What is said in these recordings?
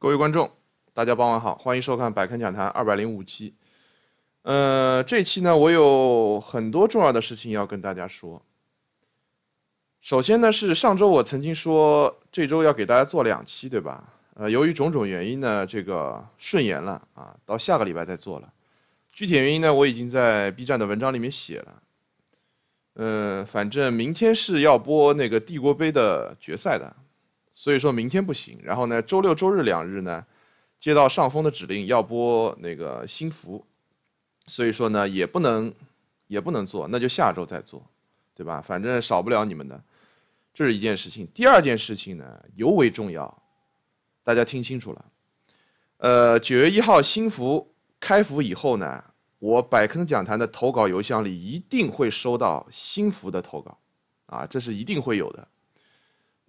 各位观众，大家傍晚好，欢迎收看《百坑讲坛》二百零五期。呃，这期呢，我有很多重要的事情要跟大家说。首先呢，是上周我曾经说这周要给大家做两期，对吧？呃，由于种种原因呢，这个顺延了啊，到下个礼拜再做了。具体原因呢，我已经在 B 站的文章里面写了。呃，反正明天是要播那个帝国杯的决赛的。所以说明天不行，然后呢，周六周日两日呢，接到上峰的指令要播那个新服，所以说呢也不能也不能做，那就下周再做，对吧？反正少不了你们的，这是一件事情。第二件事情呢尤为重要，大家听清楚了。呃，九月一号新服开服以后呢，我百坑讲坛的投稿邮箱里一定会收到新服的投稿，啊，这是一定会有的。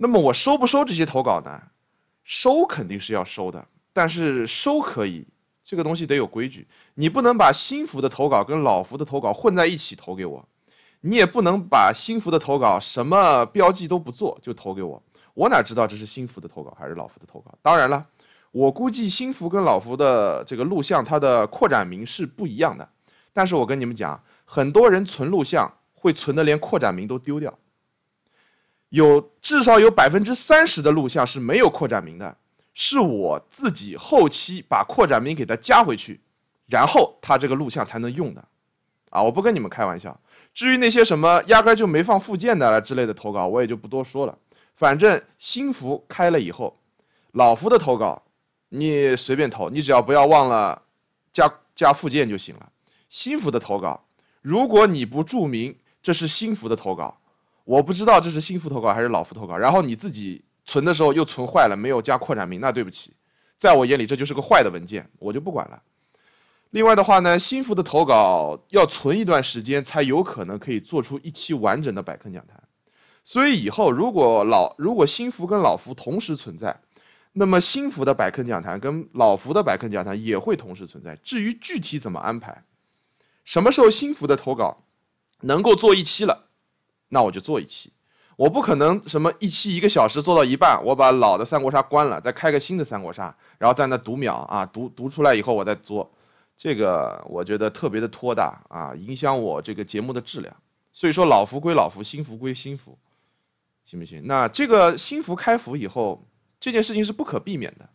那么我收不收这些投稿呢？收肯定是要收的，但是收可以，这个东西得有规矩。你不能把新福的投稿跟老福的投稿混在一起投给我，你也不能把新福的投稿什么标记都不做就投给我，我哪知道这是新福的投稿还是老福的投稿？当然了，我估计新福跟老福的这个录像它的扩展名是不一样的，但是我跟你们讲，很多人存录像会存的连扩展名都丢掉。有至少有百分之三十的录像是没有扩展名的，是我自己后期把扩展名给它加回去，然后它这个录像才能用的，啊，我不跟你们开玩笑。至于那些什么压根儿就没放附件的之类的投稿，我也就不多说了。反正新服开了以后，老服的投稿你随便投，你只要不要忘了加加附件就行了。新服的投稿，如果你不注明这是新服的投稿。我不知道这是新福投稿还是老福投稿，然后你自己存的时候又存坏了，没有加扩展名，那对不起，在我眼里这就是个坏的文件，我就不管了。另外的话呢，新福的投稿要存一段时间才有可能可以做出一期完整的百坑讲坛，所以以后如果老如果新福跟老福同时存在，那么新福的百坑讲坛跟老福的百坑讲坛也会同时存在。至于具体怎么安排，什么时候新福的投稿能够做一期了？那我就做一期，我不可能什么一期一个小时做到一半，我把老的三国杀关了，再开个新的三国杀，然后在那读秒啊，读读出来以后我再做，这个我觉得特别的拖沓啊，影响我这个节目的质量。所以说老服归老服，新服归新服，行不行？那这个新服开服以后，这件事情是不可避免的，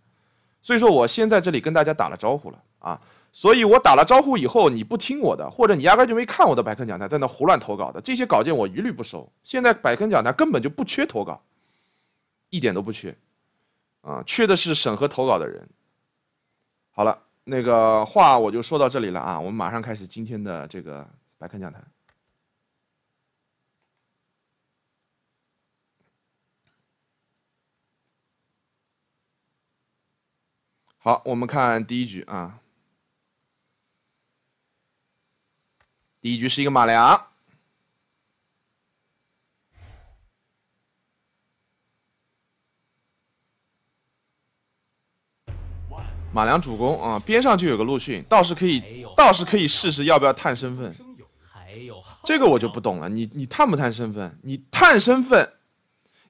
所以说我先在这里跟大家打了招呼了啊。所以，我打了招呼以后，你不听我的，或者你压根就没看我的百坑讲坛，在那胡乱投稿的这些稿件，我一律不收。现在，百坑讲坛根本就不缺投稿，一点都不缺，啊，缺的是审核投稿的人。好了，那个话我就说到这里了啊，我们马上开始今天的这个百坑讲坛。好，我们看第一局啊。第一局是一个马良，马良主攻啊，边上就有个陆逊，倒是可以，倒是可以试试要不要探身份。这个我就不懂了，你你探不探身份？你探身份，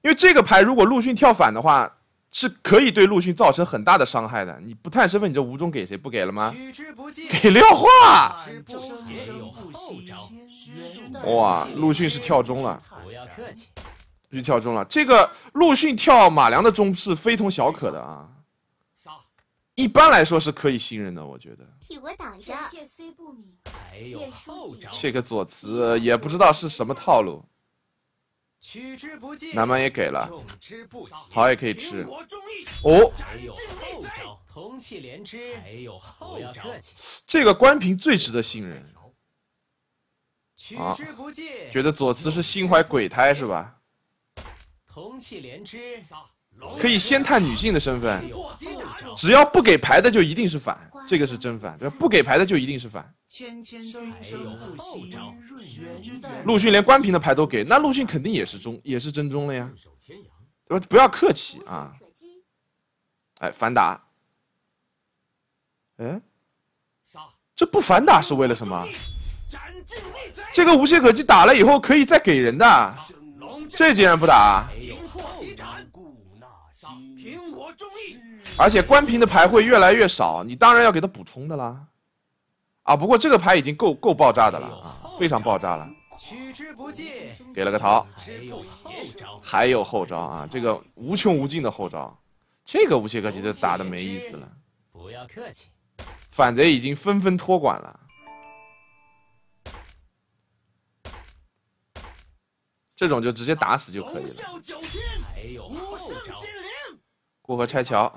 因为这个牌如果陆逊跳反的话。是可以对陆逊造成很大的伤害的。你不探身份，你这无中给谁不给了吗？给廖化。哇，陆逊是跳中了。不要客气。跳中了，这个陆逊跳马良的中是非同小可的啊。杀。一般来说是可以信任的，我觉得。替我挡着。这个左慈也不知道是什么套路。取之不尽，南蛮也给了，好也可以吃。哦，还有后招，同气连枝，还有后招。这个关平最值得信任。取之不尽，觉得左慈是心怀鬼胎是吧？同气连枝，可以先探女性的身份。只要不给牌的就一定是反，这个是真反。不给牌的就一定是反。谦千才，陆逊，陆逊连关平的牌都给，那陆逊肯定也是中，也是真中了呀。不，不要客气啊。哎，反打。哎，这不反打是为了什么？这个无懈可击打了以后可以再给人的，这竟然不打。而且关平的牌会越来越少，你当然要给他补充的啦。啊，不过这个牌已经够够爆炸的了，啊、非常爆炸了。取之不尽，给了个桃，还有后招，啊！这个无穷无尽的后招，这个无懈可击，就打的没意思了。不要客气，反贼已经纷纷托管了。这种就直接打死就可以了。过河拆桥。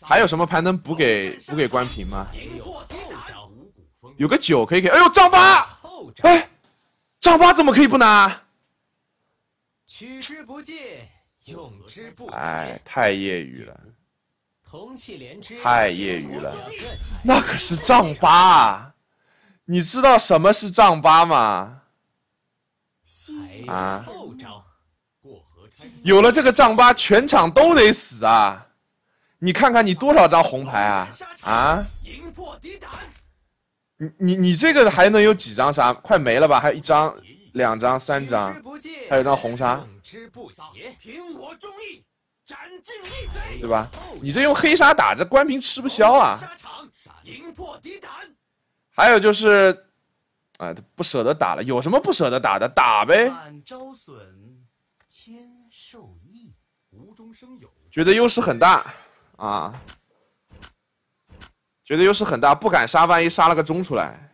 还有什么牌能补给补给关平吗？有个九可以给，哎呦丈八！哎，丈八怎么可以不拿？取之不尽，用之不竭。哎，太业余了！太业余了！那可是丈八，啊，你知道什么是丈八吗？有了这个丈八，全场都得死啊！你看看你多少张红牌啊啊！你你你这个还能有几张杀？快没了吧？还有一张、两张、三张，还有张红杀。对吧？你这用黑沙打，这关平吃不消啊！还有就是，哎，不舍得打了，有什么不舍得打的？打呗！招损，受益，无中生有，觉得优势很大。啊，觉得优势很大，不敢杀，万一杀了个中出来。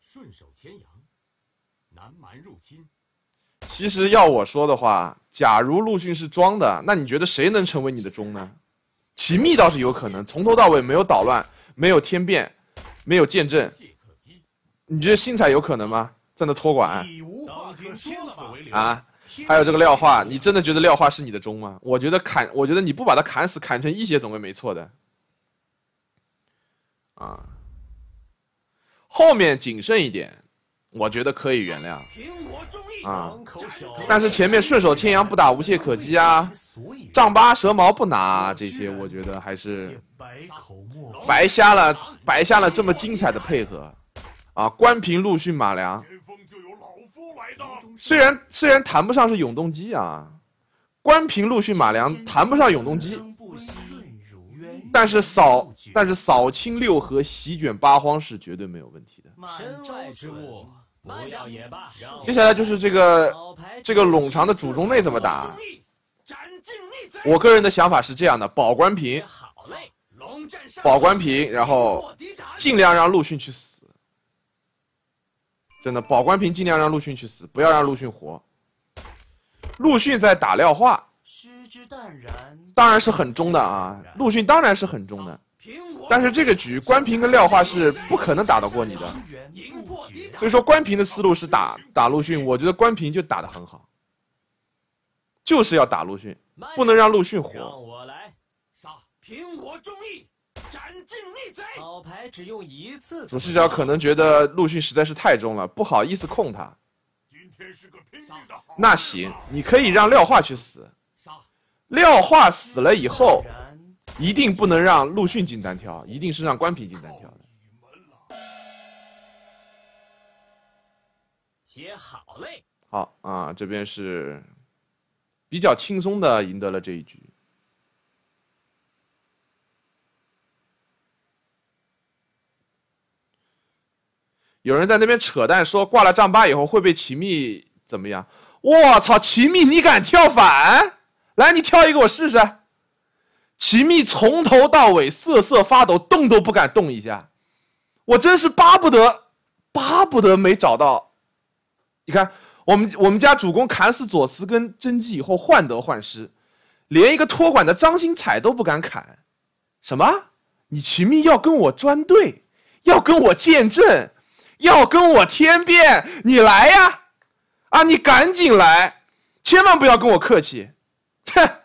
顺手牵羊，南蛮入侵。其实要我说的话，假如陆逊是装的，那你觉得谁能成为你的中呢？秦宓倒是有可能，从头到尾没有捣乱，没有天变，没有见证。你觉得新彩有可能吗？在那托管？啊？还有这个廖化，你真的觉得廖化是你的忠吗？我觉得砍，我觉得你不把他砍死，砍成一血总归没错的。啊，后面谨慎一点，我觉得可以原谅。啊，但是前面顺手牵羊不打，无懈可击啊，丈八蛇矛不拿，这些我觉得还是白瞎了，白瞎了这么精彩的配合，啊，关平、陆逊、马良。虽然虽然谈不上是永动机啊，关平、陆逊、马良谈不上永动机，但是扫但是扫清六合、席卷八荒是绝对没有问题的。身外之物不要也罢。接下来就是这个这个冗长的主中内怎么打？我个人的想法是这样的：保关平，保关平，然后尽量让陆逊去死。真的，保关平尽量让陆逊去死，不要让陆逊活。陆逊在打廖化，当然是很忠的啊。陆逊当然是很忠的，但是这个局关平跟廖化是不可能打得过你的，所以说关平的思路是打打陆逊，我觉得关平就打得很好，就是要打陆逊，不能让陆逊活。尽力老牌只用一次。主视角可能觉得陆逊实在是太重了，不好意思控他。今天是个拼的好。那行，你可以让廖化去死。廖化死了以后，一定不能让陆逊进单挑，一定是让关平进单挑的。写好嘞。好啊，这边是比较轻松的赢得了这一局。有人在那边扯淡，说挂了丈八以后会被秦密怎么样？我操，秦密你敢跳反？来，你跳一个我试试。秦密从头到尾瑟瑟发抖，动都不敢动一下。我真是巴不得，巴不得没找到。你看，我们我们家主公砍死左慈跟甄姬以后患得患失，连一个托管的张新彩都不敢砍。什么？你秦密要跟我专对，要跟我见证？要跟我天变，你来呀，啊，你赶紧来，千万不要跟我客气，哼。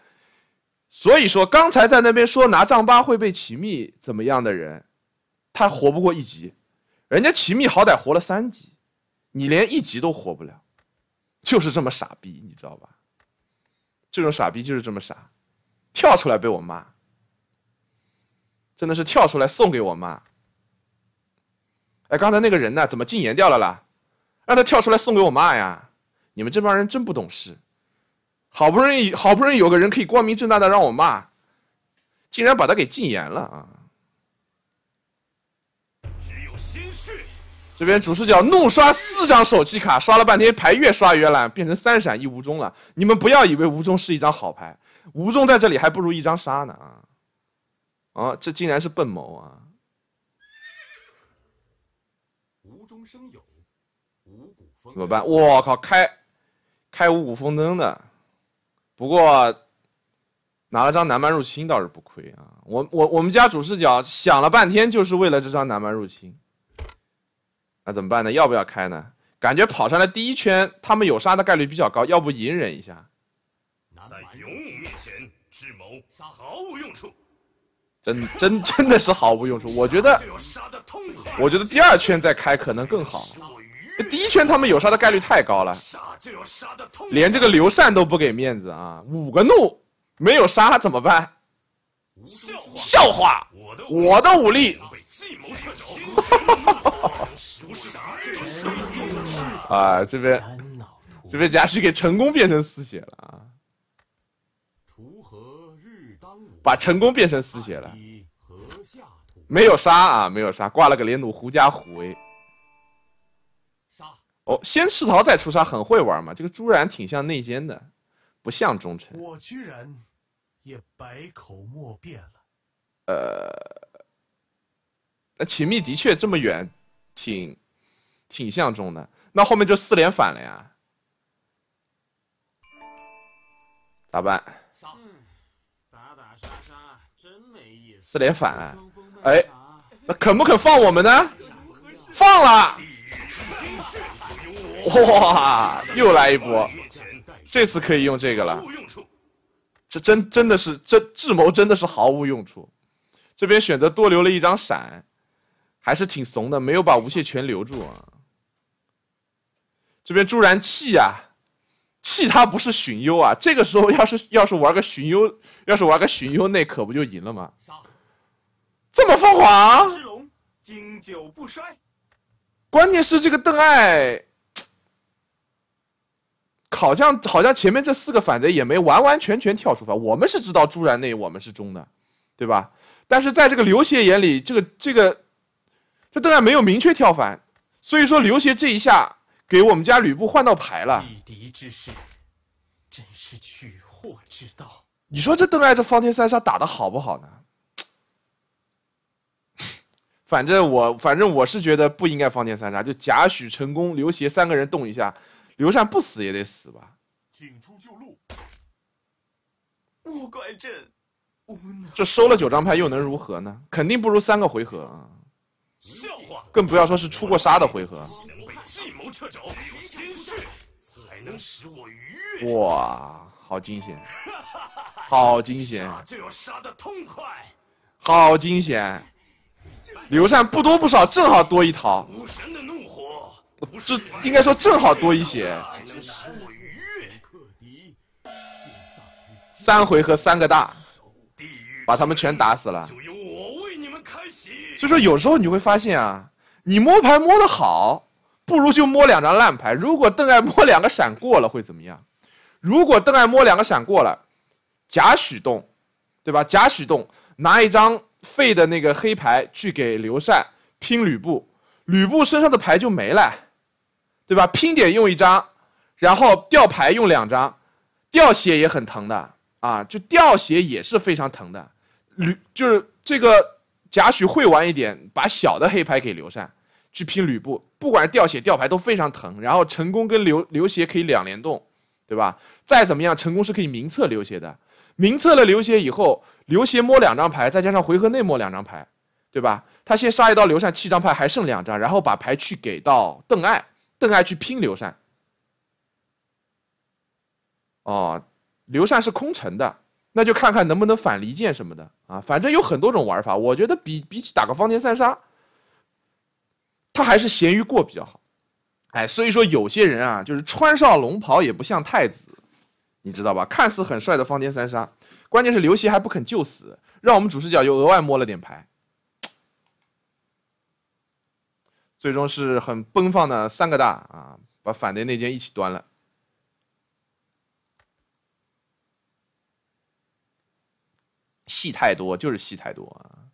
所以说，刚才在那边说拿丈八会被齐密怎么样的人，他活不过一集，人家齐密好歹活了三集，你连一集都活不了，就是这么傻逼，你知道吧？这种傻逼就是这么傻，跳出来被我骂，真的是跳出来送给我骂。刚才那个人呢？怎么禁言掉了啦？让他跳出来送给我骂呀！你们这帮人真不懂事，好不容易好不容易有个人可以光明正大的让我骂，竟然把他给禁言了啊！只有心血。这边主视角怒刷四张手气卡，刷了半天牌越刷越烂，变成三闪一无中了。你们不要以为无中是一张好牌，无中在这里还不如一张杀呢啊！啊，这竟然是笨毛啊！怎么办？我靠，开，开五谷丰登的，不过，拿了张南蛮入侵倒是不亏啊。我我我们家主视角想了半天，就是为了这张南蛮入侵。那怎么办呢？要不要开呢？感觉跑上来第一圈他们有杀的概率比较高，要不隐忍一下。在勇武面前，智谋杀毫无用处。真真真的是毫无用处。我觉得，我觉得第二圈再开可能更好。第一圈他们有杀的概率太高了，连这个刘禅都不给面子啊！五个怒没有杀怎么办？笑话！我的武力。哈哈哈！啊，这边这边贾诩给成功变成丝血了啊！锄禾日当午，把成功变成丝血了。没有杀啊，没有杀，挂了个连弩，狐假虎威。哦，先吃桃再出杀，很会玩嘛。这个朱然挺像内奸的，不像忠臣。我居然也百口莫辩了。呃，那秦密的确这么远，挺挺像忠的。那后面就四连反了呀？咋办？打打杀杀真没意思。四连反，哎，那肯不肯放我们呢？放了。哇！又来一波，这次可以用这个了。这真真的是，这智谋真的是毫无用处。这边选择多留了一张闪，还是挺怂的，没有把无懈全留住啊。这边朱然气啊，气他不是荀攸啊。这个时候要是要是玩个荀攸，要是玩个荀攸，那可不就赢了吗？这么疯狂，龙经久不衰。关键是这个邓艾。好像好像前面这四个反贼也没完完全全跳出反，我们是知道朱然内我们是忠的，对吧？但是在这个刘协眼里，这个这个这邓艾没有明确跳反，所以说刘协这一下给我们家吕布换到牌了。以敌之势，真是取祸之道。你说这邓艾这方天三杀打的好不好呢？反正我反正我是觉得不应该方天三杀，就贾诩、成功、刘协三个人动一下。刘禅不死也得死吧。请出旧路，莫怪朕无能。这收了九张牌又能如何呢？肯定不如三个回合啊。笑话。更不要说是出过杀的回合。只能被计谋掣肘，只有鲜血才能使我愉悦。哇，好惊险！好惊险！就要杀的痛快！好惊险！刘禅不多不少，正好多一桃。这应该说正好多一些。三回合三个大，把他们全打死了。就说有时候你会发现啊，你摸牌摸得好，不如就摸两张烂牌。如果邓艾摸两个闪过了会怎么样？如果邓艾摸两个闪过了，贾诩动，对吧？贾诩动拿一张废的那个黑牌去给刘禅拼吕布，吕布身上的牌就没了。对吧？拼点用一张，然后掉牌用两张，掉血也很疼的啊！就掉血也是非常疼的。吕就是这个贾诩会玩一点，把小的黑牌给刘禅去拼吕布，不管是掉血掉牌都非常疼。然后成功跟刘刘协可以两联动，对吧？再怎么样，成功是可以明测刘协的，明测了刘协以后，刘协摸两张牌，再加上回合内摸两张牌，对吧？他先杀一刀刘禅，七张牌还剩两张，然后把牌去给到邓艾。更爱去拼刘禅，哦，刘禅是空城的，那就看看能不能反离间什么的啊。反正有很多种玩法，我觉得比比起打个方天三杀，他还是咸鱼过比较好。哎，所以说有些人啊，就是穿上龙袍也不像太子，你知道吧？看似很帅的方天三杀，关键是刘协还不肯就死，让我们主视角又额外摸了点牌。最终是很奔放的三个大啊，把反对内奸一起端了。戏太多，就是戏太多啊。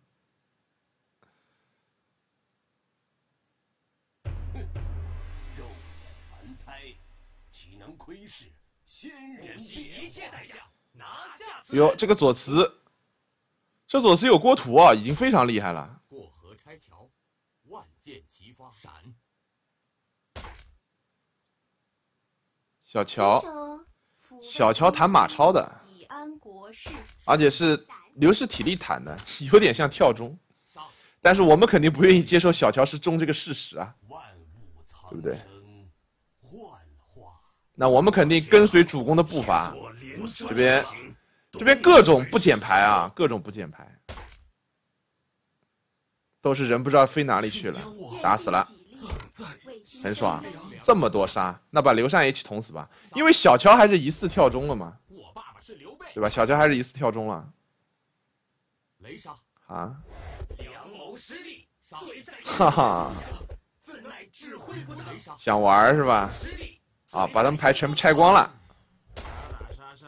肉眼凡胎岂能窥视？仙人一切代价拿下。哟，这个左慈，这左慈有郭图啊，已经非常厉害了。小乔，小乔弹马超的，而且是刘氏体力弹的，有点像跳钟，但是我们肯定不愿意接受小乔是钟这个事实啊，对不对？那我们肯定跟随主公的步伐，这边这边各种不减牌啊，各种不减牌，都是人不知道飞哪里去了，打死了。很爽，这么多杀，那把刘禅一起捅死吧，因为小乔还是疑似跳中了嘛，我爸爸是刘备，对吧？小乔还是疑似跳中了，雷杀啊！哈哈，想玩是吧？啊，把他们牌全部拆光了，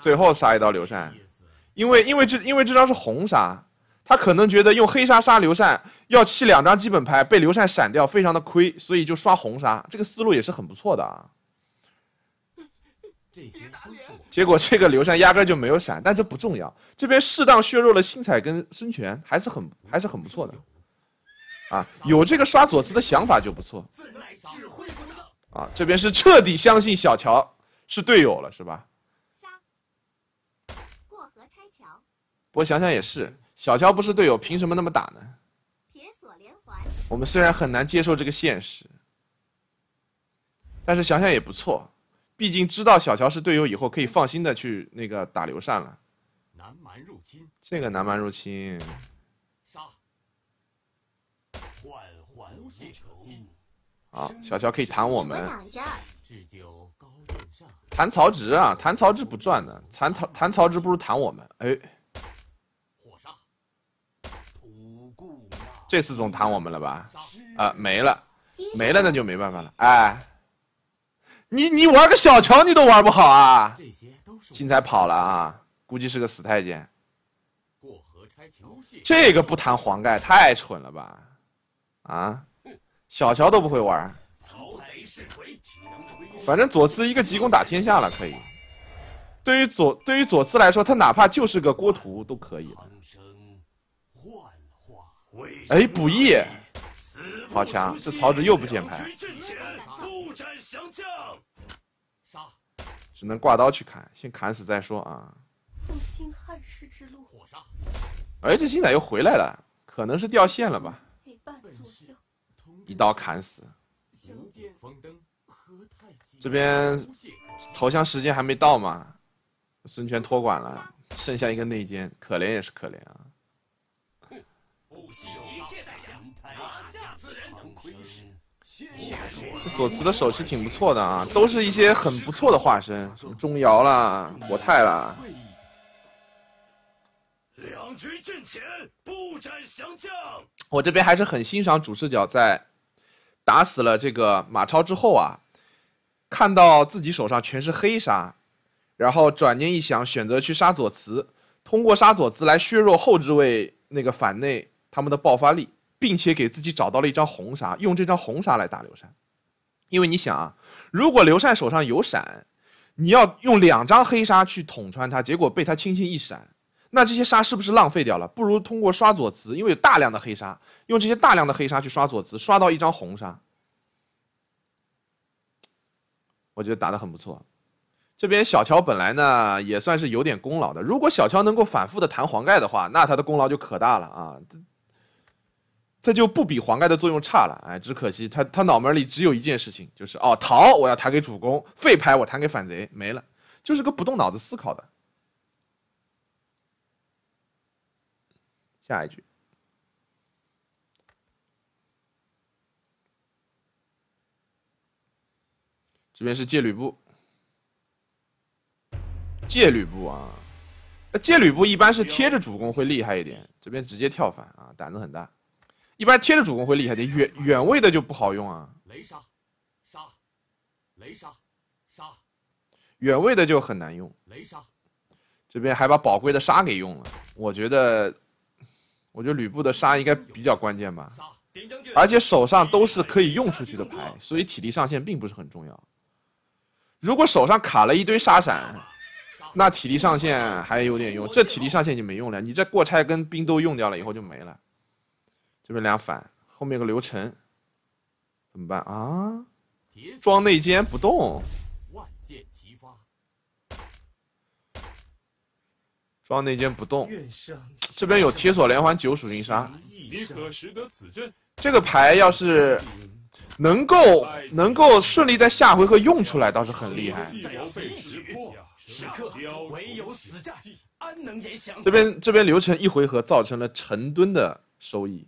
最后杀一刀刘禅，因为因为这因为这张是红杀。他可能觉得用黑杀杀刘禅要弃两张基本牌，被刘禅闪掉，非常的亏，所以就刷红杀，这个思路也是很不错的啊。结果这个刘禅压根就没有闪，但这不重要。这边适当削弱了星彩跟孙权，还是很还是很不错的。啊，有这个刷左慈的想法就不错。啊，这边是彻底相信小乔是队友了，是吧？杀。过河拆桥。我想想也是。小乔不是队友，凭什么那么打呢？铁连环。我们虽然很难接受这个现实，但是想想也不错，毕竟知道小乔是队友以后，可以放心的去那个打刘禅了。南蛮入侵。这个南蛮入侵。杀。换环水城。好，小乔可以弹我们。弹曹植啊，弹曹植不赚的，弹曹弹曹植不如弹我们，哎。这次总弹我们了吧？啊，没了，没了，那就没办法了。哎，你你玩个小乔你都玩不好啊！金才跑了啊，估计是个死太监。过河拆桥戏，这个不弹黄盖太蠢了吧？啊，小乔都不会玩。反正左慈一个急攻打天下了，可以。对于左对于左慈来说，他哪怕就是个郭图都可以了。哎，补益，好强！这曹植又不减牌，只能挂刀去砍，先砍死再说啊。复兴汉室之路，杀！哎，这新仔又回来了，可能是掉线了吧？一刀砍死。这边投降时间还没到嘛？孙权托管了，剩下一个内奸，可怜也是可怜啊。左慈的手气挺不错的啊，都是一些很不错的化身，什么钟瑶啦，国泰啦。两军阵前，不斩降将。我这边还是很欣赏主视角在打死了这个马超之后啊，看到自己手上全是黑纱，然后转念一想，选择去杀左慈，通过杀左慈来削弱后置位那个反内。他们的爆发力，并且给自己找到了一张红沙，用这张红沙来打刘禅。因为你想啊，如果刘禅手上有闪，你要用两张黑沙去捅穿他，结果被他轻轻一闪，那这些沙是不是浪费掉了？不如通过刷左慈，因为有大量的黑沙，用这些大量的黑沙去刷左慈，刷到一张红沙。我觉得打的很不错。这边小乔本来呢也算是有点功劳的，如果小乔能够反复的弹黄盖的话，那他的功劳就可大了啊！这就不比黄盖的作用差了，哎，只可惜他他脑门里只有一件事情，就是哦，逃，我要弹给主公，废牌我弹给反贼，没了，就是个不动脑子思考的。下一句，这边是借吕布，借吕布啊，借吕布一般是贴着主公会厉害一点，这边直接跳反啊，胆子很大。一般贴着主公会厉害点，远远位的就不好用啊。雷杀，杀，雷杀，杀，远位的就很难用。雷杀，这边还把宝贵的杀给用了。我觉得，我觉得吕布的杀应该比较关键吧。而且手上都是可以用出去的牌，所以体力上限并不是很重要。如果手上卡了一堆杀闪，那体力上限还有点用，这体力上限就没用了。你这过拆跟兵都用掉了以后就没了。这边俩反，后面有个刘程，怎么办啊？装内奸不动，万箭齐发，装内奸不动。这边有铁索连环九属性杀，你可识得此阵？这个牌要是能够能够顺利在下回合用出来，倒是很厉害。这边这边刘程一回合造成了成吨的收益。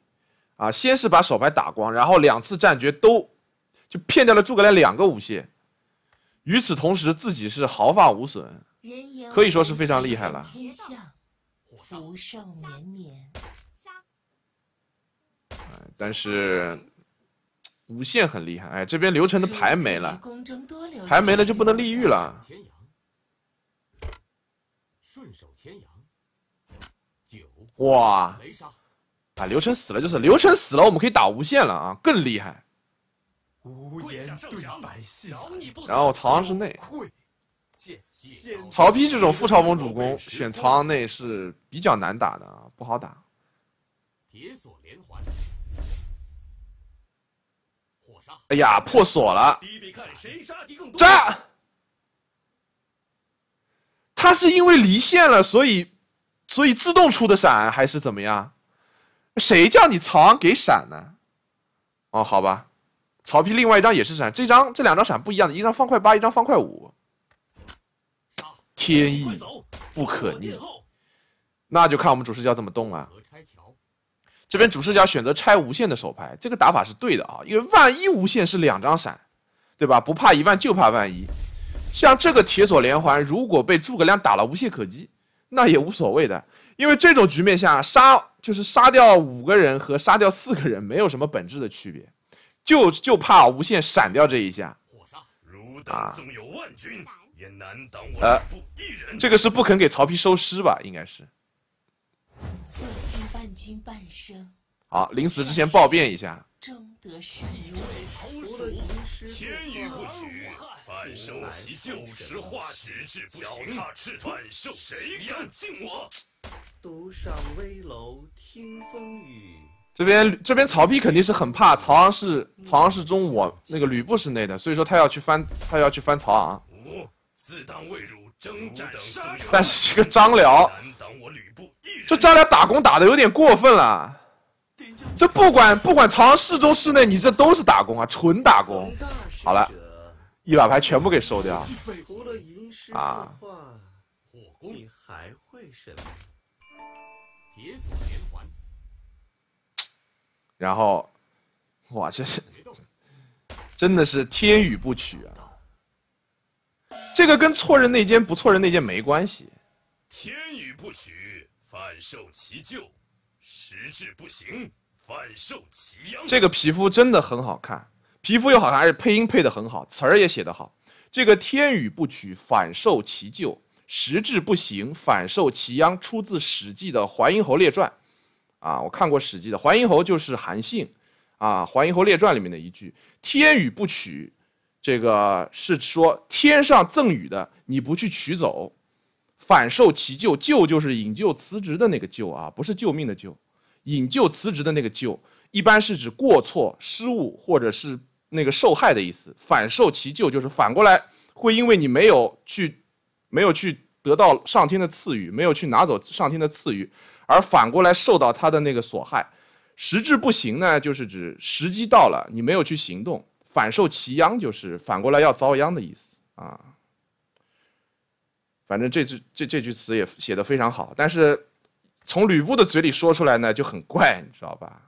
啊！先是把手牌打光，然后两次战决都就骗掉了诸葛亮两个五线，与此同时自己是毫发无损，可以说是非常厉害了。但是五线很厉害，哎，这边刘成的牌没了，牌没了就不能立玉了。哇！啊，刘禅死了就是刘禅死了，我们可以打无限了啊，更厉害。然后曹昂是内，曹丕这种富朝风主公选曹昂内是比较难打的啊，不好打。哎呀，破锁了！炸！他是因为离线了，所以所以自动出的闪还是怎么样？谁叫你藏给闪呢？哦，好吧，曹丕另外一张也是闪，这张这两张闪不一样的，一张方块八，一张方块五。天意不可逆，那就看我们主视角怎么动啊。这边主视角选择拆无限的手牌，这个打法是对的啊，因为万一无限是两张闪，对吧？不怕一万就怕万一。像这个铁索连环，如果被诸葛亮打了无懈可击，那也无所谓的，因为这种局面下杀。就是杀掉五个人和杀掉四个人没有什么本质的区别，就就怕无限闪掉这一下。如等纵有万军，也难挡我。一人。这个是不肯给曹丕收尸吧？应该是。色心伴君半生。好，临死之前暴变一下。终得尸骨无存，千余不取，半生难救，石化极致不行。脚踏赤兔，谁敢敬我？楼上危楼听风雨。这边这边，曹丕肯定是很怕曹昂是曹昂是中我那个吕布是内的，所以说他要去翻他要去翻曹昂。吾自当为汝征战。但是这个张辽，这张辽打工打的有点过分了。这不管不管曹昂是中市内，你这都是打工啊，纯打工。好了，一把牌全部给收掉。啊。你还会什么？铁锁连环，然后，哇，这是，真的是天宇不娶啊！这个跟错认内奸不错认内奸没关系。天宇不娶，反受其咎；时至不行，反受其殃。这个皮肤真的很好看，皮肤又好看，还是配音配的很好，词儿也写的好。这个天宇不娶，反受其咎。实质不行，反受其殃。出自《史记》的《淮阴侯列传》。啊，我看过《史记》的《淮阴侯》就是韩信。啊，《淮阴侯列传》里面的一句：“天雨不取，这个是说天上赠予的，你不去取走，反受其咎。咎就是引咎辞职的那个咎啊，不是救命的咎，引咎辞职的那个咎，一般是指过错、失误或者是那个受害的意思。反受其咎，就是反过来会因为你没有去。没有去得到上天的赐予，没有去拿走上天的赐予，而反过来受到他的那个所害。时至不行呢，就是指时机到了，你没有去行动，反受其殃，就是反过来要遭殃的意思啊。反正这句这这句词也写的非常好，但是从吕布的嘴里说出来呢就很怪，你知道吧？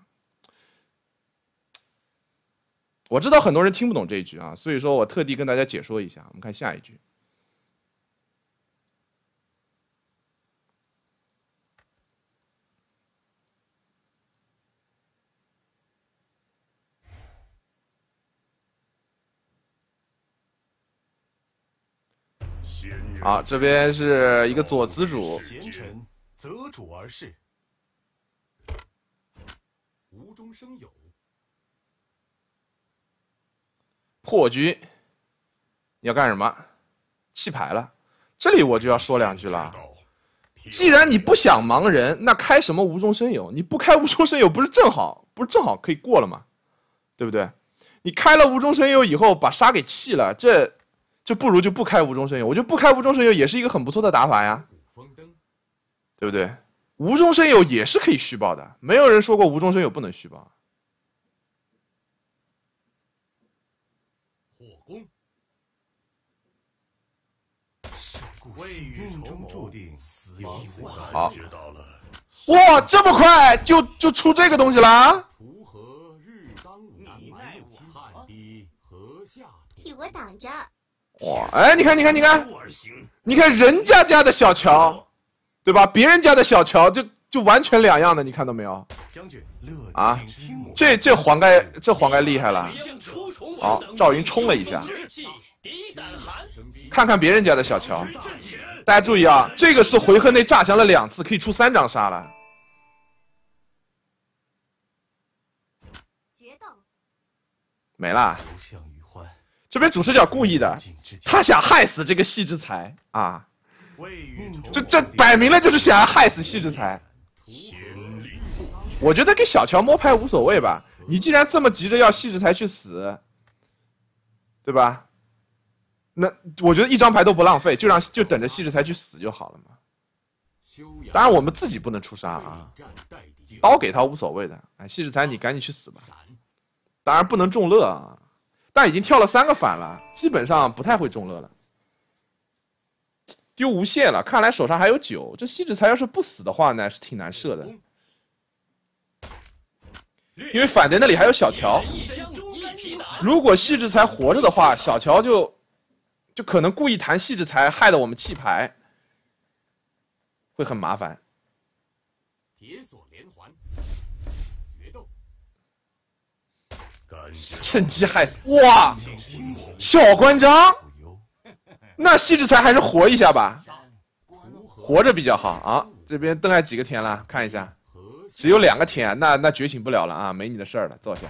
我知道很多人听不懂这句啊，所以说我特地跟大家解说一下。我们看下一句。好，这边是一个左子主。贤臣择主而事，无中生有。破军，你要干什么？弃牌了。这里我就要说两句了。既然你不想盲人，那开什么无中生有？你不开无中生有，不是正好，不是正好可以过了吗？对不对？你开了无中生有以后，把杀给弃了，这。就不如就不开无中生有，我觉得不开无中生有也是一个很不错的打法呀，对不对？无中生有也是可以虚报的，没有人说过无中生有不能虚报。火攻。好。哇，这么快就就出这个东西啦？锄禾日当午，汗滴禾下土。替我挡着。哇！哎，你看，你看，你看，你看人家家的小乔，对吧？别人家的小乔就就完全两样的，你看到没有？啊，这这黄盖这黄盖厉害了，好，赵云冲了一下，看看别人家的小乔，大家注意啊，这个是回合内炸降了两次，可以出三张杀了，没啦。这边主视角故意的，他想害死这个细之才啊！这这摆明了就是想要害死细之才。我觉得给小乔摸牌无所谓吧，你既然这么急着要细之才去死，对吧？那我觉得一张牌都不浪费，就让就等着细之才去死就好了嘛。当然我们自己不能出杀啊，刀给他无所谓的。哎，细之才你赶紧去死吧！当然不能众乐啊。但已经跳了三个反了，基本上不太会中乐了，丢无限了。看来手上还有九，这戏志才要是不死的话呢，是挺难射的，因为反贼那里还有小乔。如果细志才活着的话，小乔就就可能故意弹细志才，害得我们弃牌，会很麻烦。趁机害死哇，小关张，那西志才还是活一下吧，活着比较好啊。这边邓艾几个天了，看一下，只有两个天，那那觉醒不了了啊，没你的事儿了，坐下。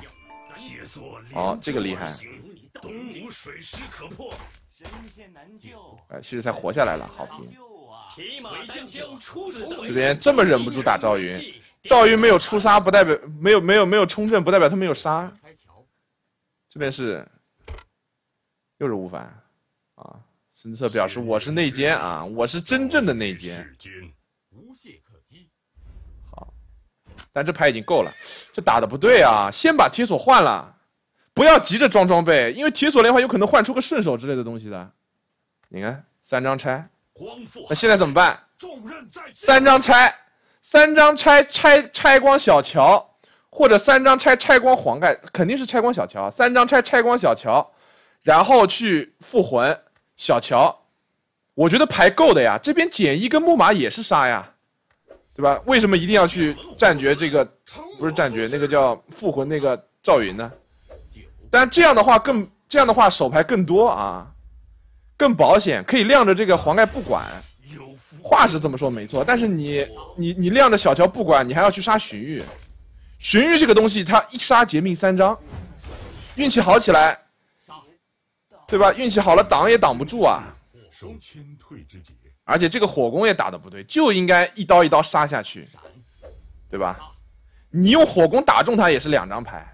哦，这个厉害。东吴水师可破，神难救。哎，西志才活下来了，好评。这边这么忍不住打赵云，赵云没有出杀不代表没有没有没有冲阵不代表他没有杀。这边是，又是吴凡，啊，孙策表示我是内奸啊，我是真正的内奸。好，但这牌已经够了，这打的不对啊，先把铁锁换了，不要急着装装备，因为铁锁连环有可能换出个顺手之类的东西的。你看三张拆，那现在怎么办？三张拆，三张拆，拆拆光小乔。或者三张拆拆光黄盖，肯定是拆光小乔。三张拆拆光小乔，然后去复魂小乔。我觉得牌够的呀，这边减一跟木马也是杀呀，对吧？为什么一定要去战决这个？不是战决，那个叫复魂那个赵云呢？但这样的话更这样的话手牌更多啊，更保险，可以亮着这个黄盖不管。话是这么说没错，但是你你你亮着小乔不管，你还要去杀荀彧。荀彧这个东西，他一杀劫命三张，运气好起来，对吧？运气好了，挡也挡不住啊。而且这个火攻也打的不对，就应该一刀一刀杀下去，对吧？你用火攻打中他也是两张牌，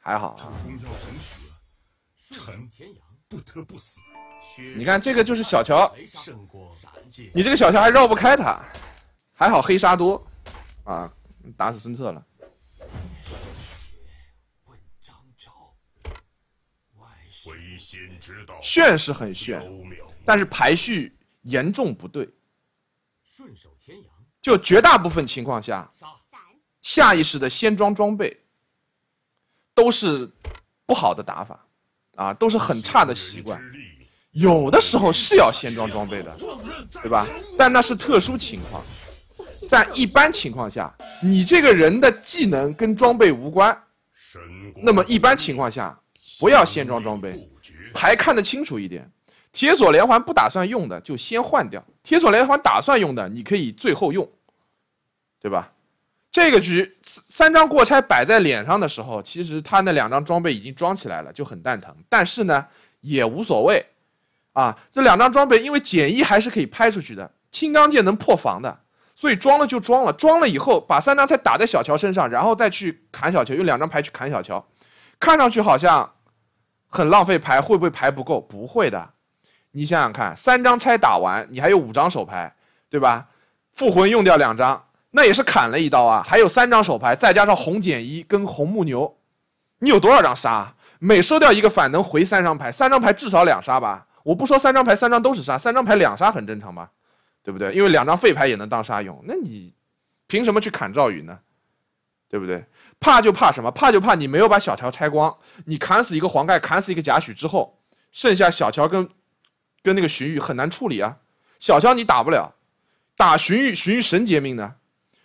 还好。你看这个就是小乔，你这个小乔还绕不开他，还好黑沙多，啊。打死孙策了。炫是很炫，但是排序严重不对。就绝大部分情况下，下意识的先装装备，都是不好的打法啊，都是很差的习惯。有的时候是要先装装备的，对吧？但那是特殊情况。在一般情况下，你这个人的技能跟装备无关。那么一般情况下，不要先装装备，牌看得清楚一点。铁索连环不打算用的，就先换掉。铁索连环打算用的，你可以最后用，对吧？这个局三张过拆摆在脸上的时候，其实他那两张装备已经装起来了，就很蛋疼。但是呢，也无所谓。啊，这两张装备因为减一还是可以拍出去的，青钢剑能破防的。所以装了就装了，装了以后把三张拆打在小乔身上，然后再去砍小乔，用两张牌去砍小乔，看上去好像很浪费牌，会不会牌不够？不会的，你想想看，三张拆打完，你还有五张手牌，对吧？复魂用掉两张，那也是砍了一刀啊，还有三张手牌，再加上红减一跟红木牛，你有多少张杀？每收掉一个反能回三张牌，三张牌至少两杀吧？我不说三张牌，三张都是杀，三张牌两杀很正常吧？对不对？因为两张废牌也能当杀用，那你凭什么去砍赵云呢？对不对？怕就怕什么？怕就怕你没有把小乔拆光。你砍死一个黄盖，砍死一个贾诩之后，剩下小乔跟跟那个荀彧很难处理啊。小乔你打不了，打荀彧，荀彧神劫命呢？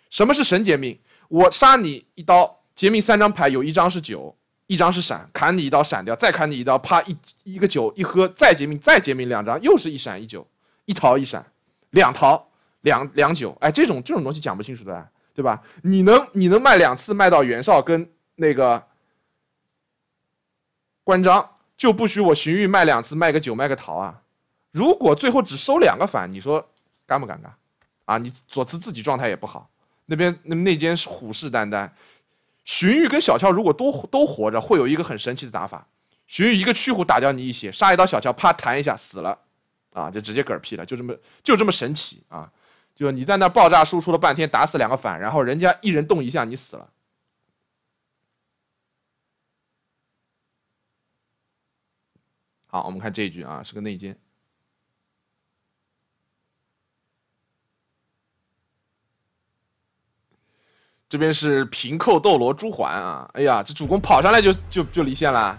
什么是神劫命？我杀你一刀，劫命三张牌，有一张是九，一张是闪，砍你一刀闪掉，再砍你一刀，啪一一个九一喝，再劫命，再劫命两张，又是一闪一九，一逃一闪。两桃两两酒，哎，这种这种东西讲不清楚的，对吧？你能你能卖两次卖到袁绍跟那个关张，就不许我荀彧卖两次卖个酒卖个桃啊？如果最后只收两个反，你说尴不尴尬？啊，你左慈自己状态也不好，那边那那内奸虎视眈眈，荀彧跟小乔如果都都活着，会有一个很神奇的打法：荀彧一个去虎打掉你一血，杀一刀小乔，啪弹一下死了。啊，就直接嗝屁了，就这么就这么神奇啊！就你在那爆炸输出了半天，打死两个反，然后人家一人动一下，你死了。好，我们看这一局啊，是个内奸。这边是平扣斗罗朱桓啊，哎呀，这主公跑上来就就就离线了。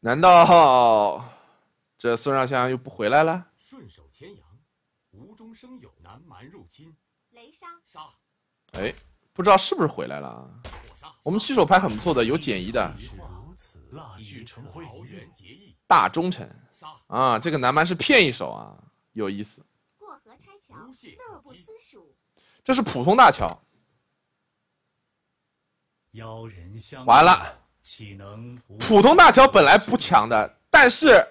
难道这孙尚香又不回来了？顺手牵羊，无中生有，南蛮入侵，雷杀。哎，不知道是不是回来了？我们起手牌很不错的，有减一的。如此蜡炬成灰，大忠臣。啊！这个南蛮是骗一手啊，有意思。过河拆桥，乐不思蜀。这是普通大桥。妖人相。完了。岂能普通大乔本来不强的，但是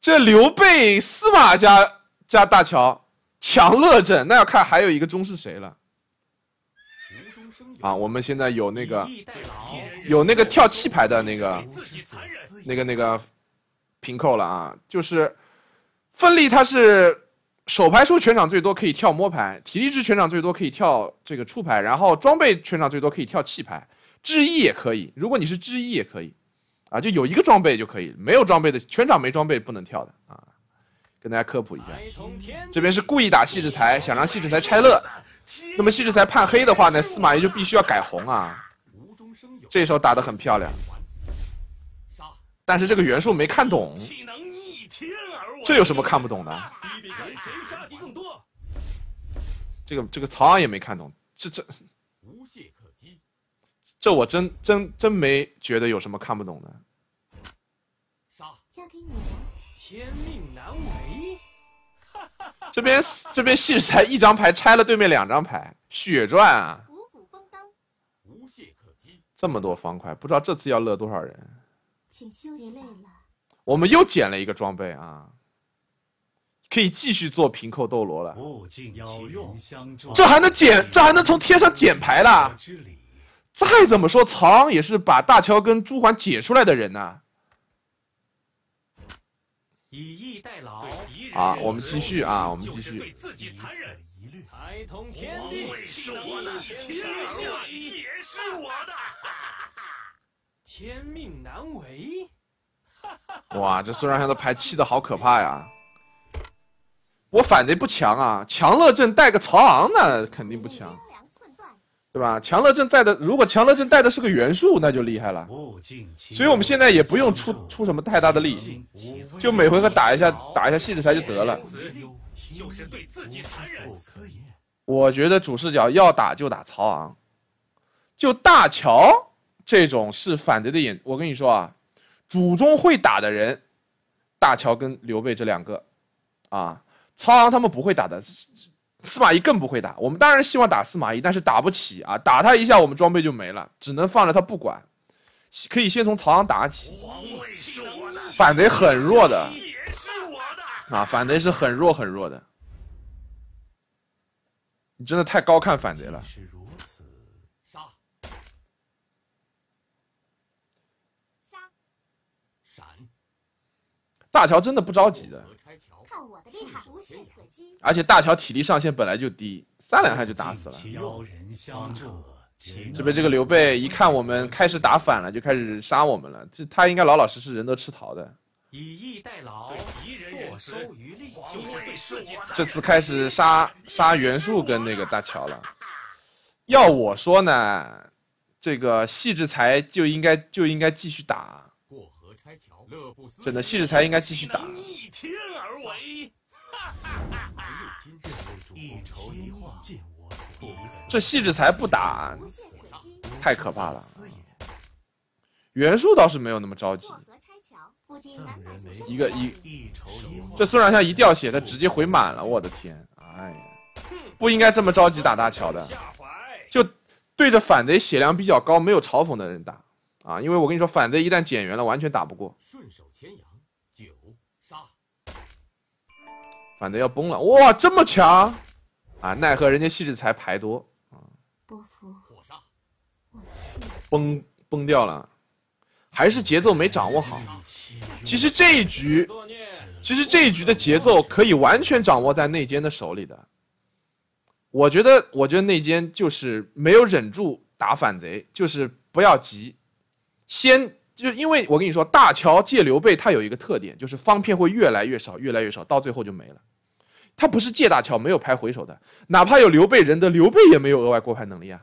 这刘备司马家家大乔强乐镇，那要看还有一个钟是谁了。啊，我们现在有那个有那个跳气牌的那个那个那个平扣了啊，就是奋力他是手牌数全场最多可以跳摸牌，体力值全场最多可以跳这个出牌，然后装备全场最多可以跳弃牌。志异也可以，如果你是志异也可以，啊，就有一个装备就可以，没有装备的全场没装备不能跳的啊，跟大家科普一下。这边是故意打戏志才，想让戏志才拆乐。那么戏志才判黑的话呢，司马懿就必须要改红啊。无中生有，这时手打的很漂亮。杀！但是这个袁术没看懂。这有什么看不懂的？这个这个曹昂也没看懂，这这。这我真真真没觉得有什么看不懂的。啥？交给你天命难违。这边这边，戏才一张牌拆了对面两张牌，血赚啊！五谷丰登，无懈可击。这么多方块，不知道这次要乐多少人。请休息了。我们又捡了一个装备啊，可以继续做平扣斗罗了。这还能捡？这还能从天上捡牌啦？再怎么说，曹昂也是把大乔跟朱桓解出来的人呐。以逸待劳。啊，我们继续啊，我们继续。对自己残忍。财通天地，也是我的。天命难违。哇，这孙尚香的牌气的好可怕呀！我反贼不强啊，强乐镇带个曹昂呢，肯定不强。对吧？强乐正带的，如果强乐正带的是个元素，那就厉害了。所以，我们现在也不用出出什么太大的力，就每回合打一下打一下细的才就得了。我觉得主视角要打就打曹昂，就大乔这种是反对的。眼。我跟你说啊，主中会打的人，大乔跟刘备这两个，啊，曹昂他们不会打的。司马懿更不会打，我们当然希望打司马懿，但是打不起啊！打他一下，我们装备就没了，只能放着他不管，可以先从曹昂打起。反贼很弱的，啊，反贼是很弱很弱的。你真的太高看反贼了。杀！大乔真的不着急的。看我的厉害，而且大乔体力上限本来就低，三两下就打死了。这边这个刘备一看我们开始打反了，就开始杀我们了。这他应该老老实实人都吃桃的，以逸待劳，坐收渔利。这次开始杀杀袁术跟那个大乔了。要我说呢，这个戏志才就应该就应该继续打。过河拆桥，真的戏志才应该继续打。逆天而为。这细志才不打，太可怕了。袁术倒是没有那么着急。一个一，这孙尚香一掉血，他直接回满了。我的天，哎，不应该这么着急打大乔的，就对着反贼血量比较高、没有嘲讽的人打啊，因为我跟你说，反贼一旦减员了，完全打不过。顺手反正要崩了，哇，这么强啊！奈何人家细致才牌多啊！不服，火杀，我去，崩崩掉了，还是节奏没掌握好。其实这一局，其实这一局的节奏可以完全掌握在内奸的手里的。我觉得，我觉得内奸就是没有忍住打反贼，就是不要急，先。就因为我跟你说，大乔借刘备，他有一个特点，就是方片会越来越少，越来越少，到最后就没了。他不是借大乔没有拍回手的，哪怕有刘备仁德，刘备也没有额外过牌能力啊，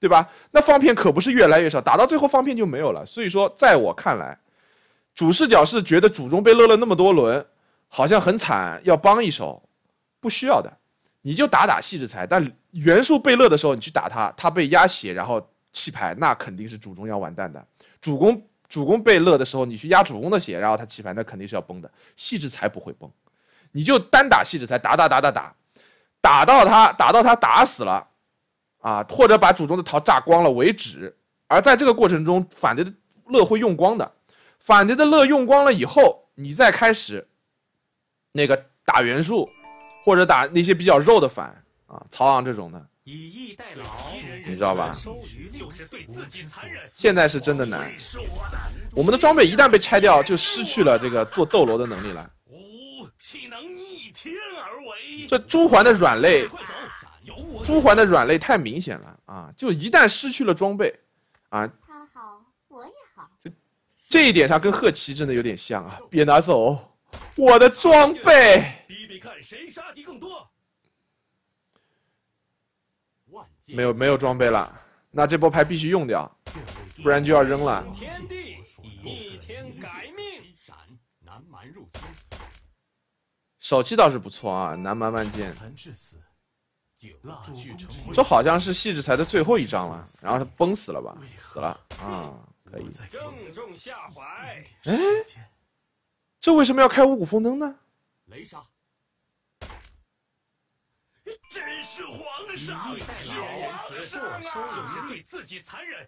对吧？那方片可不是越来越少，打到最后方片就没有了。所以说，在我看来，主视角是觉得主中被乐了那么多轮，好像很惨，要帮一手，不需要的，你就打打细致才。但袁术被乐的时候，你去打他，他被压血然后弃牌，那肯定是主中要完蛋的，主公。主公被乐的时候，你去压主公的血，然后他棋盘那肯定是要崩的，细致才不会崩。你就单打细致才，打打打打打，打到他打到他打死了啊，或者把主中的桃炸光了为止。而在这个过程中，反的乐会用光的，反的乐用光了以后，你再开始那个打元素或者打那些比较肉的反啊，曹昂这种的。以逸待劳，你知道吧？就是对自己残忍。现在是真的难，我们的装备一旦被拆掉，就失去了这个做斗罗的能力了。吾岂能逆天而为？这朱桓的软肋，朱桓的软肋太明显了啊！就一旦失去了装备，啊，他好我也好，就这一点上跟贺奇真的有点像啊！别拿走我的装备，比比看谁杀敌更多。没有没有装备了，那这波牌必须用掉，不然就要扔了。天地逆天改命，南蛮入侵。手气倒是不错啊，南蛮万箭。这好像是戏志才的最后一张了，然后他崩死了吧？死了啊，可以。正中下怀。哎，这为什么要开五谷丰登呢？雷杀。真是皇上，是皇上，就是对自己残忍。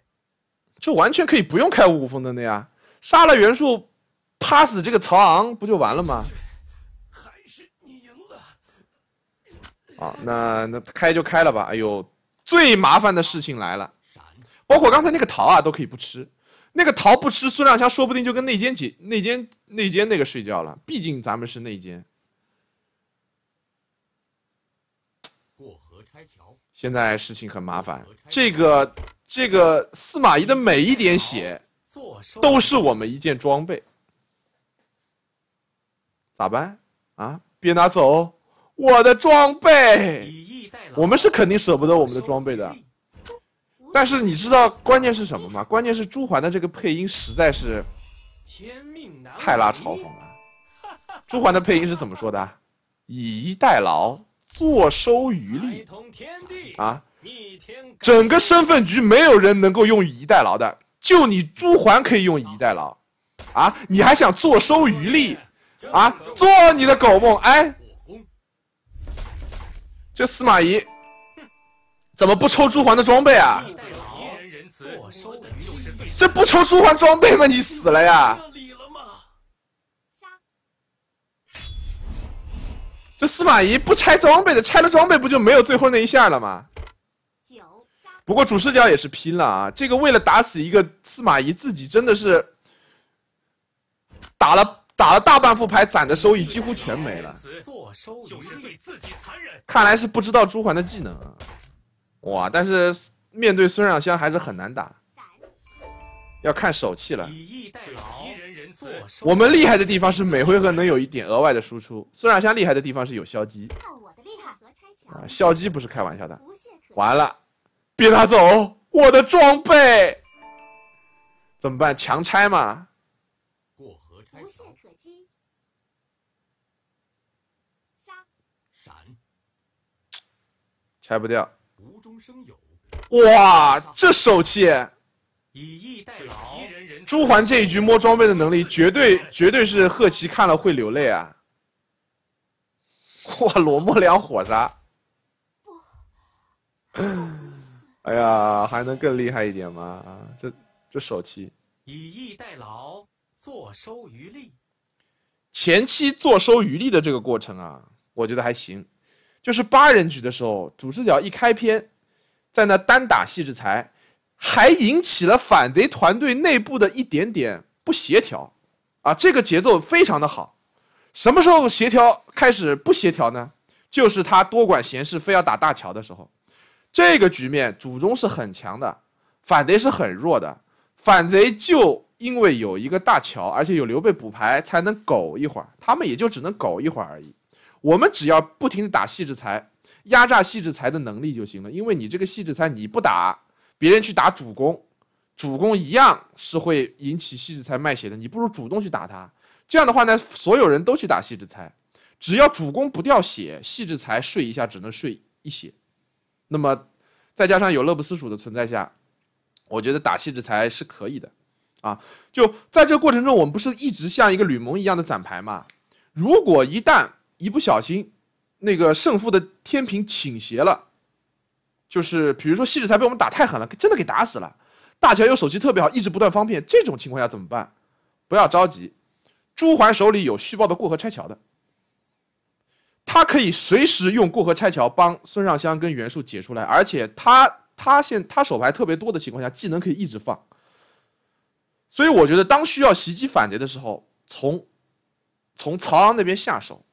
这完全可以不用开五丰登的呀，杀了袁术趴死这个曹昂不就完了吗？还是你赢了。啊，那那开就开了吧。哎呦，最麻烦的事情来了，包括刚才那个桃啊都可以不吃，那个桃不吃，孙亮香说不定就跟内奸几内奸内奸那个睡觉了，毕竟咱们是内奸。现在事情很麻烦，这个这个司马懿的每一点血都是我们一件装备，咋办啊？别拿走我的装备！我们是肯定舍不得我们的装备的。但是你知道关键是什么吗？关键是朱桓的这个配音实在是太拉嘲讽了。朱桓的配音是怎么说的？以逸待劳。坐收渔利啊！逆天，整个身份局没有人能够用以逸待劳的，就你朱桓可以用以逸待劳，啊！你还想坐收渔利，啊！做你的狗梦！哎，这司马懿怎么不抽朱桓的装备啊？这不抽朱桓装备吗？你死了呀！这司马懿不拆装备的，拆了装备不就没有最后那一下了吗？九。不过主视角也是拼了啊！这个为了打死一个司马懿，自己真的是打了打了大半副牌，攒的收益几乎全没了。看来是不知道朱桓的技能，哇！但是面对孙尚香还是很难打。要看手气了。以逸待劳，人我们厉害的地方是每回合能有一点额外的输出。孙尚香厉害的地方是有消机。啊！消机不是开玩笑的。完了，别拿走我的装备！怎么办？强拆嘛。过河拆桥。无懈可击。杀。闪。拆不掉。无中生有。哇，这手气！一。代劳。朱桓这一局摸装备的能力，绝对 绝对是贺齐看了会流泪啊！哇，罗莫两火杀！哎呀，还能更厉害一点吗？这这手气！以逸待劳，坐收渔利。前期坐收渔利的这个过程啊，我觉得还行。就是八人局的时候，主视角一开篇，在那单打细志才。还引起了反贼团队内部的一点点不协调，啊，这个节奏非常的好。什么时候协调开始不协调呢？就是他多管闲事，非要打大乔的时候。这个局面，主宗是很强的，反贼是很弱的。反贼就因为有一个大乔，而且有刘备补牌，才能苟一会儿。他们也就只能苟一会儿而已。我们只要不停地打细制裁，压榨细制裁的能力就行了。因为你这个细制裁，你不打。别人去打主攻，主攻一样是会引起细致才卖血的，你不如主动去打他。这样的话呢，所有人都去打细致才，只要主攻不掉血，细致才睡一下只能睡一血。那么，再加上有乐不思蜀的存在下，我觉得打细致才是可以的啊。就在这过程中，我们不是一直像一个吕蒙一样的攒牌嘛？如果一旦一不小心，那个胜负的天平倾斜了。就是比如说，戏志才被我们打太狠了，真的给打死了。大乔又手气特别好，一直不断方便，这种情况下怎么办？不要着急。朱桓手里有续报的过河拆桥的，他可以随时用过河拆桥帮孙尚香跟袁术解出来。而且他他现他手牌特别多的情况下，技能可以一直放。所以我觉得，当需要袭击反贼的时候，从从曹昂那边下手。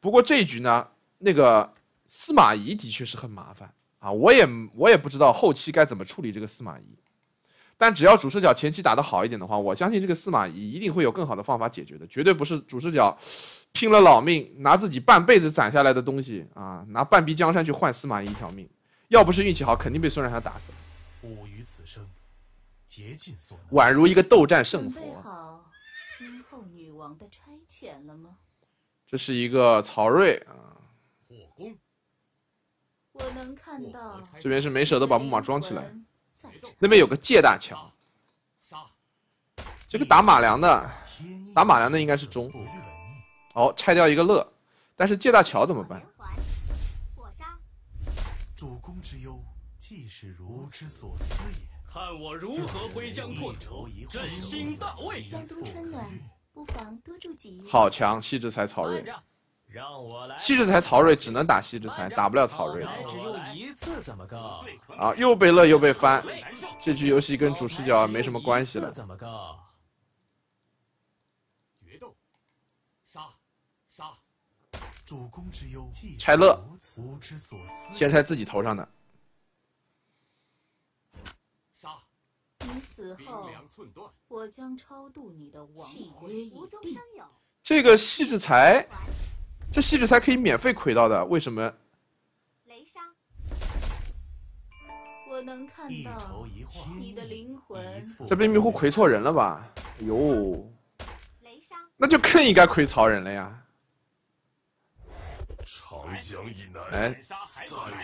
不过这一局呢，那个司马懿的确是很麻烦。啊，我也我也不知道后期该怎么处理这个司马懿，但只要主视角前期打得好一点的话，我相信这个司马懿一定会有更好的方法解决的，绝对不是主视角拼了老命拿自己半辈子攒下来的东西啊，拿半壁江山去换司马懿一条命，要不是运气好，肯定被孙尚香打死。了。吾于此生竭尽所，能，宛如一个斗战胜佛。好，听候女王的差遣了吗？这是一个曹睿啊。我能看到，这边是没舍得把木马装起来，那边有个界大乔，这个打马良的，打马良的应该是中。哦，拆掉一个乐，但是界大桥怎么办？主公之之忧，是如所思也。看我如何挥疆拓土，振兴大魏。江东春暖，不妨多住几日。好强，细致才草人。七十才曹睿只能打七十才，打不了曹睿。啊，又被乐又被翻，这局游戏跟主视角没什么关系了。决斗，杀，杀，主公之忧。拆乐，先拆自己头上的。杀。你死后，我将超度你的王魂。无中生有。这个细之才。这西直才可以免费奎到的，为什么？雷杀，我能看到你的灵魂。这被迷糊奎错人了吧？哟，呦，雷那就更应该亏曹仁了呀。长江以南，哎，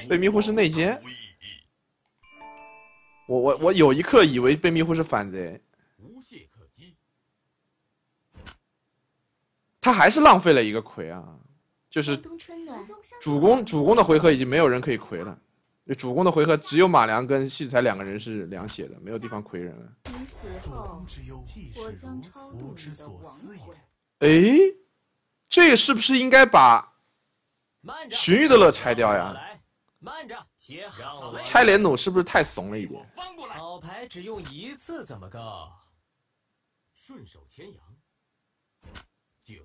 被迷糊是内奸。我我我有一刻以为被迷糊是反贼。无懈可击。他还是浪费了一个奎啊。就是主攻主攻的回合已经没有人可以奎了，主攻的回合只有马良跟戏才两个人是两血的，没有地方亏人了。哎，这是不是应该把荀彧的乐拆掉呀？慢着，拆连弩是不是太怂了一点？老牌只用一次怎么够？顺手牵羊九。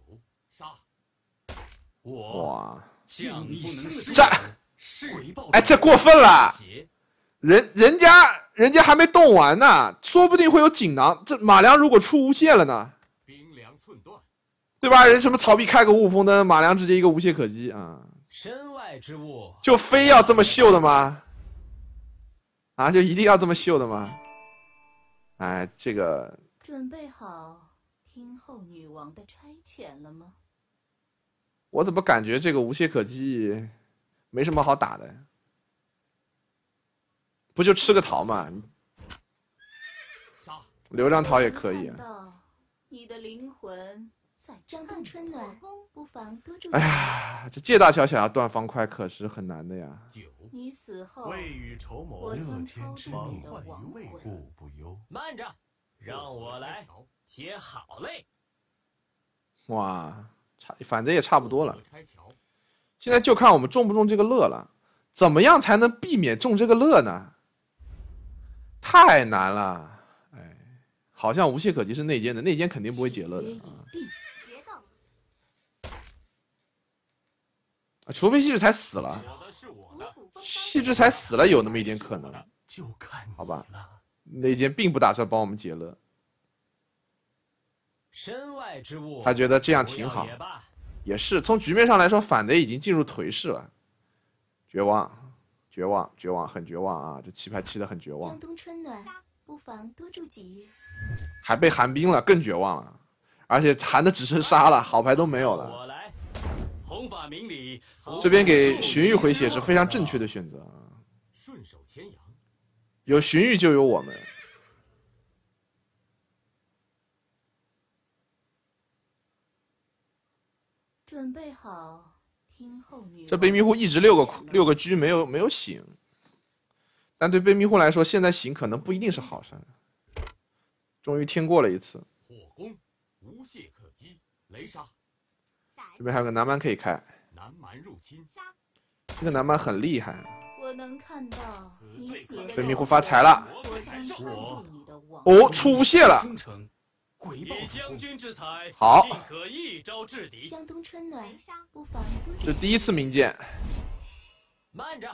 哇！这，哎，这过分了！人人家人家还没动完呢，说不定会有锦囊。这马良如果出无限了呢？兵粮寸断，对吧？人什么？曹丕开个五五分灯，马良直接一个无懈可击啊！身外之物，就非要这么秀的吗？啊，就一定要这么秀的吗？哎，这个准备好听候女王的差遣了吗？我怎么感觉这个无懈可击，没什么好打的，不就吃个桃吗？少留张桃也可以啊。你的灵魂在张冬春暖，不妨多住。哎呀，这借大乔想要断方块可是很难的呀。你死后未雨绸缪，命，将于未卜不忧。慢着，让我来接，好嘞。哇。差，反正也差不多了。现在就看我们中不中这个乐了。怎么样才能避免中这个乐呢？太难了，哎，好像无懈可击是内奸的，内奸肯定不会解乐的啊。除非戏志才死了，戏志才死了有那么一点可能。好吧内奸并不打算帮我们解乐。身外之物，他觉得这样挺好。也是从局面上来说，反贼已经进入颓势了，绝望，绝望，绝望，很绝望啊！这棋牌棋的很绝望。江东春暖，不妨多住几日。还被寒冰了，更绝望了。而且寒的只剩沙了，好牌都没有了。我来，红法明理。这边给荀彧回血是非常正确的选择。顺手牵羊，有荀彧就有我们。准备好听后面。这被迷糊一直六个六个狙没有没有醒，但对被迷糊来说，现在醒可能不一定是好事。终于听过了一次。火攻无懈可击，雷杀。这边还有个南蛮可以开。南蛮入侵。这个南蛮很厉害。我能看到。被迷糊发财了。哦，出无懈了。回以将军之才，好，尽可一招制敌。江东春暖，不妨。这第一次名剑。慢着，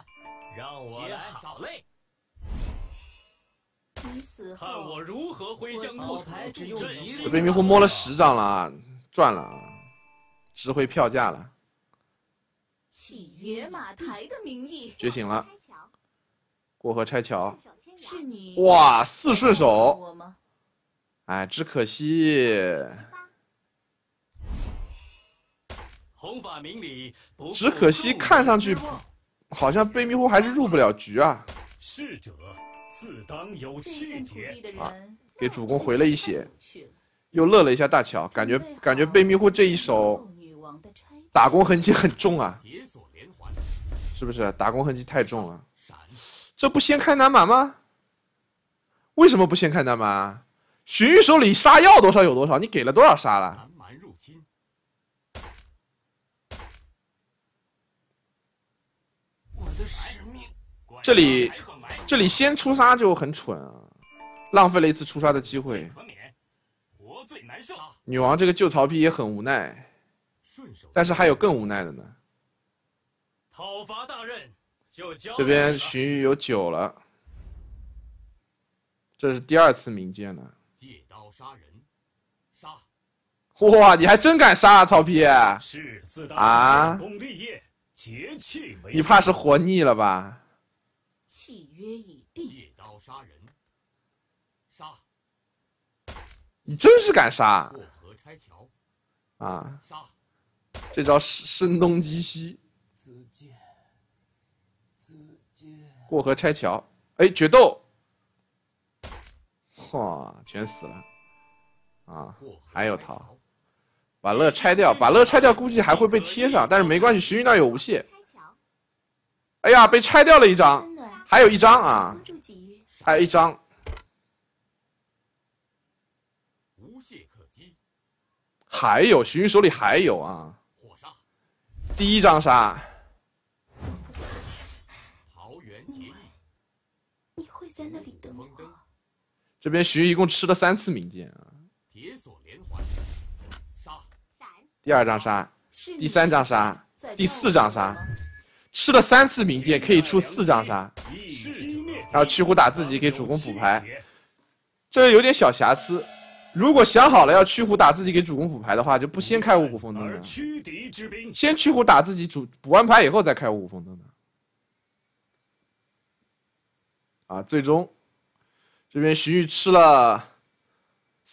让我来。好嘞。看我如何挥江阔！我牌只用一次。被迷糊摸了十张了啊，赚了啊，值回票价了。起野马台的名义，觉醒了，过河拆桥。是你哇，四顺手。哎，只可惜，只可惜，看上去好像贝迷糊还是入不了局啊。逝者自当有气节。啊，给主公回了一血，又乐了一下大乔，感觉感觉贝迷糊这一手打工痕迹很重啊，是不是打工痕迹太重了？这不先开南马吗？为什么不先开南马？荀彧手里杀要多少有多少，你给了多少杀了？这里，这里先出杀就很蠢啊，浪费了一次出杀的机会。女王这个救曹丕也很无奈。但是还有更无奈的呢。讨伐大任，就交。这边荀彧有酒了，这是第二次冥界了。哇，你还真敢杀啊，曹丕！是自大功立业，节气为。你怕是活腻了吧？契约已毕，借刀杀人，杀！你真是敢杀！过河拆桥，啊！杀！这招是声东击西，自荐，自荐。过河拆桥，哎，决斗！嚯，全死了！啊，还有逃。把乐拆掉，把乐拆掉，估计还会被贴上，但是没关系，徐玉那有无懈。哎呀，被拆掉了一张，还有一张啊，还有一张。无懈可击。还有，徐玉手里还有啊。火杀。第一张杀。桃园结义，你会在那里等我。这边徐一共吃了三次明剑啊。第二张杀，第三张杀，第四张杀，吃了三次冥界可以出四张杀，然后去虎打自己给主公补牌，这有点小瑕疵。如果想好了要去虎打自己给主公补牌的话，就不先开五虎封灯了，先去虎打自己主补完牌以后再开五虎丰灯的。啊，最终这边荀彧吃了。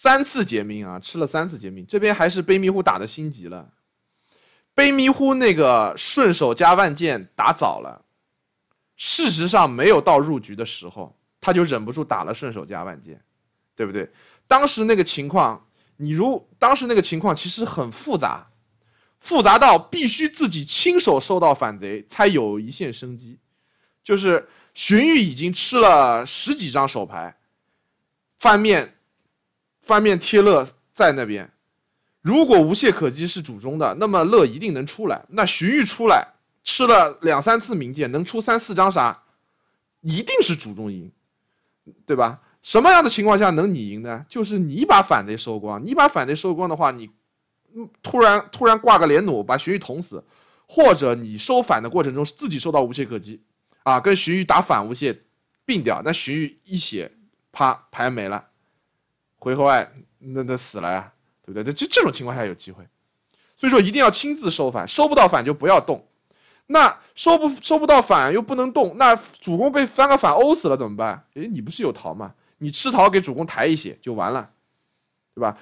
三次解命啊，吃了三次解命，这边还是悲迷糊打的心急了。悲迷糊那个顺手加万箭打早了，事实上没有到入局的时候，他就忍不住打了顺手加万箭，对不对？当时那个情况，你如当时那个情况其实很复杂，复杂到必须自己亲手收到反贼才有一线生机。就是荀彧已经吃了十几张手牌，翻面。翻面贴乐在那边，如果无懈可击是主中的，那么乐一定能出来。那荀彧出来吃了两三次名剑，能出三四张啥？一定是主中赢，对吧？什么样的情况下能你赢呢？就是你把反贼收光，你把反贼收光的话，你突然突然挂个连弩把荀彧捅死，或者你收反的过程中自己收到无懈可击，啊，跟荀彧打反无懈并掉，那荀彧一血，啪牌没了。回合外那那死了呀，对不对？这这这种情况下有机会，所以说一定要亲自收反，收不到反就不要动。那收不收不到反又不能动，那主公被三个反殴死了怎么办？哎，你不是有桃吗？你吃桃给主公抬一血就完了，对吧？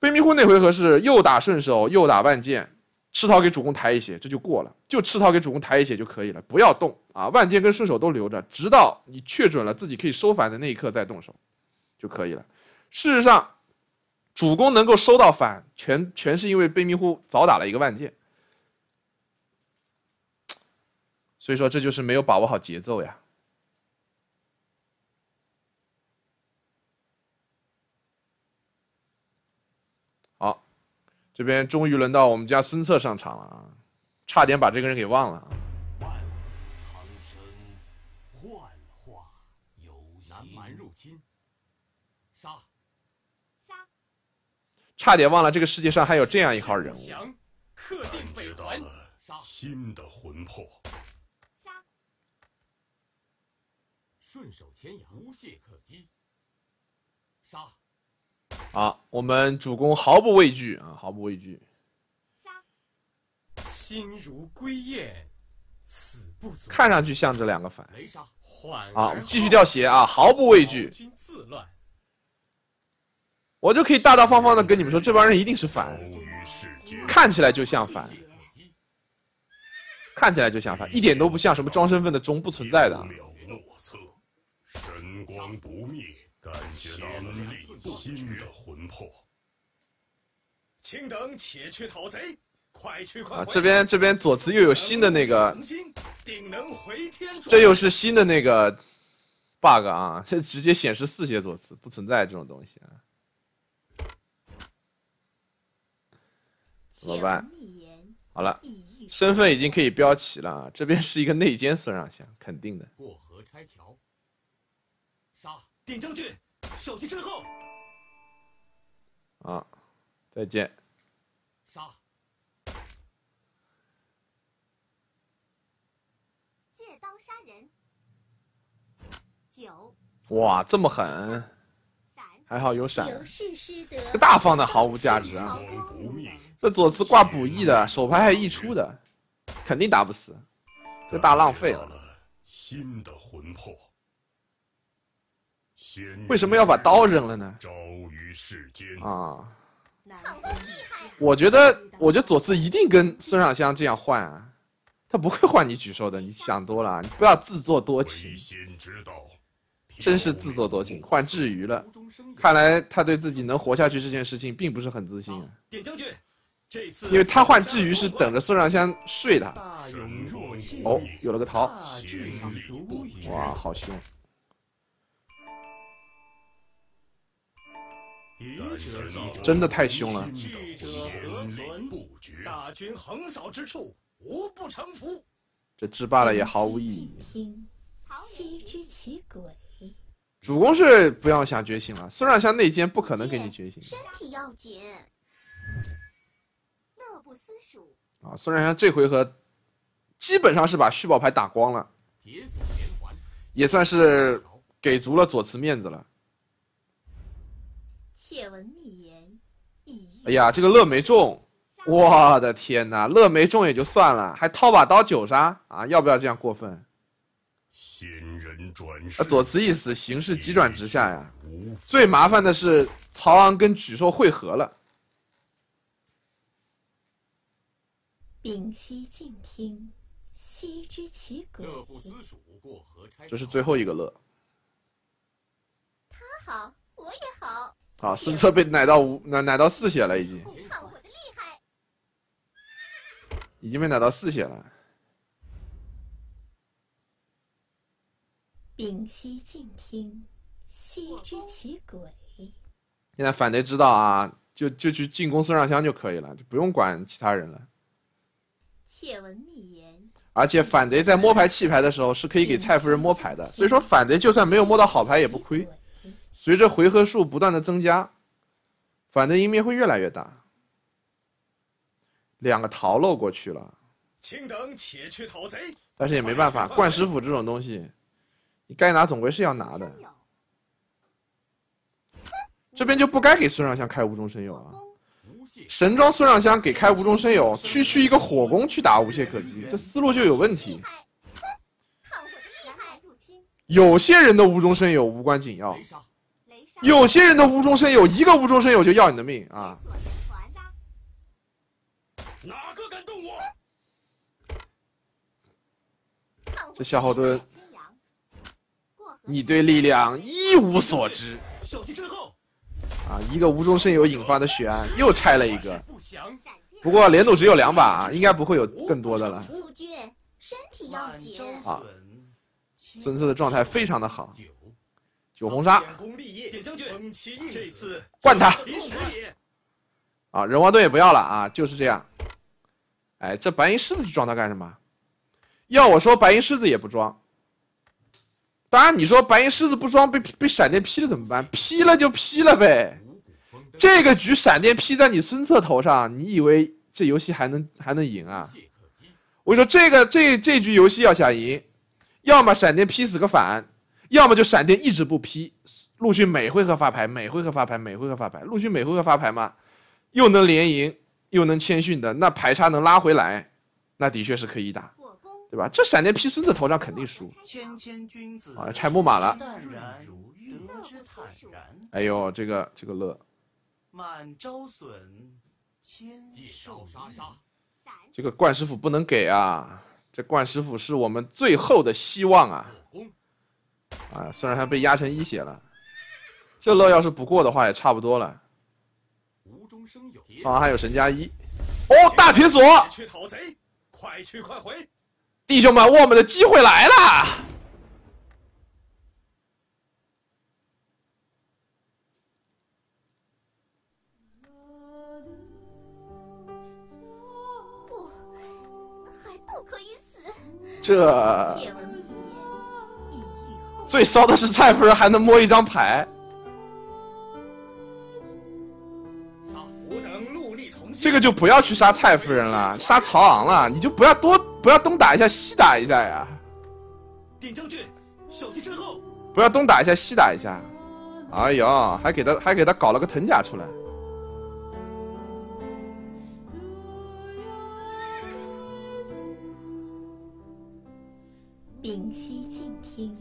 卑弥呼那回合是又打顺手又打万箭，吃桃给主公抬一血这就过了，就吃桃给主公抬一血就可以了，不要动啊！万箭跟顺手都留着，直到你确准了自己可以收反的那一刻再动手，就可以了。事实上，主公能够收到反，全全是因为贝密糊早打了一个万箭。所以说这就是没有把握好节奏呀。好，这边终于轮到我们家孙策上场了啊，差点把这个人给忘了。差点忘了这个世界上还有这样一号人物。强，克定本杀，新的魂魄，杀，顺手牵羊，无懈可击，杀。啊，我们主公毫不畏惧啊，毫不畏惧。杀，心如归雁，死不足。看上去像这两个反。为杀，啊，继续掉血啊，毫不畏惧。军自乱。我就可以大大方方的跟你们说，这帮人一定是反，看起来就像反，看起来就像反，一点都不像什么装身份的中不存在的神光不灭，感觉到了新的魂魄，请等且去讨贼，快去快回！啊，这边这边左慈又有新的那个，这又是新的那个 bug 啊！这直接显示四血左慈不存在这种东西啊！怎么办？好了，身份已经可以标齐了。这边是一个内奸孙尚香，肯定的。过河拆桥，杀点将军，小心身后。啊，再见。杀，借刀杀人。九。哇，这么狠！还好有闪。这大方的毫无价值啊！这左慈挂补益的，手牌还溢出的，肯定打不死，这大浪费了。新的魂魄，为什么要把刀扔了呢？啊，世间啊！我觉得，我觉得左慈一定跟孙尚香这样换啊，他不会换你举寿的，你想多了，你不要自作多情。真是自作多情，换智愚了。看来他对自己能活下去这件事情并不是很自信。点将军。因为他换智于是等着孙尚香睡的。哦，有了个桃。哇，好凶！真的太凶了。这制霸了也毫无意义。主公是不要想觉醒了，孙尚香内奸不可能给你觉醒。啊，孙尚香这回合基本上是把续宝牌打光了，也算是给足了左慈面子了。哎呀，这个乐没中，我的天哪，乐没中也就算了，还掏把刀九杀啊？要不要这样过分？仙人转世，左慈一死，形势急转直下呀。最麻烦的是，曹昂跟沮授会合了。屏息静听，悉知其鬼。这是最后一个乐。他好，我也好。啊！孙策被奶到五，奶奶到四血了，已经。看我的厉害！已经被奶到四血了。屏息静听，悉知其鬼。现在反贼知道啊，就就去进攻孙尚香就可以了，就不用管其他人了。且闻密言，而且反贼在摸牌弃牌的时候是可以给蔡夫人摸牌的，所以说反贼就算没有摸到好牌也不亏。随着回合数不断的增加，反贼赢面会越来越大。两个桃漏过去了，请等且去讨贼。但是也没办法，冠师傅这种东西，你该拿总归是要拿的。这边就不该给孙尚香开无中生有啊。神装孙尚香给开无中生有，区区一个火攻去打无懈可击，这思路就有问题。有些人的无中生有无关紧要，有些人的无中生有一个无中生有就要你的命啊！这夏侯惇，你对力量一无所知。啊，一个无中生有引发的血案又拆了一个。不过连弩只有两把啊，应该不会有更多的了。啊。孙策的状态非常的好，九红杀。建这次他。啊，人王盾也不要了啊，就是这样。哎，这白银狮子去装他干什么？要我说，白银狮子也不装。当然你说白银狮子不装，被被闪电劈了怎么办？劈了就劈了呗。这个局闪电劈在你孙策头上，你以为这游戏还能还能赢啊？我跟你说，这个这这局游戏要想赢，要么闪电劈死个反，要么就闪电一直不劈，陆逊每回合发牌，每回合发牌，每回合发牌，陆逊每回合发牌嘛，又能连赢，又能谦逊的，那排差能拉回来，那的确是可以打，对吧？这闪电劈孙子头上肯定输，啊，拆木马了。哎呦，这个这个乐。满招损，千谦受益。这个冠师傅不能给啊！这冠师傅是我们最后的希望啊！啊，虽然他被压成一血了，这乐要是不过的话也差不多了。无中生有，啊，还有神加一！哦，大铁锁！快去快回，弟兄们，我们的机会来了！这最骚的是蔡夫人还能摸一张牌。这个就不要去杀蔡夫人了，杀曹昂了，你就不要多不要东打一下西打一下呀。点将军，小心身后！不要东打一下西打一下。哎呦，还给他还给他搞了个藤甲出来。屏息静听，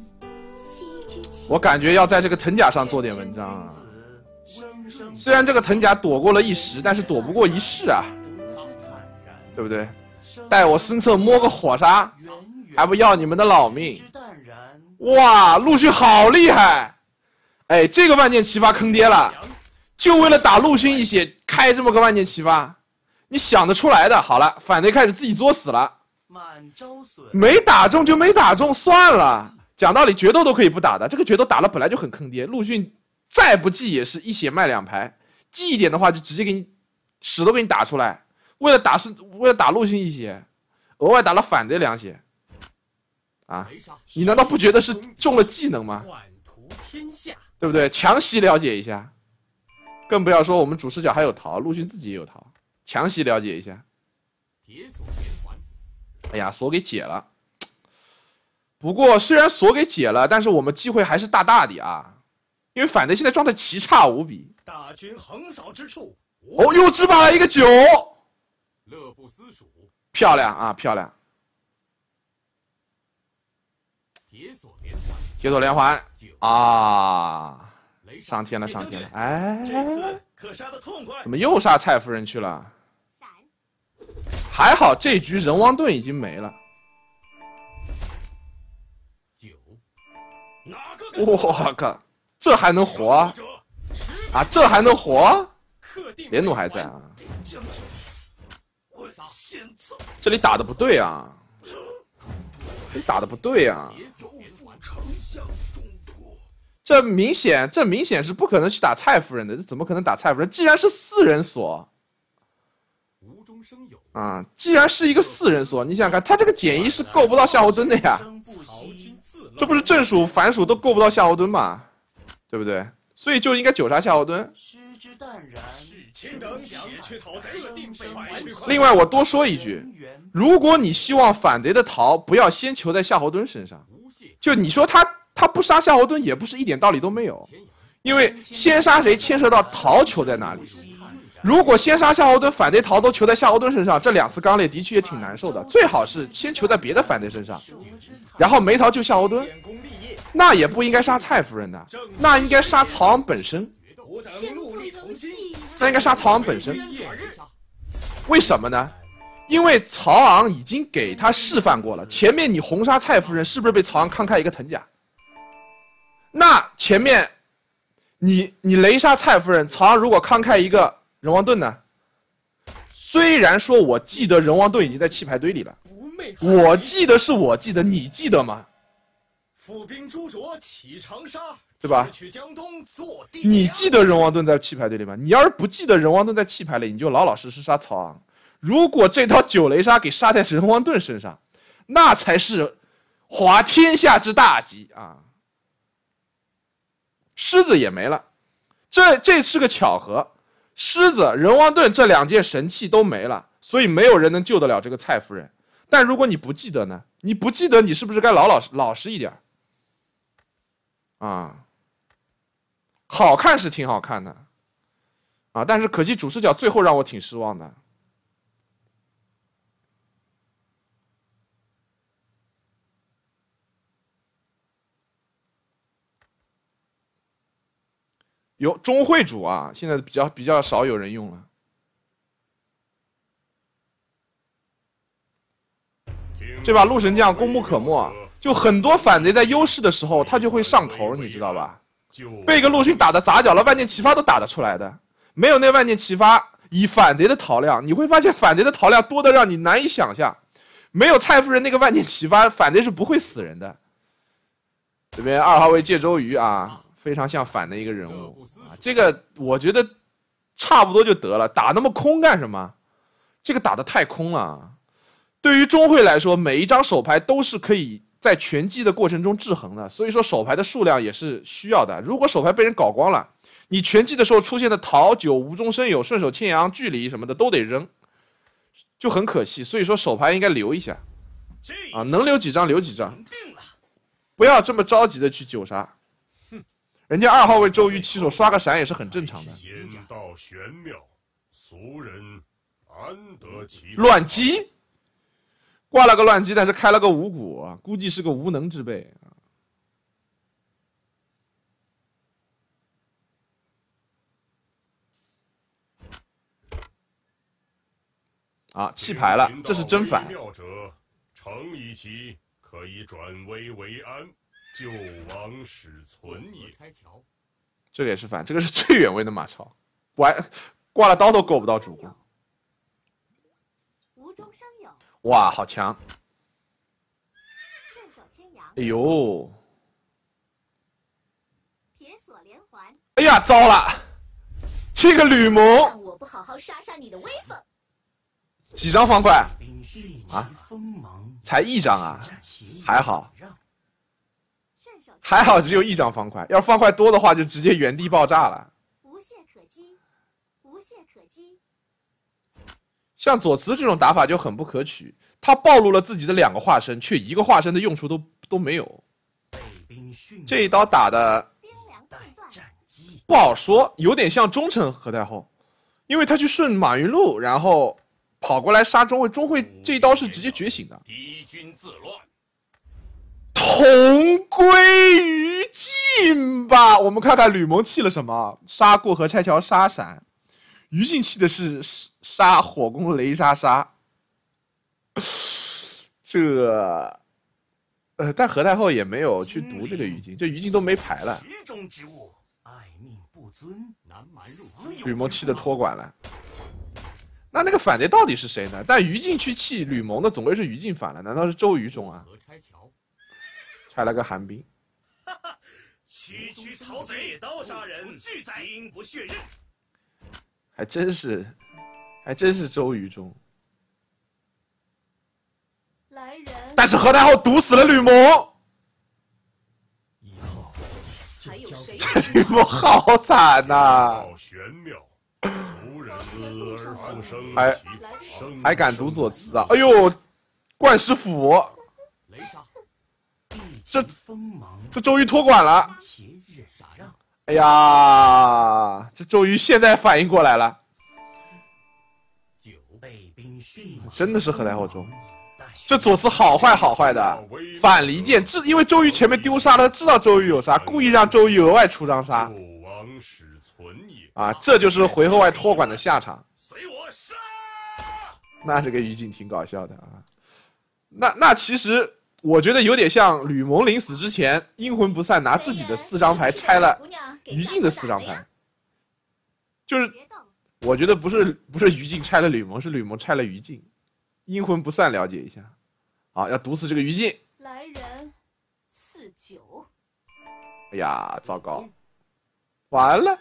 我感觉要在这个藤甲上做点文章啊。虽然这个藤甲躲过了一时，但是躲不过一世啊，对不对？待我孙策摸个火杀，还不要你们的老命！哇，陆逊好厉害！哎，这个万箭齐发坑爹了，就为了打陆逊一血，开这么个万箭齐发，你想得出来的？好了，反贼开始自己作死了。满招损，没打中就没打中，算了。讲道理，决斗都可以不打的。这个决斗打了本来就很坑爹。陆逊再不记也是一血卖两排，记一点的话就直接给你屎都给你打出来。为了打是，为了打陆逊一血，额外打了反贼两血。啊，你难道不觉得是中了技能吗？对不对？强袭了解一下，更不要说我们主视角还有桃，陆逊自己也有桃，强袭了解一下。哎呀，锁给解了。不过虽然锁给解了，但是我们机会还是大大的啊，因为反正现在状态奇差无比。大军横扫之处，哦，又制霸了一个九。乐不思蜀。漂亮啊，漂亮。铁索连环。铁索连环啊！上天了，上天了！哎，怎么又杀蔡夫人去了？还好这局人王盾已经没了。九，哪个？我靠，这还能活？啊，这还能活？连弩还在啊。这里打的不对啊！你打的不对啊！这明显，这明显是不可能去打蔡夫人的，这怎么可能打蔡夫人？既然是四人锁。啊，既然是一个四人锁，你想想看，他这个减一是够不到夏侯惇的呀，这不是正数反数都够不到夏侯惇吗？对不对？所以就应该九杀夏侯惇。另外我多说一句，如果你希望反贼的逃不要先求在夏侯惇身上，就你说他他不杀夏侯惇也不是一点道理都没有，因为先杀谁牵涉到逃求在哪里。如果先杀夏侯惇，反贼逃都求在夏侯惇身上，这两次刚烈的确也挺难受的。最好是先求在别的反贼身上，然后没逃就夏侯惇。那也不应该杀蔡夫人的，那应该杀曹昂本身。那应该杀曹昂本身。为什么呢？因为曹昂已经给他示范过了。前面你红杀蔡夫人，是不是被曹昂慷慨一个藤甲？那前面，你你雷杀蔡夫人，曹昂如果慷慨一个。人王盾呢？虽然说，我记得人王盾已经在弃牌堆里了。我记得是我记得，你记得吗？富兵朱卓起长沙，对吧？江东地。你记得人王盾在弃牌堆里吗？你要是不记得人王盾在弃牌里，你就老老实实杀曹昂。如果这套九雷杀给杀在人王盾身上，那才是滑天下之大稽啊！狮子也没了，这这是个巧合。狮子人王盾这两件神器都没了，所以没有人能救得了这个蔡夫人。但如果你不记得呢？你不记得，你是不是该老老实老实一点啊，好看是挺好看的，啊，但是可惜主视角最后让我挺失望的。有钟会主啊，现在比较比较少有人用了。这把陆神将功不可没，就很多反贼在优势的时候，他就会上头，你知道吧？被一个陆逊打的杂脚了，万箭齐发都打得出来的。没有那万箭齐发，以反贼的逃量，你会发现反贼的逃量多的让你难以想象。没有蔡夫人那个万箭齐发，反贼是不会死人的。这边二号位借周瑜啊。非常像反的一个人物啊，这个我觉得差不多就得了，打那么空干什么？这个打的太空了。对于中会来说，每一张手牌都是可以在全击的过程中制衡的，所以说手牌的数量也是需要的。如果手牌被人搞光了，你全击的时候出现的桃九无中生有、顺手牵羊、距离什么的都得扔，就很可惜。所以说手牌应该留一下，啊，能留几张留几张，不要这么着急的去九杀。人家二号位周瑜起手刷个闪也是很正常的。天道玄妙，俗人安得其？乱击，挂了个乱击，但是开了个五谷，估计是个无能之辈啊！弃牌了，这是真反。妙者乘以其可以转危为安。救亡使存以开桥，这个也是反，这个是最远位的马超，完挂了刀都够不到主公。无中生有，哇，好强！镇守千阳，哎呦！铁锁连环，哎呀，糟了！这个吕蒙，我不好好杀杀你的威风，几张方块啊？才一张啊？还好。还好只有一张方块，要是方块多的话，就直接原地爆炸了。无懈可击，无懈可击。像左慈这种打法就很不可取，他暴露了自己的两个化身，却一个化身的用处都都没有。这一刀打的不好说，有点像忠臣何太后，因为他去顺马云禄，然后跑过来杀钟会。钟会这一刀是直接觉醒的。敌军自乱。同归于尽吧！我们看看吕蒙弃了什么，杀过河拆桥，杀闪。于禁弃的是杀火攻雷杀杀。这，呃，但何太后也没有去读这个于禁，这于禁都没牌了。吕蒙气的托管了。那那个反贼到底是谁呢？但于禁去气吕蒙的，总归是于禁反了，难道是周瑜中啊？来了个寒冰，哈哈！区区曹贼，刀杀人，拒载，兵不血刃，还真是，还真是周瑜忠。来人！但是何太后毒死了吕蒙。以后还有谁？吕蒙好惨呐！老玄妙，夫 人死而复生，还还敢读左慈啊？哎呦，冠师府。这这周瑜托管了，哎呀，这周瑜现在反应过来了。真的是何太后中。这左慈好坏好坏的，反离间，这因为周瑜前面丢杀了，知道周瑜有杀，故意让周瑜额外出张杀。啊，这就是回合外托管的下场。那这个于禁挺搞笑的啊，那那其实。我觉得有点像吕蒙临死之前阴魂不散，拿自己的四张牌拆了于禁的四张牌，就是我觉得不是不是于禁拆了吕蒙，是吕蒙拆了于禁，阴魂不散，了解一下，啊，要毒死这个于禁，来人，赐酒，哎呀，糟糕，完了，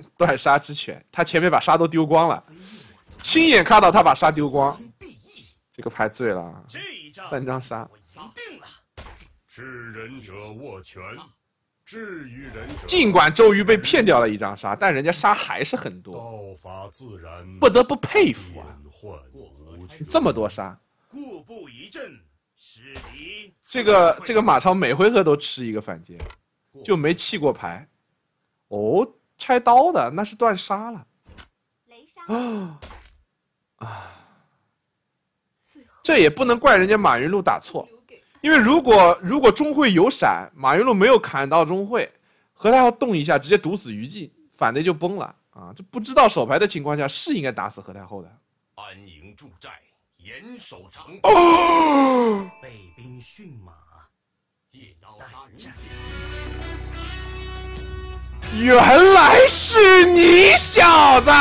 断杀之犬，他前面把杀都丢光了，亲眼看到他把杀丢光，这个牌醉了。三张杀，我定了。知人者握拳，至于人。尽管周瑜被骗掉了一张杀，但人家杀还是很多。道法自然，不得不佩服啊！这么多杀，固步一阵，敌。这个这个马超每回合都吃一个反劫，就没弃过牌。哦，拆刀的那是断杀了。雷杀 啊啊！这也不能怪人家马云禄打错，因为如果如果钟会有闪，马云禄没有砍到钟会，何太后动一下直接毒死虞姬，反贼就崩了啊！这不知道手牌的情况下是应该打死何太后的。安营驻寨，严守城哦。备兵驯马，借刀杀人。原来是你小子！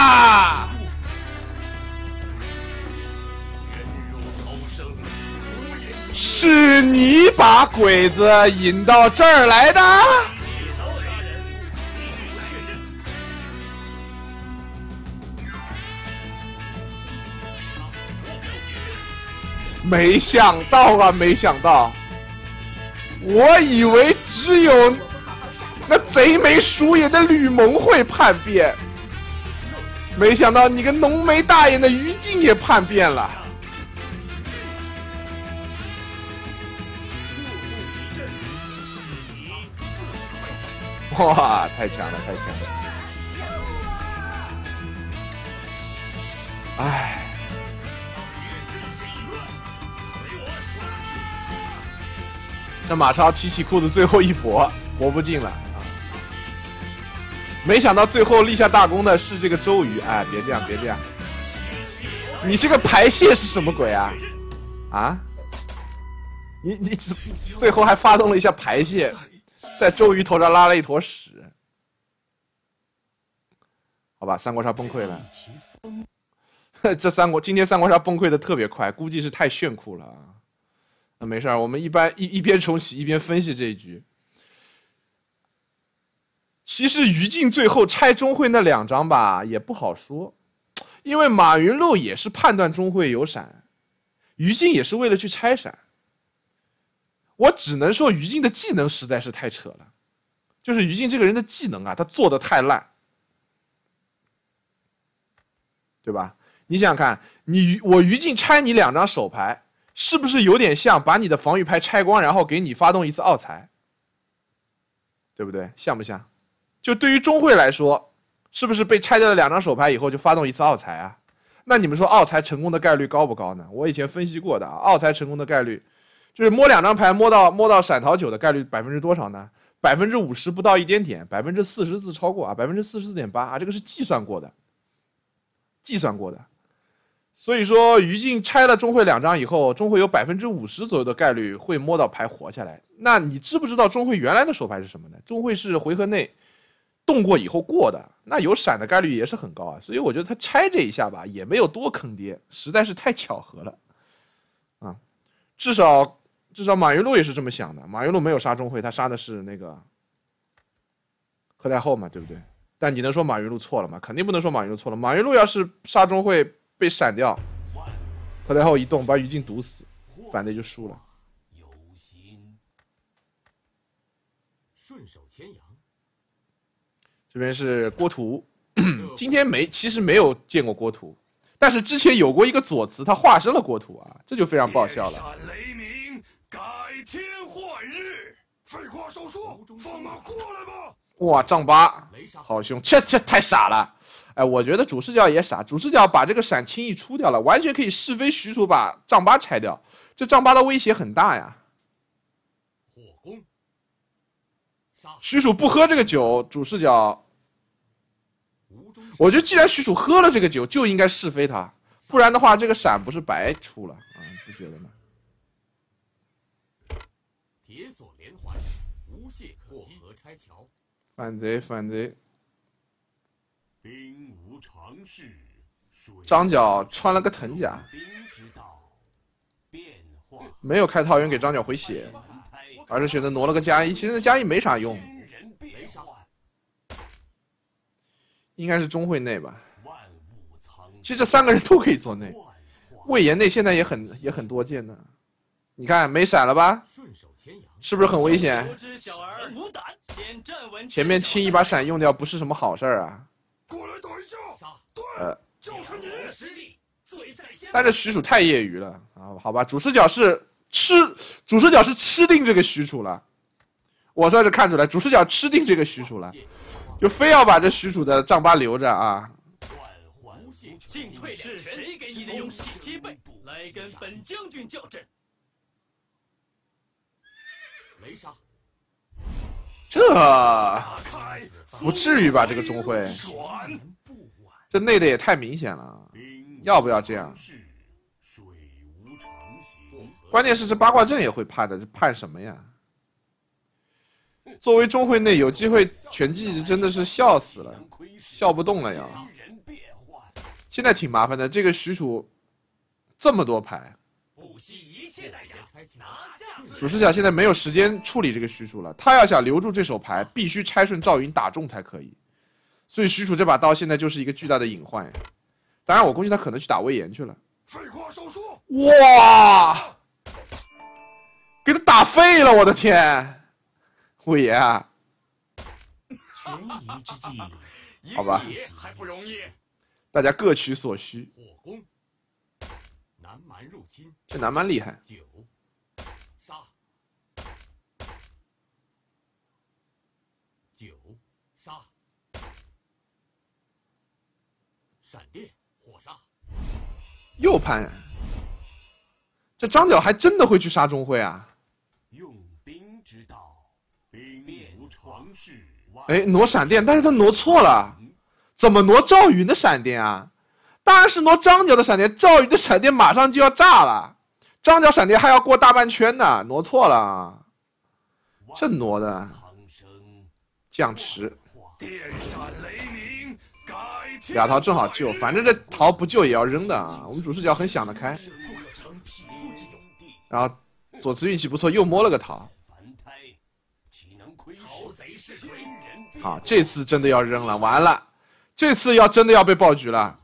是你把鬼子引到这儿来的？没想到啊，没想到！我以为只有那贼眉鼠眼的吕蒙会叛变，没想到你个浓眉大眼的于禁也叛变了。哇，太强了，太强了！哎，这马超提起裤子最后一搏，搏不进了啊！没想到最后立下大功的是这个周瑜，哎，别这样，别这样！你这个排泄是什么鬼啊？啊？你你最后还发动了一下排泄？在周瑜头上拉了一坨屎，好吧，三国杀崩溃了。这三国，今天三国杀崩溃的特别快，估计是太炫酷了啊。那没事儿，我们一般一一边重启一边分析这一局。其实于禁最后拆钟会那两张吧，也不好说，因为马云禄也是判断钟会有闪，于禁也是为了去拆闪。我只能说于禁的技能实在是太扯了，就是于禁这个人的技能啊，他做的太烂，对吧？你想想看，你我于禁拆你两张手牌，是不是有点像把你的防御牌拆光，然后给你发动一次奥才，对不对？像不像？就对于钟会来说，是不是被拆掉了两张手牌以后就发动一次奥才啊？那你们说奥才成功的概率高不高呢？我以前分析过的，奥才成功的概率。就是摸两张牌，摸到摸到闪桃九的概率百分之多少呢？百分之五十不到一点点，百分之四十四超过啊，百分之四十四点八啊，这个是计算过的，计算过的。所以说，于静拆了钟会两张以后，钟会有百分之五十左右的概率会摸到牌活下来。那你知不知道钟会原来的手牌是什么呢？钟会是回合内动过以后过的，那有闪的概率也是很高啊。所以我觉得他拆这一下吧，也没有多坑爹，实在是太巧合了啊，至少。至少马云禄也是这么想的。马云禄没有杀钟会，他杀的是那个何太后嘛，对不对？但你能说马云禄错了吗？肯定不能说马云禄错了。马云禄要是杀钟会被闪掉，何太后一动把于禁毒死，反对就输了。顺手牵羊，这边是郭图，今天没其实没有见过郭图，但是之前有过一个左慈，他化身了郭图啊，这就非常爆笑了。天换日，废话少说，放马过来吧！哇，丈八，好凶！这这太傻了。哎，我觉得主视角也傻，主视角把这个闪轻易出掉了，完全可以试飞徐庶把丈八拆掉。这丈八的威胁很大呀！火攻，徐楚不喝这个酒，主视角。我觉得既然徐楚喝了这个酒，就应该是非他，不然的话，这个闪不是白出了啊？不觉得吗？反贼，反贼！张角穿了个藤甲，没有开桃园给张角回血，而是选择挪了个加一。其实那加一没啥用，应该是钟会内吧？其实这三个人都可以做内。魏延内现在也很也很多见的，你看没闪了吧？是不是很危险？前面清一把闪用掉，不是什么好事儿啊！过来打一下，对。你。但是许褚太业余了啊，好吧，主视角是吃，主视角是吃定这个许褚了。我算是看出来，主视角吃定这个许褚了，就非要把这许褚的丈八留着啊！谁给你的勇气？来跟本将军叫阵？没啥，这不至于吧？这个钟会，这内的也太明显了，要不要这样？关键是这八卦阵也会判的，这判什么呀？作为钟会内有机会，全季，真的是笑死了，笑不动了呀！现在挺麻烦的，这个许褚这么多牌。主视角现在没有时间处理这个许褚了，他要想留住这手牌，必须拆顺赵云打中才可以。所以许褚这把刀现在就是一个巨大的隐患。当然，我估计他可能去打魏延去了。废话少说，哇！给他打废了，我的天！魏延，权宜之计，好吧？还不容易，大家各取所需。火攻，南蛮入侵，这南蛮厉害。又盘，这张角还真的会去杀钟会啊！用兵之道，兵势哎，挪闪电，但是他挪错了，怎么挪赵云的闪电啊？当然是挪张角的闪电，赵云的闪电马上就要炸了，张角闪电还要过大半圈呢，挪错了。这挪的降池。电雷鸣。俩桃正好救，反正这桃不救也要扔的啊。我们主视角很想得开。然后左慈运气不错，又摸了个桃。好，这次真的要扔了，完了，这次要真的要被爆菊了。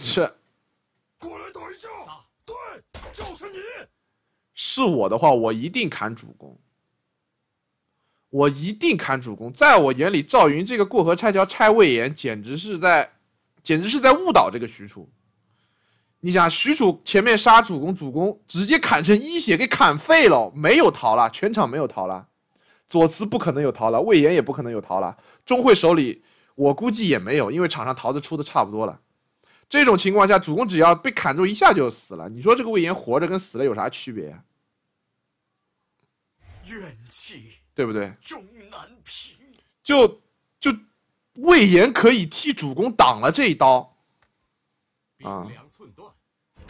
是，过来打一下。对，就是你。是我的话，我一定砍主公。我一定砍主公，在我眼里，赵云这个过河拆桥拆魏延，简直是在，简直是在误导这个许褚。你想，许褚前面杀主公，主公直接砍成一血，给砍废了，没有逃了，全场没有逃了，左慈不可能有逃了，魏延也不可能有逃了，钟会手里我估计也没有，因为场上桃子出的差不多了。这种情况下，主公只要被砍住一下就死了。你说这个魏延活着跟死了有啥区别？呀、怨气。对不对？就就魏延可以替主公挡了这一刀，啊！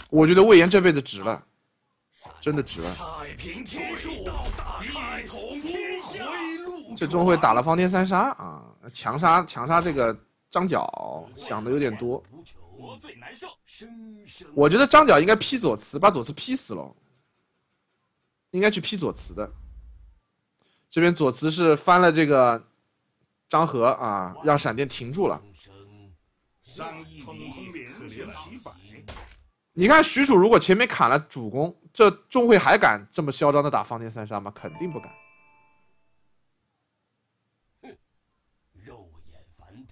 我觉得魏延这辈子值了，真的值了。太平天数，一统天下。会打了方天三杀啊！强杀强杀这个张角，想的有点多。我觉得张角应该劈左慈，把左慈劈死了，应该去劈左慈的。这边左慈是翻了这个张合啊，让闪电停住了。你看，许褚如果前面砍了主公，这钟会还敢这么嚣张的打方天三杀吗？肯定不敢。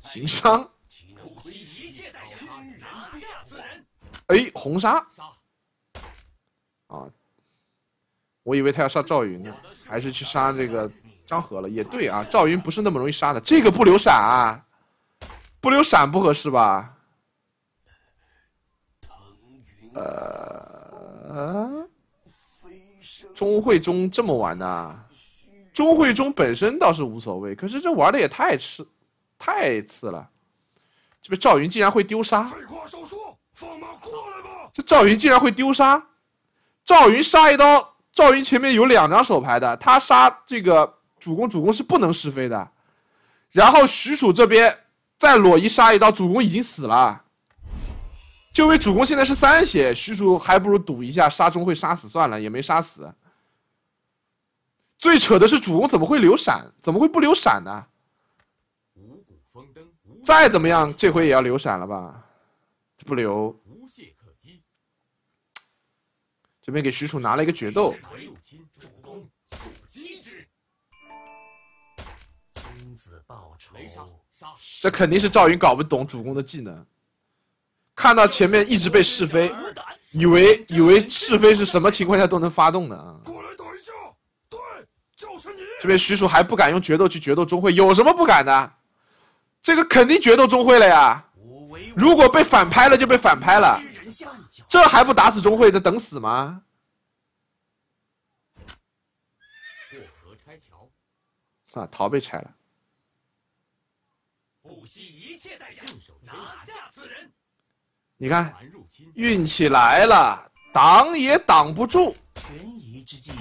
行商。哎，红杀。啊，我以为他要杀赵云呢。还是去杀这个张合了，也对啊。赵云不是那么容易杀的，这个不留闪啊，不留闪不合适吧？呃，钟会钟这么玩呢？钟会钟本身倒是无所谓，可是这玩的也太次，太次了。这个赵云竟然会丢杀，废话少说，放马过来吧！这赵云竟然会丢杀，赵云杀一刀。赵云前面有两张手牌的，他杀这个主公，主公是不能失飞的。然后徐褚这边再裸一杀一刀，主公已经死了。这位主公现在是三血，徐褚还不如赌一下杀钟会杀死算了，也没杀死。最扯的是主公怎么会留闪？怎么会不留闪呢？五谷丰登。再怎么样，这回也要留闪了吧？不留。这边给许褚拿了一个决斗，这肯定是赵云搞不懂主公的技能，看到前面一直被是非，以为以为是非是什么情况下都能发动的。过来打一下，对，就是你。这边许褚还不敢用决斗去决斗钟会，有什么不敢的？这个肯定决斗钟会了呀。如果被反拍了，就被反拍了。这还不打死钟会，在等死吗？过河拆桥，啊，桃被拆了。不惜一切代价拿下此人。你看，运气来了，挡也挡不住。权宜之计，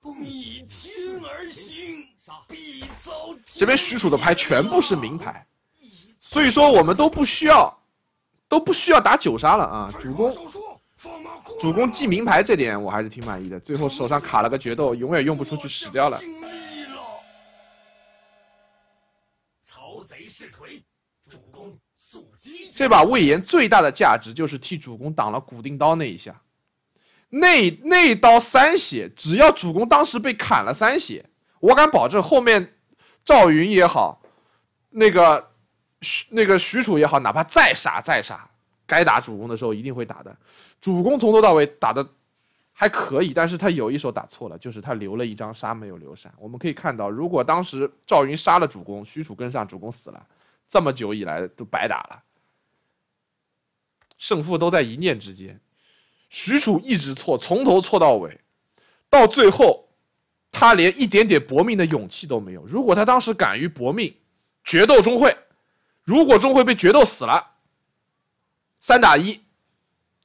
不逆天而行，必遭。这边许褚的牌全部是名牌，所以说我们都不需要。都不需要打九杀了啊！主公，主公记名牌这点我还是挺满意的。最后手上卡了个决斗，永远用不出去，死掉了。这把魏延最大的价值就是替主公挡了古定刀那一下，那那刀三血，只要主公当时被砍了三血，我敢保证后面赵云也好，那个。那个许褚也好，哪怕再傻再傻，该打主公的时候一定会打的。主公从头到尾打的还可以，但是他有一手打错了，就是他留了一张杀没有留闪。我们可以看到，如果当时赵云杀了主公，许褚跟上，主公死了，这么久以来都白打了。胜负都在一念之间。许褚一直错，从头错到尾，到最后他连一点点搏命的勇气都没有。如果他当时敢于搏命，决斗终会。如果钟会被决斗死了，三打一，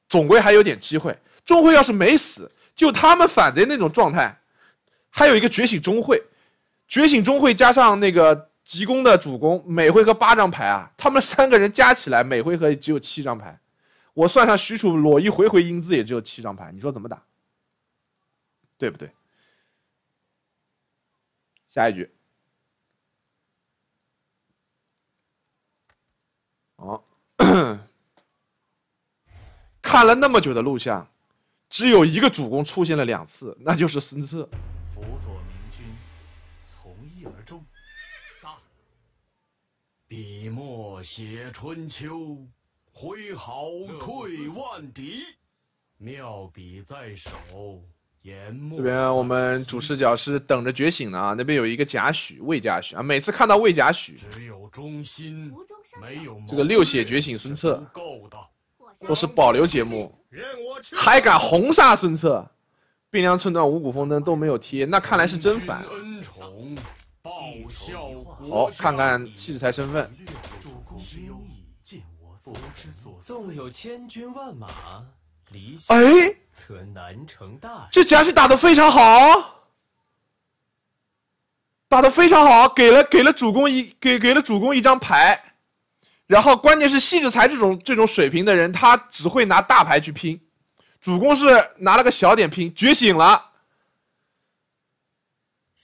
总归还有点机会。钟会要是没死，就他们反贼那种状态，还有一个觉醒钟会，觉醒钟会加上那个吉公的主攻，每回合八张牌啊，他们三个人加起来每回合只有七张牌，我算上许褚裸一回回英姿也只有七张牌，你说怎么打？对不对？下一局。看了那么久的录像，只有一个主公出现了两次，那就是孙策。辅佐明君，从一而终。杀！笔墨写春秋，挥毫退万敌，妙笔在手。这边我们主视角是等着觉醒呢啊，那边有一个贾诩，魏贾诩啊。每次看到魏贾诩，只有忠心，没有这个六血觉醒孙策，都是保留节目，还敢红杀孙策？汴梁寸断五谷丰登都没有贴，那看来是真烦。好，看看戏才身份。纵有千军万马。哎，这贾诩打的非常好，打的非常好，给了给了主公一给给了主公一张牌，然后关键是戏志才这种这种水平的人，他只会拿大牌去拼，主公是拿了个小点拼觉醒了，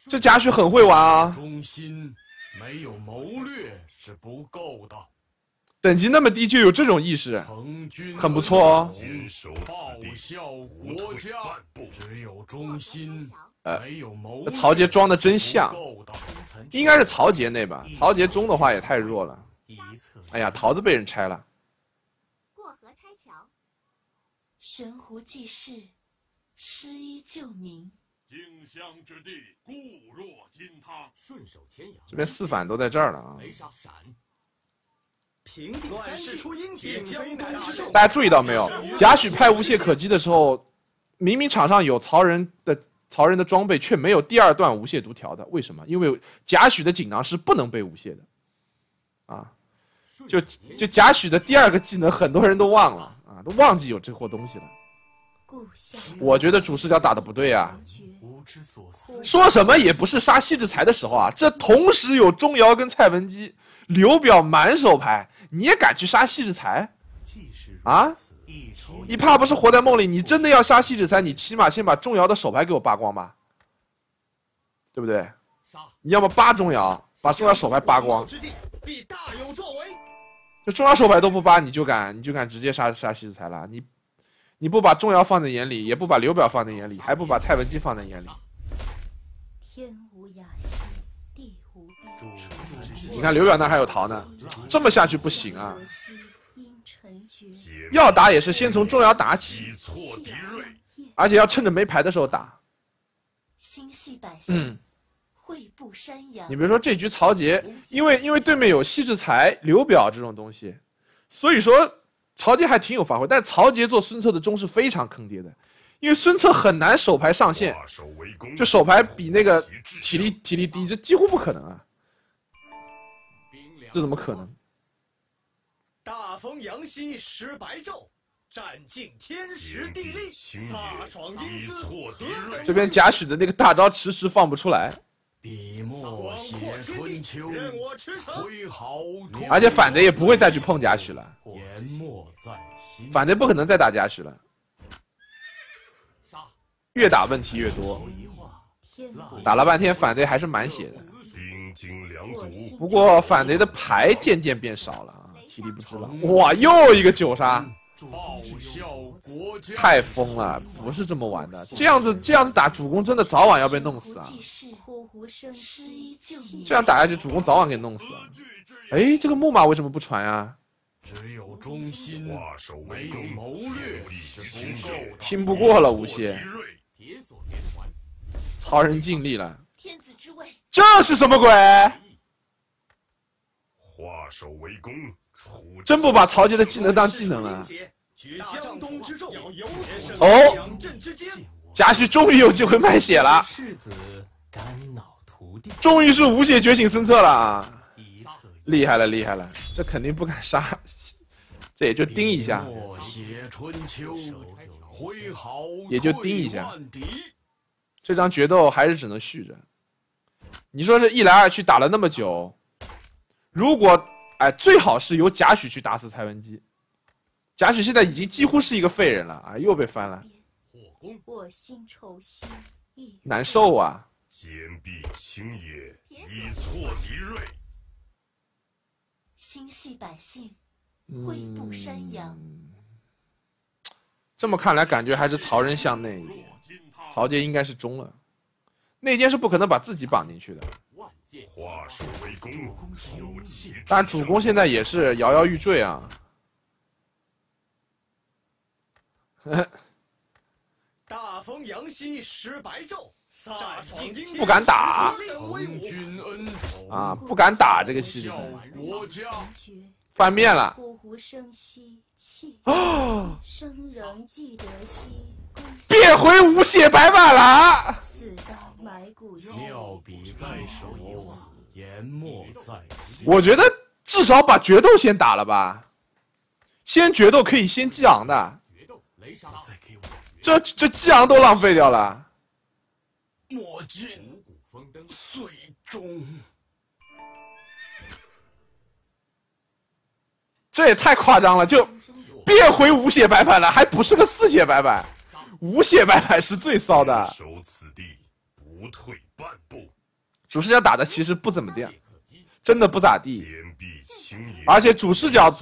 这贾诩很会玩啊，忠心没有谋略是不够的。等级那么低就有这种意识，很不错哦。报效曹杰装的真像，应该是曹杰那吧？曹杰中的话也太弱了。哎呀，桃子被人拆了。过河拆桥，悬壶济世，施医救民。荆襄之地，固若金汤。顺手牵羊，这边四反都在这儿了啊！没杀，闪。出英大家注意到没有？贾诩派无懈可击的时候，明明场上有曹仁的曹仁的装备，却没有第二段无懈读条的，为什么？因为贾诩的锦囊是不能被无懈的啊！就就贾诩的第二个技能，很多人都忘了啊，都忘记有这货东西了。我觉得主视角打的不对啊！说什么也不是杀戏志才的时候啊！这同时有钟繇跟蔡文姬、刘表满手牌。你也敢去杀戏志才？啊，你怕不是活在梦里？你真的要杀戏志才？你起码先把钟瑶的手牌给我扒光吧，对不对？你要么扒钟瑶，把钟瑶手牌扒光。这钟瑶手牌都不扒，你就敢，你就敢直接杀杀戏志才了？你，你不把钟瑶放在眼里，也不把刘表放在眼里，还不把蔡文姬放在眼里？你看刘表那还有桃呢，这么下去不行啊！要打也是先从重要打起，而且要趁着没牌的时候打。心系百姓，惠山你比如说这局曹杰，因为因为对面有西志才、刘表这种东西，所以说曹杰还挺有发挥。但曹杰做孙策的忠是非常坑爹的，因为孙策很难手牌上线，就手牌比那个体力体力低，这几乎不可能啊。这怎么可能？大风扬兮时白昼，占尽天时地利，飒爽英姿。这边贾诩的那个大招迟迟放不出来。笔墨写春秋，任我驰骋而且反贼也不会再去碰贾诩了。言在心，反贼不可能再打贾诩了。越打问题越多，打了半天，反对还是满血的。不过反贼的牌渐渐变少了啊，体力不支了。哇，又一个九杀！太疯了，不是这么玩的。这样子这样子打主公，真的早晚要被弄死啊！这样打下去，主公早晚给弄死。哎，这个木马为什么不传啊？只有忠心，没有谋略，拼不过了。吴懈。曹仁尽力了。天子之位。这是什么鬼？化手为攻，真不把曹杰的技能当技能了。哦，贾诩终于有机会卖血了。世子肝脑涂地，终于是无血觉醒孙策了。厉害了，厉害了！这肯定不敢杀，这也就盯一下，也就盯一下。这张决斗还是只能续着。你说是一来二去打了那么久，如果哎，最好是由贾诩去打死蔡文姬。贾诩现在已经几乎是一个废人了啊，又被翻了。我心愁兮，难受啊！坚壁清野，以挫敌锐。心系百姓，挥步山阳。这么看来，感觉还是曹仁向内一点，曹杰应该是中了。内奸是不可能把自己绑进去的。但主公现在也是摇摇欲坠啊！大风扬兮时白昼，飒散尽不敢打。啊，不敢打这个西子。翻面了。生息气，啊。变回无血白板了。妙笔在手研墨在我觉得至少把决斗先打了吧，先决斗可以先激昂的。这这激昂都浪费掉了。这也太夸张了，就变回五血白板了，还不是个四血白板。无血埋牌是最骚的。守此地，不退半步。主视角打的其实不怎么地，真的不咋地。而且主视角，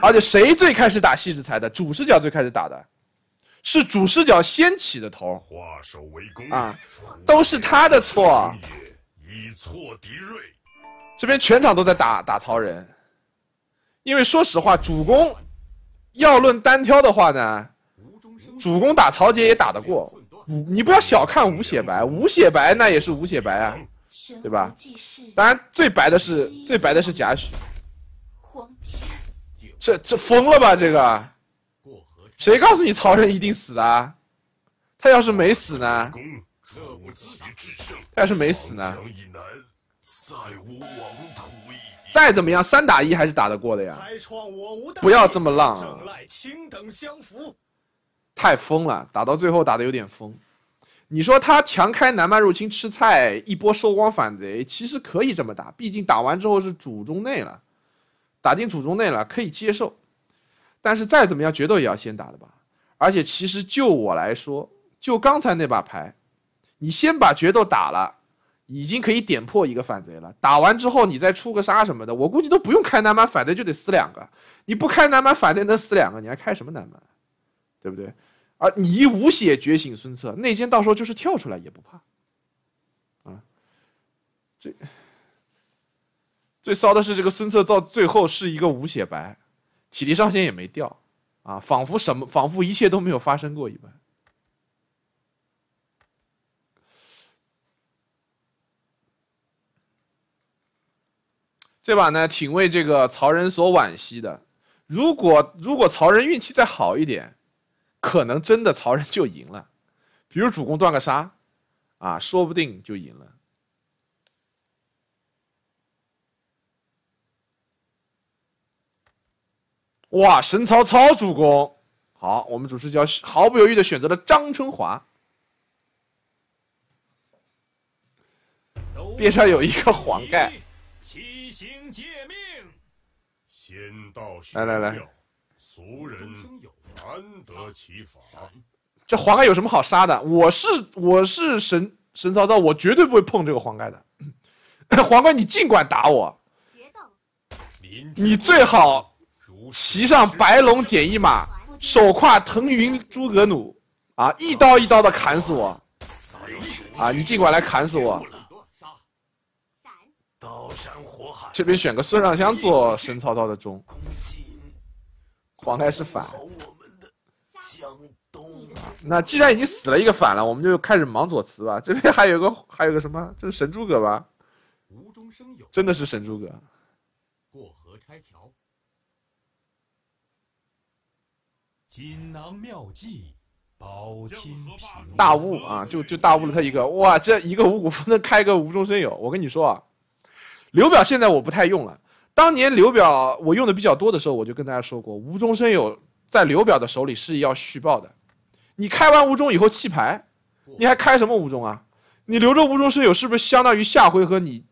而且谁最开始打戏之才的？主视角最开始打的，是主视角先起的头。化手为攻啊，都是他的错。以错敌锐，这边全场都在打打曹仁，因为说实话，主公要论单挑的话呢。主公打曹杰也打得过，你不要小看无血白，无血白那也是无血白啊，对吧？当然最白的是最白的是贾诩。这这疯了吧？这个，谁告诉你曹仁一定死啊？他要是没死呢？他要是没死呢？再怎么样三打一还是打得过的呀。不要这么浪。太疯了，打到最后打的有点疯。你说他强开南蛮入侵吃菜，一波收光反贼，其实可以这么打，毕竟打完之后是主中内了，打进主中内了可以接受。但是再怎么样决斗也要先打的吧？而且其实就我来说，就刚才那把牌，你先把决斗打了，已经可以点破一个反贼了。打完之后你再出个杀什么的，我估计都不用开南蛮反贼就得死两个。你不开南蛮反贼能死两个，你还开什么南蛮？对不对？而你一无血觉醒孙策，内奸到时候就是跳出来也不怕，啊，这最骚的是这个孙策到最后是一个无血白，体力上限也没掉，啊，仿佛什么仿佛一切都没有发生过一般。这把呢挺为这个曹仁所惋惜的，如果如果曹仁运气再好一点。可能真的曹仁就赢了，比如主公断个杀，啊，说不定就赢了。哇，神曹操，主公好，我们主持角毫不犹豫的选择了张春华，边上有一个黄盖，七星借命，先到，来俗人。难得其反，这黄盖有什么好杀的？我是我是神神曹操，我绝对不会碰这个黄盖的。黄盖你尽管打我，你最好骑上白龙减一马，手挎腾云诸葛弩啊，一刀一刀的砍死我啊！你尽管来砍死我。这边选个孙尚香做神曹操的中，黄盖是反。那既然已经死了一个反了，我们就开始忙左慈吧。这边还有个还有个什么？这是神诸葛吧？无中生有，真的是神诸葛。过河拆桥，锦囊妙计，保清平。大悟啊，就就大悟了他一个。哇，这一个五谷丰登开个无中生有。我跟你说啊，刘表现在我不太用了。当年刘表我用的比较多的时候，我就跟大家说过，无中生有在刘表的手里是要续报的。你开完无中以后弃牌，你还开什么无中啊？你留着无中生有，是不是相当于下回合你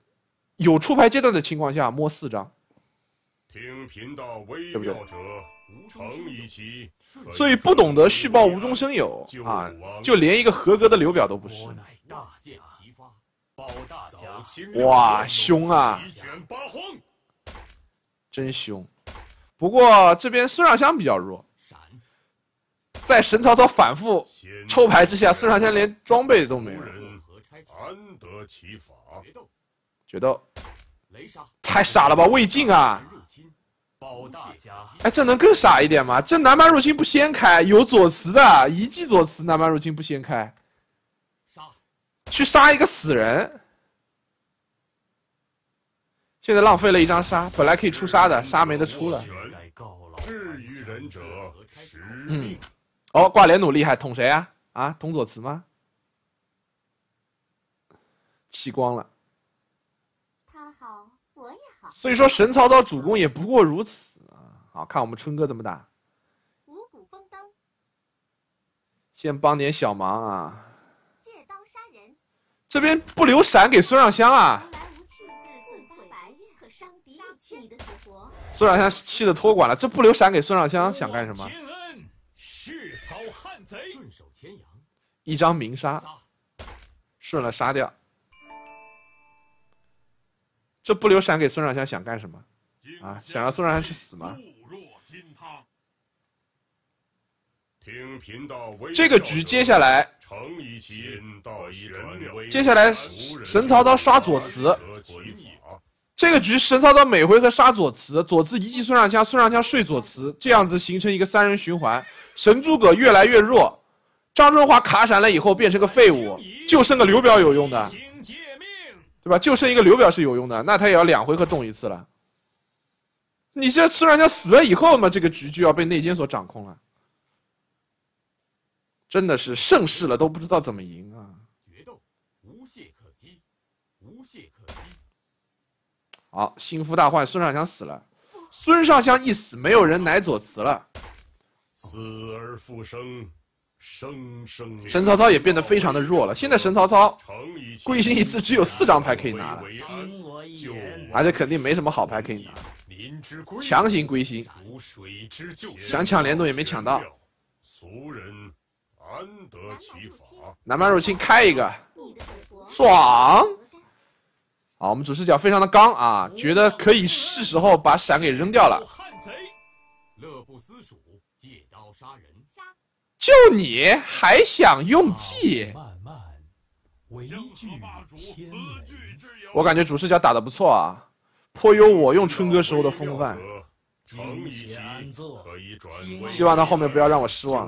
有出牌阶段的情况下摸四张？听频道微道者，成以及所以不懂得续报无中生有啊，就连一个合格的刘表都不是。哇，凶啊！真凶。不过这边孙尚香比较弱。在神曹操反复抽牌之下，孙尚香连装备都没。安得其法？决斗，太傻了吧？魏晋啊！哎，这能更傻一点吗？这南蛮入侵不先开？有左慈的，一记左慈，南蛮入侵不先开？杀，去杀一个死人。现在浪费了一张杀，本来可以出杀的，杀没得出了。至于者，嗯。哦，挂脸弩厉害，捅谁啊？啊，捅左慈吗？气光了。他好，我也好。所以说，神曹操主公也不过如此啊。好看我们春哥怎么打？五谷丰登。先帮点小忙啊。借刀杀人。这边不留闪给孙尚香啊。孙尚香气的托管了，这不留闪给孙尚香，想干什么？一张明杀，顺了杀掉，这不留闪给孙尚香想干什么？啊，想让孙尚香去死吗？这个局接下来，接下来神曹操刷左慈，这个局神曹操每回合杀左慈，左慈一记孙尚香，孙尚香睡左慈，这样子形成一个三人循环，神诸葛越来越弱。张春华卡闪了以后变成个废物，就剩个刘表有用的，对吧？就剩一个刘表是有用的，那他也要两回合中一次了。你这孙尚香死了以后嘛，这个局就要被内奸所掌控了。真的是盛世了都不知道怎么赢啊！无懈可击，无懈可击。好，心腹大患孙尚香死了，孙尚香一死，没有人乃左慈了。死而复生。神曹操也变得非常的弱了，现在神曹操归心一次只有四张牌可以拿了，而且肯定没什么好牌可以拿，强行归心，想抢联动也没抢到。南蛮入侵开一个，爽！好，我们主视角非常的刚啊，觉得可以是时候把闪给扔掉了。就你还想用计？我感觉主视角打的不错啊，颇有我用春哥时候的风范。希望他后面不要让我失望。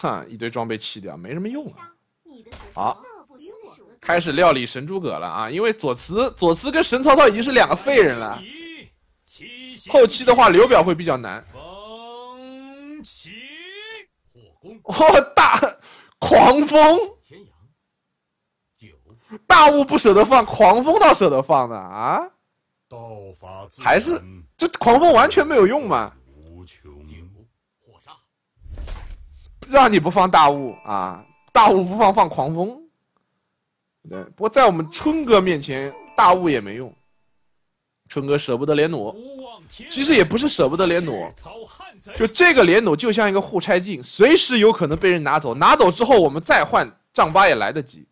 哼，一堆装备弃掉，没什么用啊。好。开始料理神诸葛了啊！因为左慈、左慈跟神曹操已经是两个废人了。后期的话，刘表会比较难。风起嚯！大狂风。大雾不舍得放，狂风倒舍得放的啊！道法自然。还是这狂风完全没有用嘛？让你不放大雾啊！大雾不放，放狂风。不过在我们春哥面前，大雾也没用。春哥舍不得连弩，其实也不是舍不得连弩，就这个连弩就像一个互拆镜，随时有可能被人拿走。拿走之后，我们再换丈八也来得及，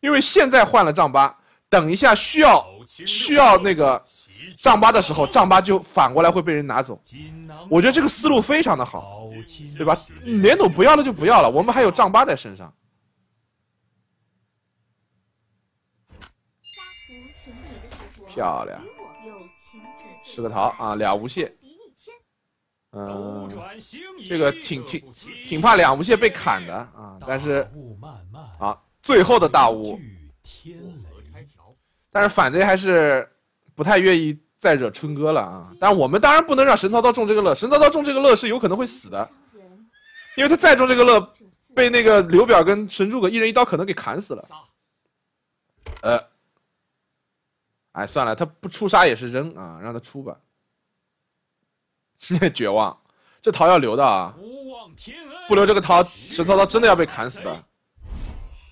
因为现在换了丈八，等一下需要需要那个丈八的时候，丈八就反过来会被人拿走。我觉得这个思路非常的好，对吧？连弩不要了就不要了，我们还有丈八在身上。漂亮，是个桃啊，俩无懈，嗯，这个挺挺挺怕俩无懈被砍的啊，但是啊，最后的大屋，但是反贼还是不太愿意再惹春哥了啊，但我们当然不能让神曹操中这个乐，神曹操中这个乐是有可能会死的，因为他再中这个乐，被那个刘表跟神诸葛一人一刀可能给砍死了，呃。哎，算了，他不出杀也是扔啊，让他出吧。绝望，这桃要留的啊，不留这个桃，神曹操真的要被砍死的。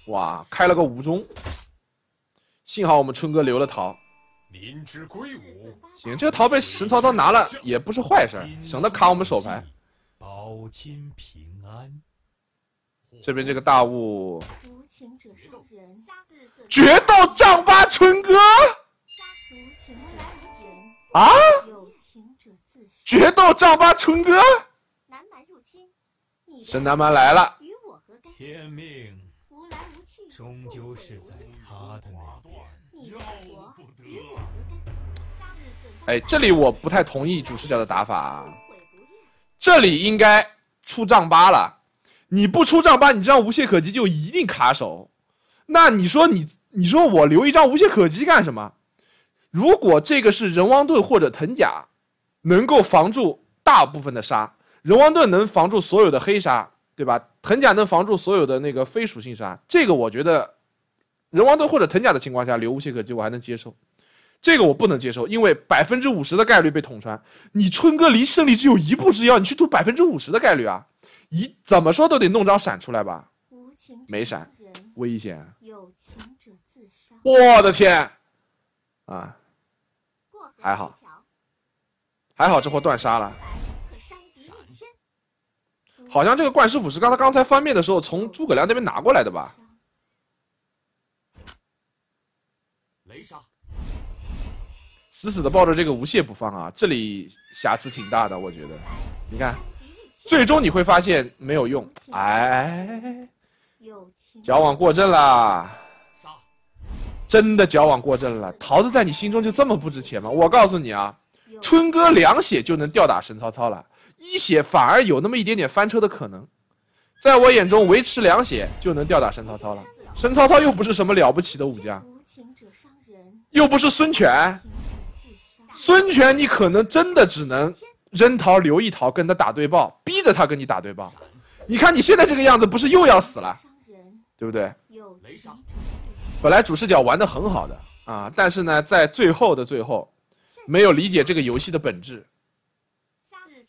哇，开了个无中，幸好我们春哥留了桃。行，这个桃被神曹操拿了也不是坏事省得砍我们手牌。这边这个大雾，决斗丈八春哥。啊！绝斗丈八春哥，神男蛮来了。天命终究是在他的那边，要哎，这里我不太同意主视角的打法。这里应该出丈八了，你不出丈八，你这张无懈可击就一定卡手。那你说你，你说我留一张无懈可击干什么？如果这个是人王盾或者藤甲，能够防住大部分的杀，人王盾能防住所有的黑杀，对吧？藤甲能防住所有的那个非属性杀，这个我觉得，人王盾或者藤甲的情况下留无懈可击，我还能接受，这个我不能接受，因为百分之五十的概率被捅穿，你春哥离胜利只有一步之遥，你去赌百分之五十的概率啊？一怎么说都得弄张闪出来吧？没闪，危险！我的天，啊！还好，还好，这货断杀了。好像这个冠师傅是刚才刚才翻面的时候从诸葛亮那边拿过来的吧？雷杀，死死的抱着这个无懈不放啊！这里瑕疵挺大的，我觉得。你看，最终你会发现没有用。哎，矫往过阵啦！真的矫枉过正了，桃子在你心中就这么不值钱吗？我告诉你啊，春哥两血就能吊打神曹操了，一血反而有那么一点点翻车的可能。在我眼中，维持两血就能吊打神曹操了。神曹操又不是什么了不起的武将，又不是孙权，孙权你可能真的只能扔桃留一桃跟他打对爆，逼着他跟你打对爆。你看你现在这个样子，不是又要死了，对不对？本来主视角玩的很好的啊，但是呢，在最后的最后，没有理解这个游戏的本质。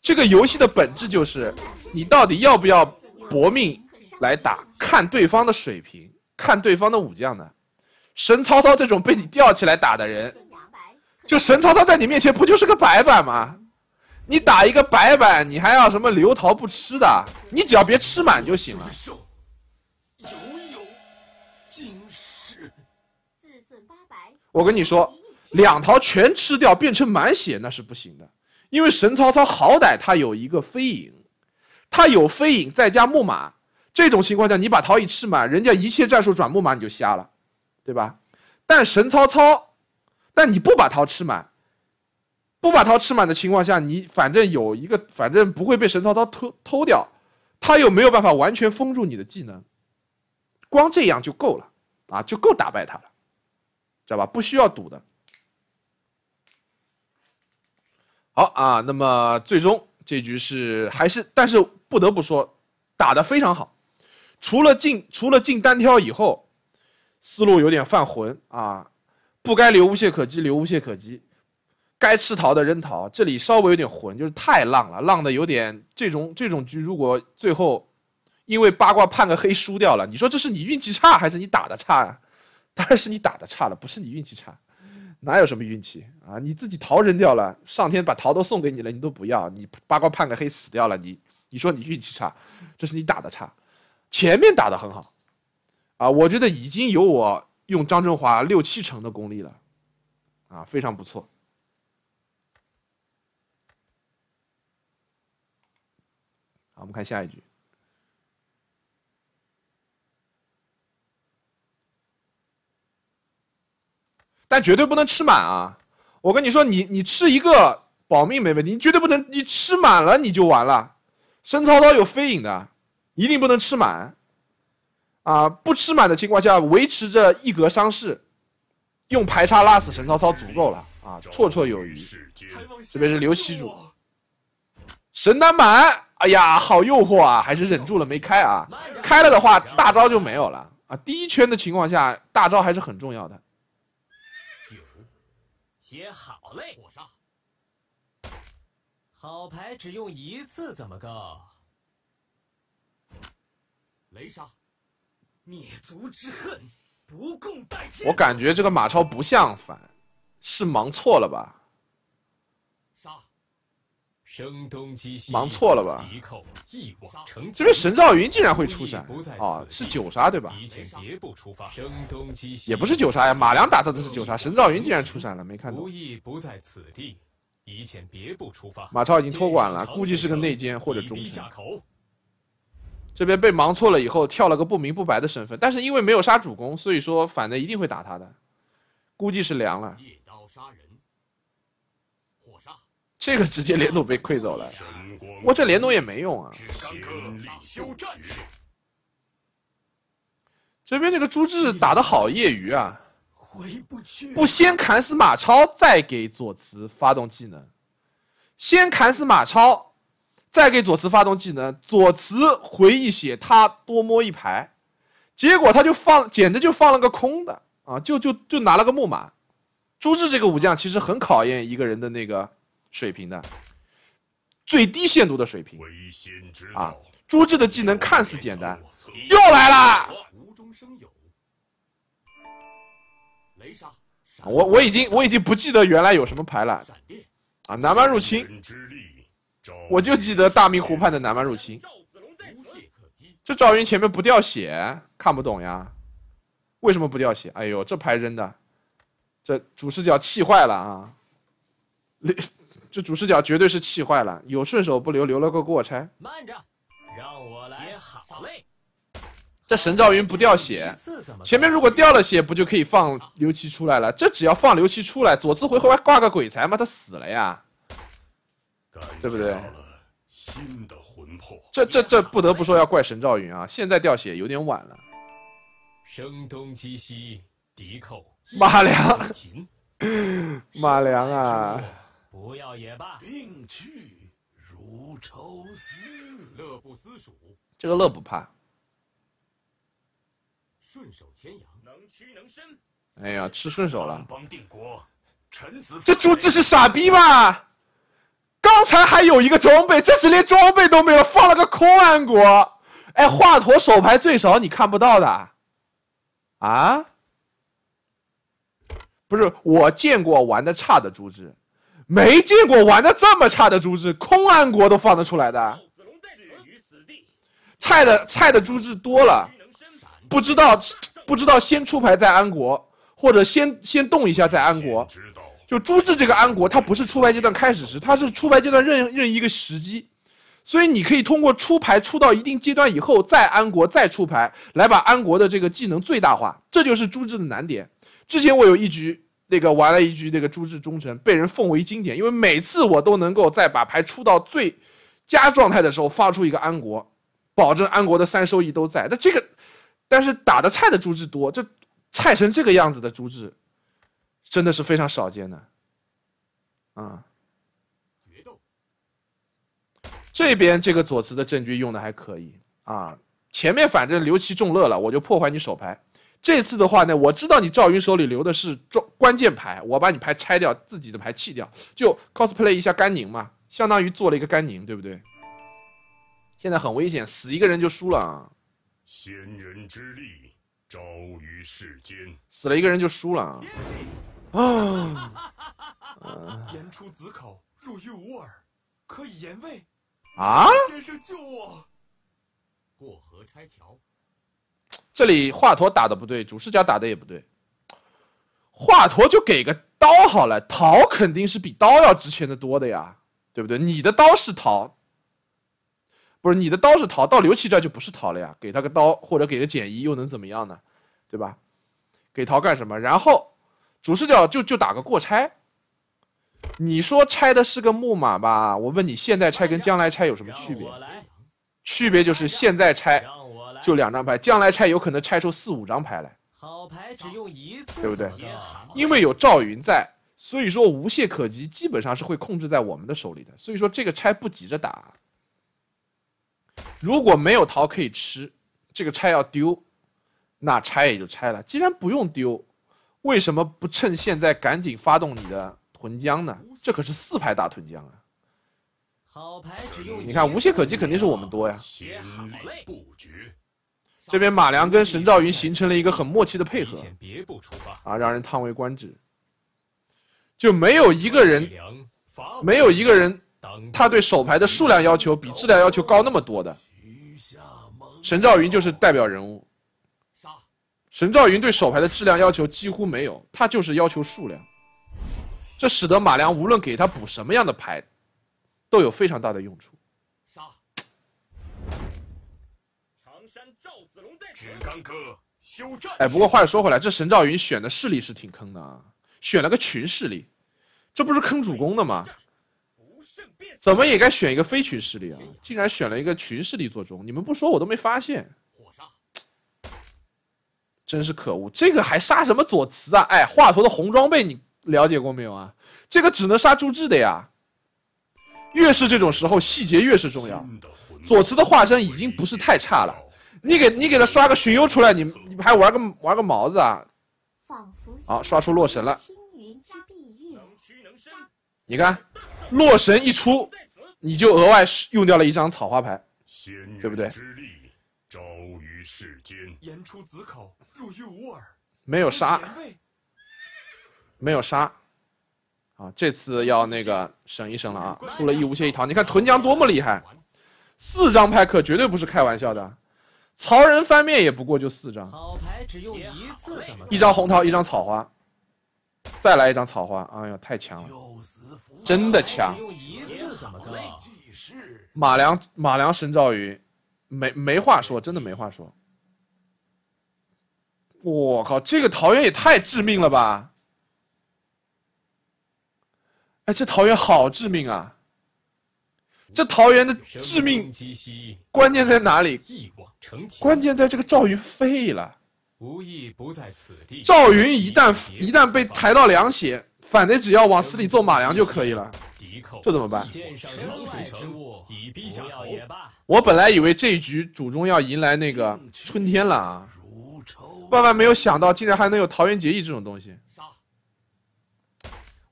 这个游戏的本质就是，你到底要不要搏命来打？看对方的水平，看对方的武将呢？神曹操这种被你吊起来打的人，就神曹操在你面前不就是个白板吗？你打一个白板，你还要什么刘桃不吃的？你只要别吃满就行了。我跟你说，两桃全吃掉变成满血那是不行的，因为神曹操好歹他有一个飞影，他有飞影再加木马，这种情况下你把桃一吃满，人家一切战术转木马你就瞎了，对吧？但神曹操，但你不把桃吃满，不把桃吃满的情况下，你反正有一个，反正不会被神曹操偷偷掉，他又没有办法完全封住你的技能，光这样就够了啊，就够打败他了。知道吧？不需要赌的。好啊，那么最终这局是还是，但是不得不说，打的非常好。除了进除了进单挑以后，思路有点犯浑啊，不该留无懈可击留无懈可击，该吃桃的扔桃，这里稍微有点混，就是太浪了，浪的有点这种这种局，如果最后因为八卦判个黑输掉了，你说这是你运气差还是你打的差啊？当然是你打的差了，不是你运气差，哪有什么运气啊？你自己桃扔掉了，上天把桃都送给你了，你都不要，你八卦判个黑死掉了，你你说你运气差，这是你打的差，前面打的很好，啊，我觉得已经有我用张春华六七成的功力了，啊，非常不错。好，我们看下一局。但绝对不能吃满啊！我跟你说，你你吃一个保命没问题，你绝对不能你吃满了你就完了。神曹操有飞影的，一定不能吃满啊！不吃满的情况下，维持着一格伤势，用排插拉死神曹操足够了啊，绰绰有余。特别是刘西主，神丹满，哎呀，好诱惑啊，还是忍住了没开啊。开了的话，大招就没有了啊。第一圈的情况下，大招还是很重要的。接好嘞，火杀。好牌只用一次，怎么够？雷杀，灭族之恨，不共戴天。我感觉这个马超不像反，是忙错了吧？声东击西，忙错了吧？这边神赵云竟然会出山啊！是九杀对吧？也不是九杀呀，马良打到的是九杀，神赵云竟然出山了，没看懂。马超已经托管了，估计是个内奸或者忠臣。这边被忙错了以后，跳了个不明不白的身份，但是因为没有杀主公，所以说反的一定会打他的，估计是凉了。这个直接联动被亏走了，我这联动也没用啊。这边这个朱志打的好业余啊，回不去。不先砍死马超，再给左慈发动技能。先砍死马超，再给左慈发动技能。左慈回一血，他多摸一排。结果他就放，简直就放了个空的啊！就就就拿了个木马。朱志这个武将其实很考验一个人的那个。水平的最低限度的水平啊！朱志的技能看似简单，又来了。无中生有，雷杀。我我已经我已经不记得原来有什么牌了。啊！南蛮入侵。我就记得大明湖畔的南蛮入侵。这赵云前面不掉血，看不懂呀？为什么不掉血？哎呦，这牌扔的，这主视角气坏了啊！雷。这主视角绝对是气坏了，有顺手不留，留了个过拆。慢着，让我来，好嘞。这神赵云不掉血，前面如果掉了血，不就可以放刘琦出来了？这只要放刘琦出来，左次回合还挂个鬼才吗？他死了呀，对不对？新的魂魄。这这这不得不说要怪神赵云啊，现在掉血有点晚了。声东击西，敌寇。马良，马良啊！不要也罢。病去如抽丝，乐不思蜀。这个乐不怕。顺手牵羊，能屈能伸。哎呀，吃顺手了。邦定国，臣子。这猪，这是傻逼吧？刚才还有一个装备，这是连装备都没有，放了个空安国。哎，华佗手牌最少，你看不到的。啊？不是，我见过玩的差的猪志。没见过玩的这么差的朱志，空安国都放得出来的。菜的菜的朱志多了，不知道不知道先出牌再安国，或者先先动一下再安国。就朱志这个安国，他不是出牌阶段开始时，他是出牌阶段任任一个时机。所以你可以通过出牌出到一定阶段以后再安国再出牌，来把安国的这个技能最大化。这就是朱志的难点。之前我有一局。那个玩了一局那个朱志忠诚》，被人奉为经典，因为每次我都能够在把牌出到最佳状态的时候发出一个安国，保证安国的三收益都在。但这个，但是打的菜的朱志多，这菜成这个样子的朱志真的是非常少见的啊。决斗，这边这个左慈的证据用的还可以啊。前面反正刘琦众乐了，我就破坏你手牌。这次的话呢，我知道你赵云手里留的是装关键牌，我把你牌拆掉，自己的牌弃掉，就 cosplay 一下甘宁嘛，相当于做了一个甘宁，对不对？现在很危险，死一个人就输了啊！仙人之力昭于世间，死了一个人就输了啊！言出子口，入于无耳，可以言未？啊！先生救我！过河拆桥。这里华佗打的不对，主视角打的也不对。华佗就给个刀好了，桃肯定是比刀要值钱的多的呀，对不对？你的刀是桃，不是你的刀是桃，到刘琦这就不是桃了呀。给他个刀或者给个减一又能怎么样呢？对吧？给桃干什么？然后主视角就就打个过拆。你说拆的是个木马吧？我问你，现在拆跟将来拆有什么区别？区别就是现在拆。就两张牌，将来拆有可能拆出四五张牌来。好牌只用一次，对不对？因为有赵云在，所以说无懈可击，基本上是会控制在我们的手里的。所以说这个拆不急着打。如果没有桃可以吃，这个拆要丢，那拆也就拆了。既然不用丢，为什么不趁现在赶紧发动你的屯江呢？这可是四排大屯江啊！好牌只用一次。你看无懈可击，肯定是我们多呀。写好布局。这边马良跟神赵云形成了一个很默契的配合，啊，让人叹为观止。就没有一个人，没有一个人，他对手牌的数量要求比质量要求高那么多的。神赵云就是代表人物。神赵云对手牌的质量要求几乎没有，他就是要求数量。这使得马良无论给他补什么样的牌，都有非常大的用处。选干戈休战。哎，不过话又说回来，这神赵云选的势力是挺坑的啊，选了个群势力，这不是坑主公的吗？怎么也该选一个非群势力啊！竟然选了一个群势力做中，你们不说我都没发现。真是可恶，这个还杀什么左慈啊？哎，华佗的红装备你了解过没有啊？这个只能杀朱志的呀。越是这种时候，细节越是重要。左慈的化身已经不是太差了。你给你给他刷个荀攸出来，你你们还玩个玩个毛子啊？好，刷出洛神了。你看，洛神一出，你就额外用掉了一张草花牌，对不对？没有杀，没有杀。啊，这次要那个省一省了啊！出了义无邪一桃，你看屯江多么厉害，四张牌可绝对不是开玩笑的。曹仁翻面也不过就四张，牌只用一次，怎么一张红桃，一张草花，再来一张草花，哎呀，太强了！真的强。马良，马良神赵云，没没话说，真的没话说。我靠，这个桃园也太致命了吧！哎，这桃园好致命啊！这桃园的致命关键在哪里？关键在这个赵云废了。无不在此地。赵云一旦一旦被抬到凉血，反正只要往死里揍马良就可以了。这怎么办？我本来以为这一局主中要迎来那个春天了啊！万万没有想到，竟然还能有桃园结义这种东西。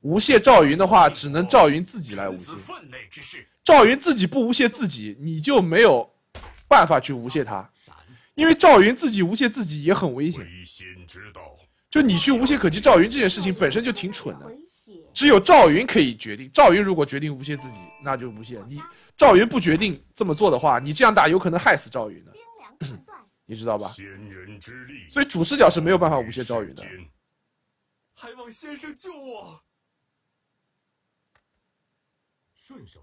无懈赵云的话，只能赵云自己来无。赵云自己不诬陷自己，你就没有办法去诬陷他，因为赵云自己诬陷自己也很危险。就你去无懈可击赵云这件事情本身就挺蠢的。只有赵云可以决定，赵云如果决定诬陷自己，那就诬陷你；赵云不决定这么做的话，你这样打有可能害死赵云的，你知道吧？所以主视角是没有办法诬陷赵云的。还望先生救我。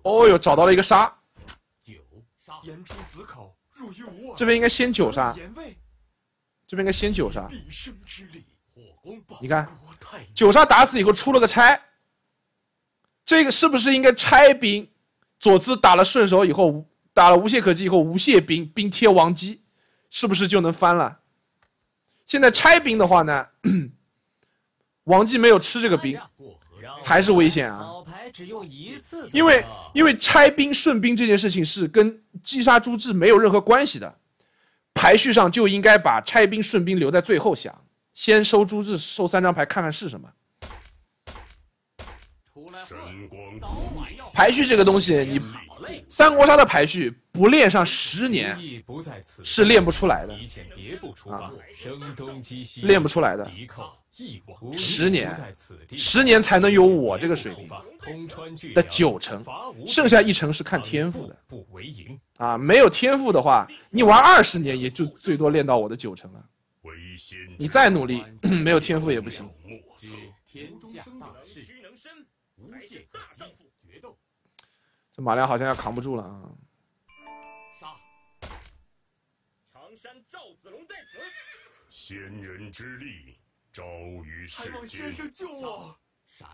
哦呦，找到了一个杀。九杀言出紫口入于无。这边应该先九杀。这边应该先九杀。你看，九杀打死以后出了个拆。这个是不是应该拆兵？左慈打了顺手以后，打了无懈可击以后，无懈兵兵贴王姬，是不是就能翻了？现在拆兵的话呢，王姬没有吃这个兵，还是危险啊。只用一次，因为因为拆兵顺兵这件事情是跟击杀朱志没有任何关系的，排序上就应该把拆兵顺兵留在最后想，先收朱志收三张牌看看是什么。排序这个东西，你三国杀的排序不练上十年是练不出来的，啊，练不出来的。一十年，十年才能有我这个水平的九成，剩下一成是看天赋的。啊，没有天赋的话，你玩二十年也就最多练到我的九成了。你再努力，没有天赋也不行。这马良好像要扛不住了啊！杀！常山赵子龙在此，仙人之力。先生世我！闪！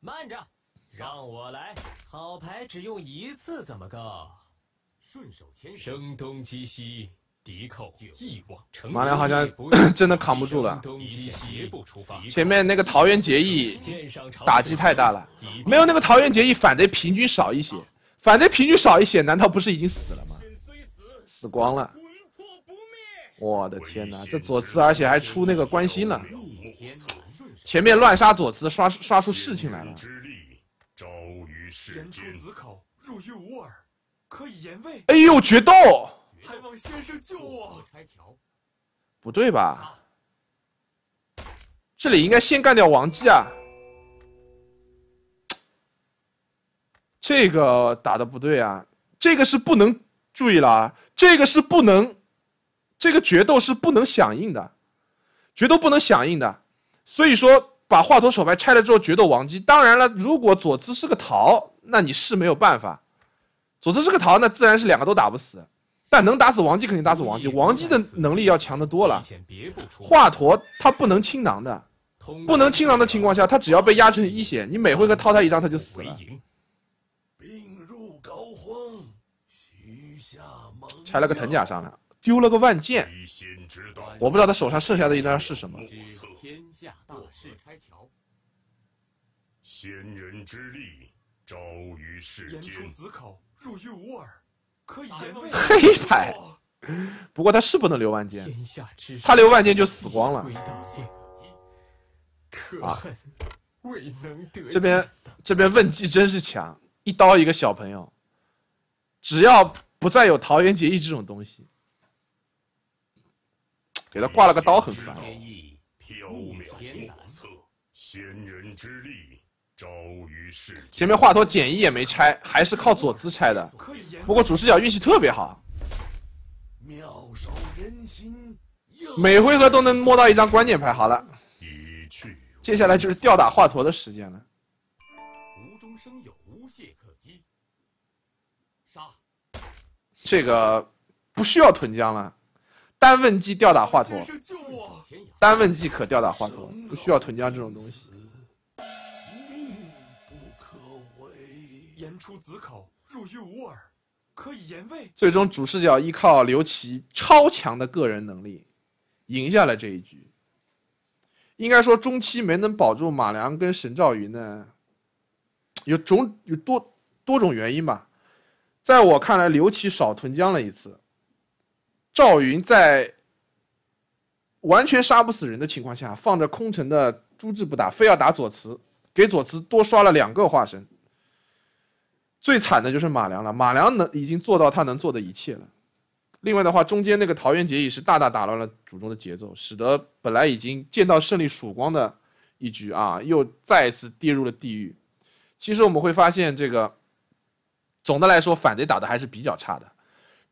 慢着，让我来。好牌只用一次，怎么够？顺手牵羊。声东击西，敌寇一网成。马良好像 真的扛不住了。东击西，前面那个桃园结义，打击太大了。没有那个桃园结义，反贼平均少一些。反贼平均少一些，难道不是已经死了吗？死光了。我的天哪，这左慈而且还出那个关心了，前面乱杀左慈，刷刷出事情来了。言出子口，入于无耳，可以言谓。哎呦，决斗！还望先生救我。不对吧？这里应该先干掉王姬啊。这个打的不对啊，这个是不能注意了啊，这个是不能。这个决斗是不能响应的，决斗不能响应的，所以说把华佗手牌拆了之后，决斗王姬。当然了，如果左慈是个桃，那你是没有办法。左慈是个桃，那自然是两个都打不死，但能打死王姬，肯定打死王姬。王姬的能力要强的多了，华佗他不能清囊的，不能清囊的情况下，他只要被压成一血，你每回合掏他一张，他就死了。拆了个藤甲上来。丢了个万箭，我不知道他手上剩下的一张是什么。天下大拆桥。先人之力昭于世间。子口，入于无耳，可以言。黑牌。不过他是不能留万箭，他留万箭就死光了。可恨，未能得。这边这边问计真是强，一刀一个小朋友。只要不再有桃园结义这种东西。给他挂了个刀，很烦啊。飘渺难测，仙人之力昭于世前面华佗简易也没拆，还是靠左慈拆的。不过主视角运气特别好，妙手人心，每回合都能摸到一张关键牌。好了，接下来就是吊打华佗的时间了。无中生有，无懈可击。杀，这个不需要屯浆了。单问计吊打华佗，单问即可吊打华佗，不需要屯江这种东西。最终主视角依靠刘琦超强的个人能力，赢下了这一局。应该说中期没能保住马良跟神赵云呢，有种有多多种原因吧。在我看来，刘琦少屯江了一次。赵云在完全杀不死人的情况下，放着空城的朱志不打，非要打左慈，给左慈多刷了两个化身。最惨的就是马良了，马良能已经做到他能做的一切了。另外的话，中间那个桃园结义是大大打乱了主中的节奏，使得本来已经见到胜利曙光的一局啊，又再一次跌入了地狱。其实我们会发现，这个总的来说，反贼打的还是比较差的。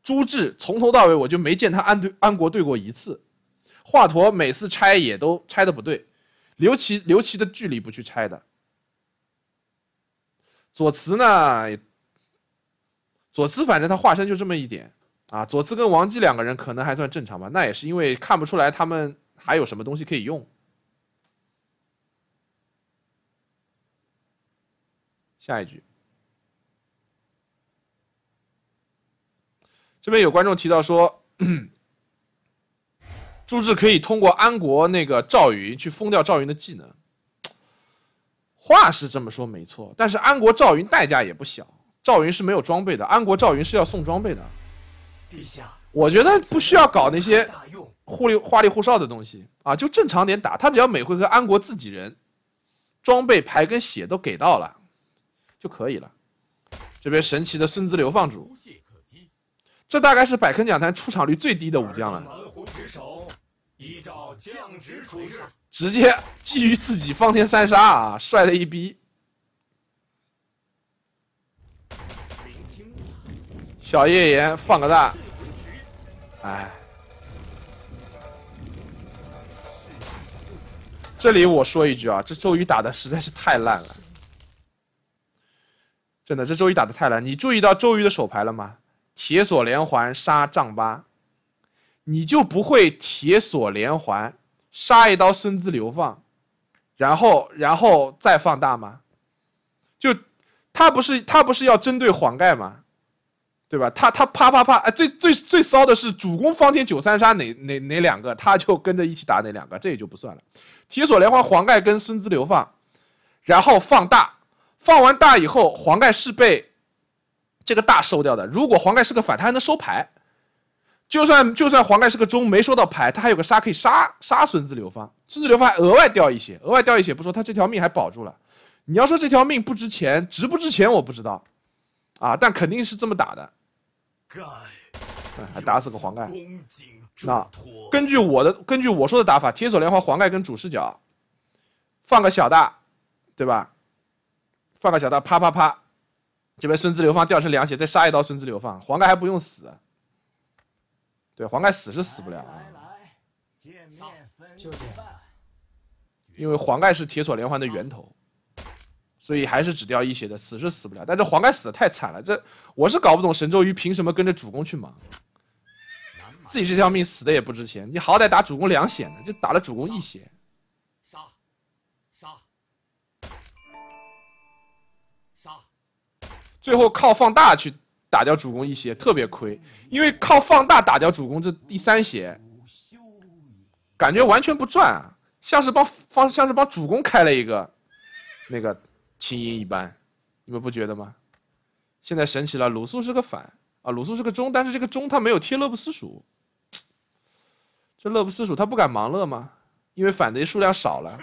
朱志从头到尾我就没见他安对安国对过一次，华佗每次拆也都拆的不对，刘琦刘琦的距离不去拆的，左慈呢？左慈反正他化身就这么一点啊。左慈跟王姬两个人可能还算正常吧，那也是因为看不出来他们还有什么东西可以用。下一句。这边有观众提到说，朱志可以通过安国那个赵云去封掉赵云的技能。话是这么说没错，但是安国赵云代价也不小。赵云是没有装备的，安国赵云是要送装备的。陛下，我觉得不需要搞那些花里花里胡哨的东西啊，就正常点打。他只要每回合安国自己人装备牌跟血都给到了就可以了。这边神奇的孙子流放主。这大概是百坑讲坛出场率最低的武将了。直接基于自己方天三杀啊，帅的一逼！小叶岩放个大。哎，这里我说一句啊，这周瑜打的实在是太烂了，真的，这周瑜打的太烂。你注意到周瑜的手牌了吗？铁索连环杀丈八，你就不会铁索连环杀一刀，孙子流放，然后然后再放大吗？就他不是他不是要针对黄盖吗？对吧？他他啪啪啪，哎，最最最骚的是主攻方天九三杀哪哪哪两个，他就跟着一起打哪两个，这也就不算了。铁索连环黄盖跟孙子流放，然后放大，放完大以后，黄盖是被。这个大收掉的，如果黄盖是个反，他还能收牌；就算就算黄盖是个中，没收到牌，他还有个杀可以杀杀孙子刘芳，孙子刘芳额外掉一些，额外掉一些不说，他这条命还保住了。你要说这条命不值钱，值不值钱我不知道啊，但肯定是这么打的。盖，还打死个黄盖。那根据我的根据我说的打法，铁索连环黄盖跟主视角放个小大，对吧？放个小大，啪啪啪。这边孙子流放掉成两血，再杀一刀孙子流放，黄盖还不用死。对，黄盖死是死不了，因为黄盖是铁索连环的源头，所以还是只掉一血的，死是死不了。但是黄盖死的太惨了，这我是搞不懂，神周瑜凭什么跟着主公去忙？自己这条命死的也不值钱，你好歹打主公两血呢，就打了主公一血。最后靠放大去打掉主公一血，特别亏，因为靠放大打掉主公这第三血，感觉完全不赚啊，像是帮方像是帮主攻开了一个那个轻音一般，你们不觉得吗？现在神奇了，鲁肃是个反啊，鲁肃是个中，但是这个中他没有贴乐不思蜀，这乐不思蜀他不敢忙乐吗？因为反的数量少了。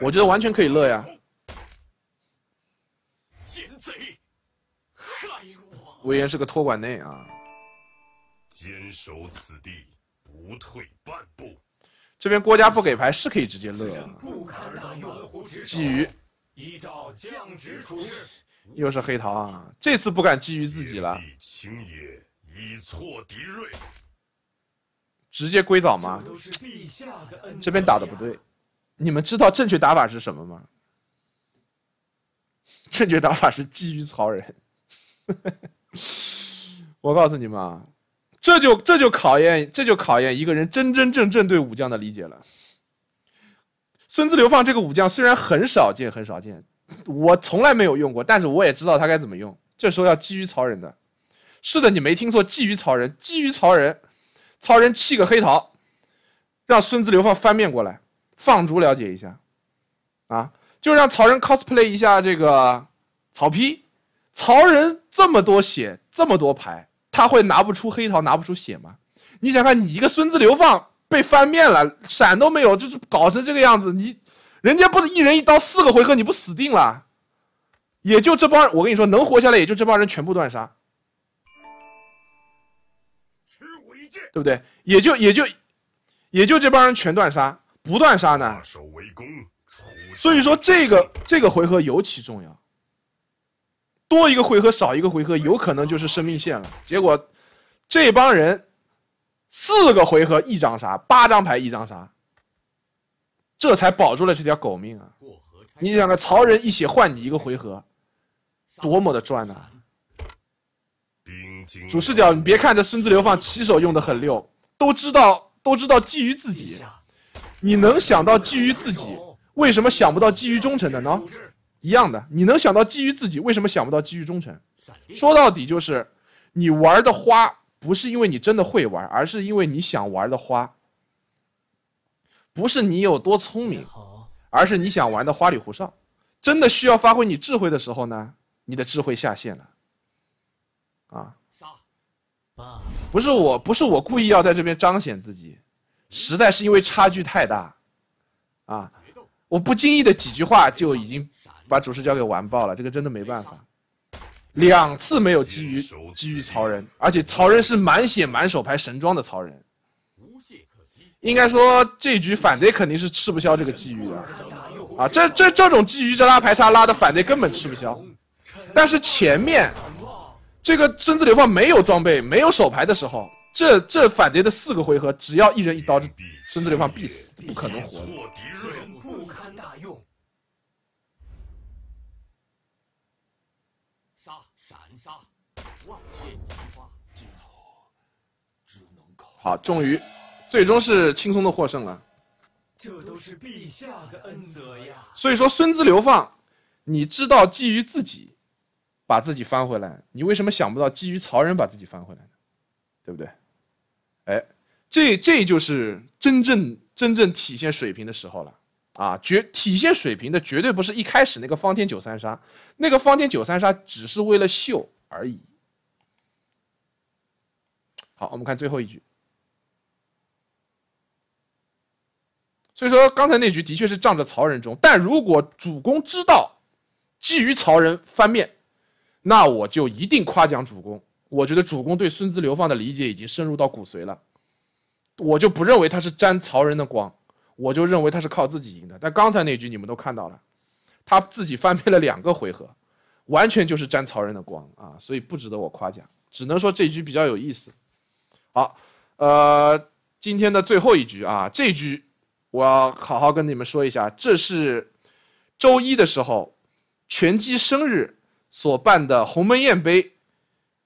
我觉得完全可以乐呀！奸贼，害我！魏延是个托管内啊！坚守此地，不退半步。这边郭嘉不给牌是可以直接乐。不敢而胆勇，寄于。依照降职处置。又是黑桃啊！这次不敢觊觎自己了。以轻也，以错敌锐。直接归枣吗？这边打的不对。你们知道正确打法是什么吗？正确打法是基于曹仁。我告诉你们啊，这就这就考验，这就考验一个人真真正正对武将的理解了。孙子流放这个武将虽然很少见，很少见，我从来没有用过，但是我也知道他该怎么用。这时候要基于曹仁的，是的，你没听错，基于曹仁，基于曹仁，曹仁弃个黑桃，让孙子流放翻面过来。放逐了解一下，啊，就让曹仁 cosplay 一下这个曹丕。曹仁这么多血，这么多牌，他会拿不出黑桃，拿不出血吗？你想看，你一个孙子流放被翻面了，闪都没有，就是搞成这个样子，你人家不能一人一刀四个回合，你不死定了？也就这帮，我跟你说，能活下来也就这帮人全部断杀。吃我一剑，对不对？也就也就也就这帮人全断杀。不断杀呢，所以说这个这个回合尤其重要，多一个回合少一个回合有可能就是生命线了。结果这帮人四个回合一张杀，八张牌一张杀，这才保住了这条狗命啊！你想个曹仁一血换你一个回合，多么的赚呐！主视角，你别看这孙子流放起手用的很溜，都知道都知道基于自己。你能想到基于自己，为什么想不到基于忠诚的呢？一样的，你能想到基于自己，为什么想不到基于忠诚？说到底就是，你玩的花不是因为你真的会玩，而是因为你想玩的花。不是你有多聪明，而是你想玩的花里胡哨。真的需要发挥你智慧的时候呢，你的智慧下线了。啊，不是我，不是我故意要在这边彰显自己。实在是因为差距太大，啊，我不经意的几句话就已经把主视角给完爆了，这个真的没办法。两次没有基于基于曹仁，而且曹仁是满血满手牌神装的曹仁，无懈可击。应该说这局反贼肯定是吃不消这个基于的，啊，这这这种基于这拉排差拉的反贼根本吃不消。但是前面这个孙子流放没有装备没有手牌的时候。这这反贼的四个回合，只要一人一刀，孙子流放必死，不可能活。杀杀，万箭齐发，好，终于，最终是轻松的获胜了。这都是陛下的恩泽呀。所以说，孙子流放，你知道基于自己把自己翻回来，你为什么想不到基于曹仁把自己翻回来呢？对不对？哎，这这就是真正真正体现水平的时候了啊！绝体现水平的绝对不是一开始那个方天九三杀，那个方天九三杀只是为了秀而已。好，我们看最后一局。所以说，刚才那局的确是仗着曹仁忠，但如果主公知道基于曹仁翻面，那我就一定夸奖主公。我觉得主公对孙子流放的理解已经深入到骨髓了，我就不认为他是沾曹仁的光，我就认为他是靠自己赢的。但刚才那局你们都看到了，他自己翻篇了两个回合，完全就是沾曹仁的光啊，所以不值得我夸奖，只能说这局比较有意思。好，呃，今天的最后一局啊，这局我要好好跟你们说一下，这是周一的时候拳击生日所办的鸿门宴杯。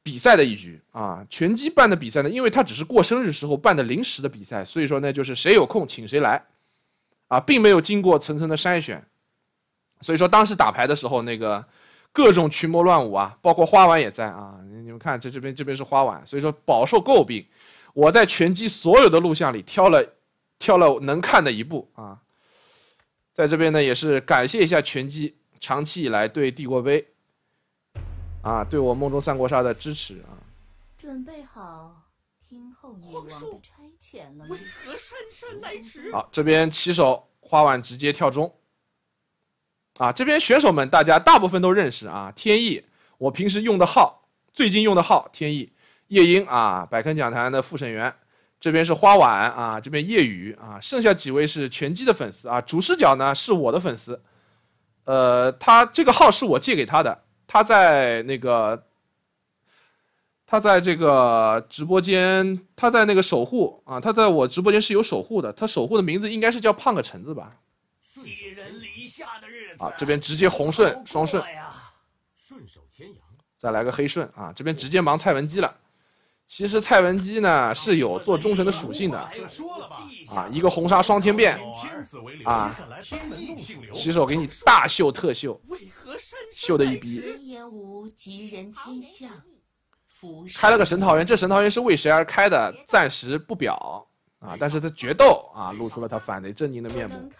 比赛的一局啊，拳击办的比赛呢，因为他只是过生日时候办的临时的比赛，所以说呢，就是谁有空请谁来啊，并没有经过层层的筛选，所以说当时打牌的时候，那个各种群魔乱舞啊，包括花碗也在啊，你们看这这边这边是花碗，所以说饱受诟病。我在拳击所有的录像里挑了挑了能看的一部啊，在这边呢也是感谢一下拳击长期以来对帝国杯。啊，对我《梦中三国杀》的支持啊！准备好听候女王的差遣了，为何姗姗来迟？好，这边起手花碗直接跳中。啊，这边选手们大家大部分都认识啊，天意，我平时用的号，最近用的号，天意、夜鹰啊，百坑讲坛的复审员，这边是花碗啊，这边夜雨啊，剩下几位是拳击的粉丝啊，主视角呢是我的粉丝，呃，他这个号是我借给他的。他在那个，他在这个直播间，他在那个守护啊，他在我直播间是有守护的，他守护的名字应该是叫胖个橙子吧。寄人篱下的日子啊，这边直接红顺双顺，顺手牵羊，再来个黑顺啊，这边直接忙蔡文姬了。其实蔡文姬呢是有做忠臣的属性的，啊，一个红纱双天变，啊，起手给你大秀特秀，秀的一逼，开了个神桃园，这神桃园是为谁而开的？暂时不表啊，但是他决斗啊，露出了他反贼狰狞的面目。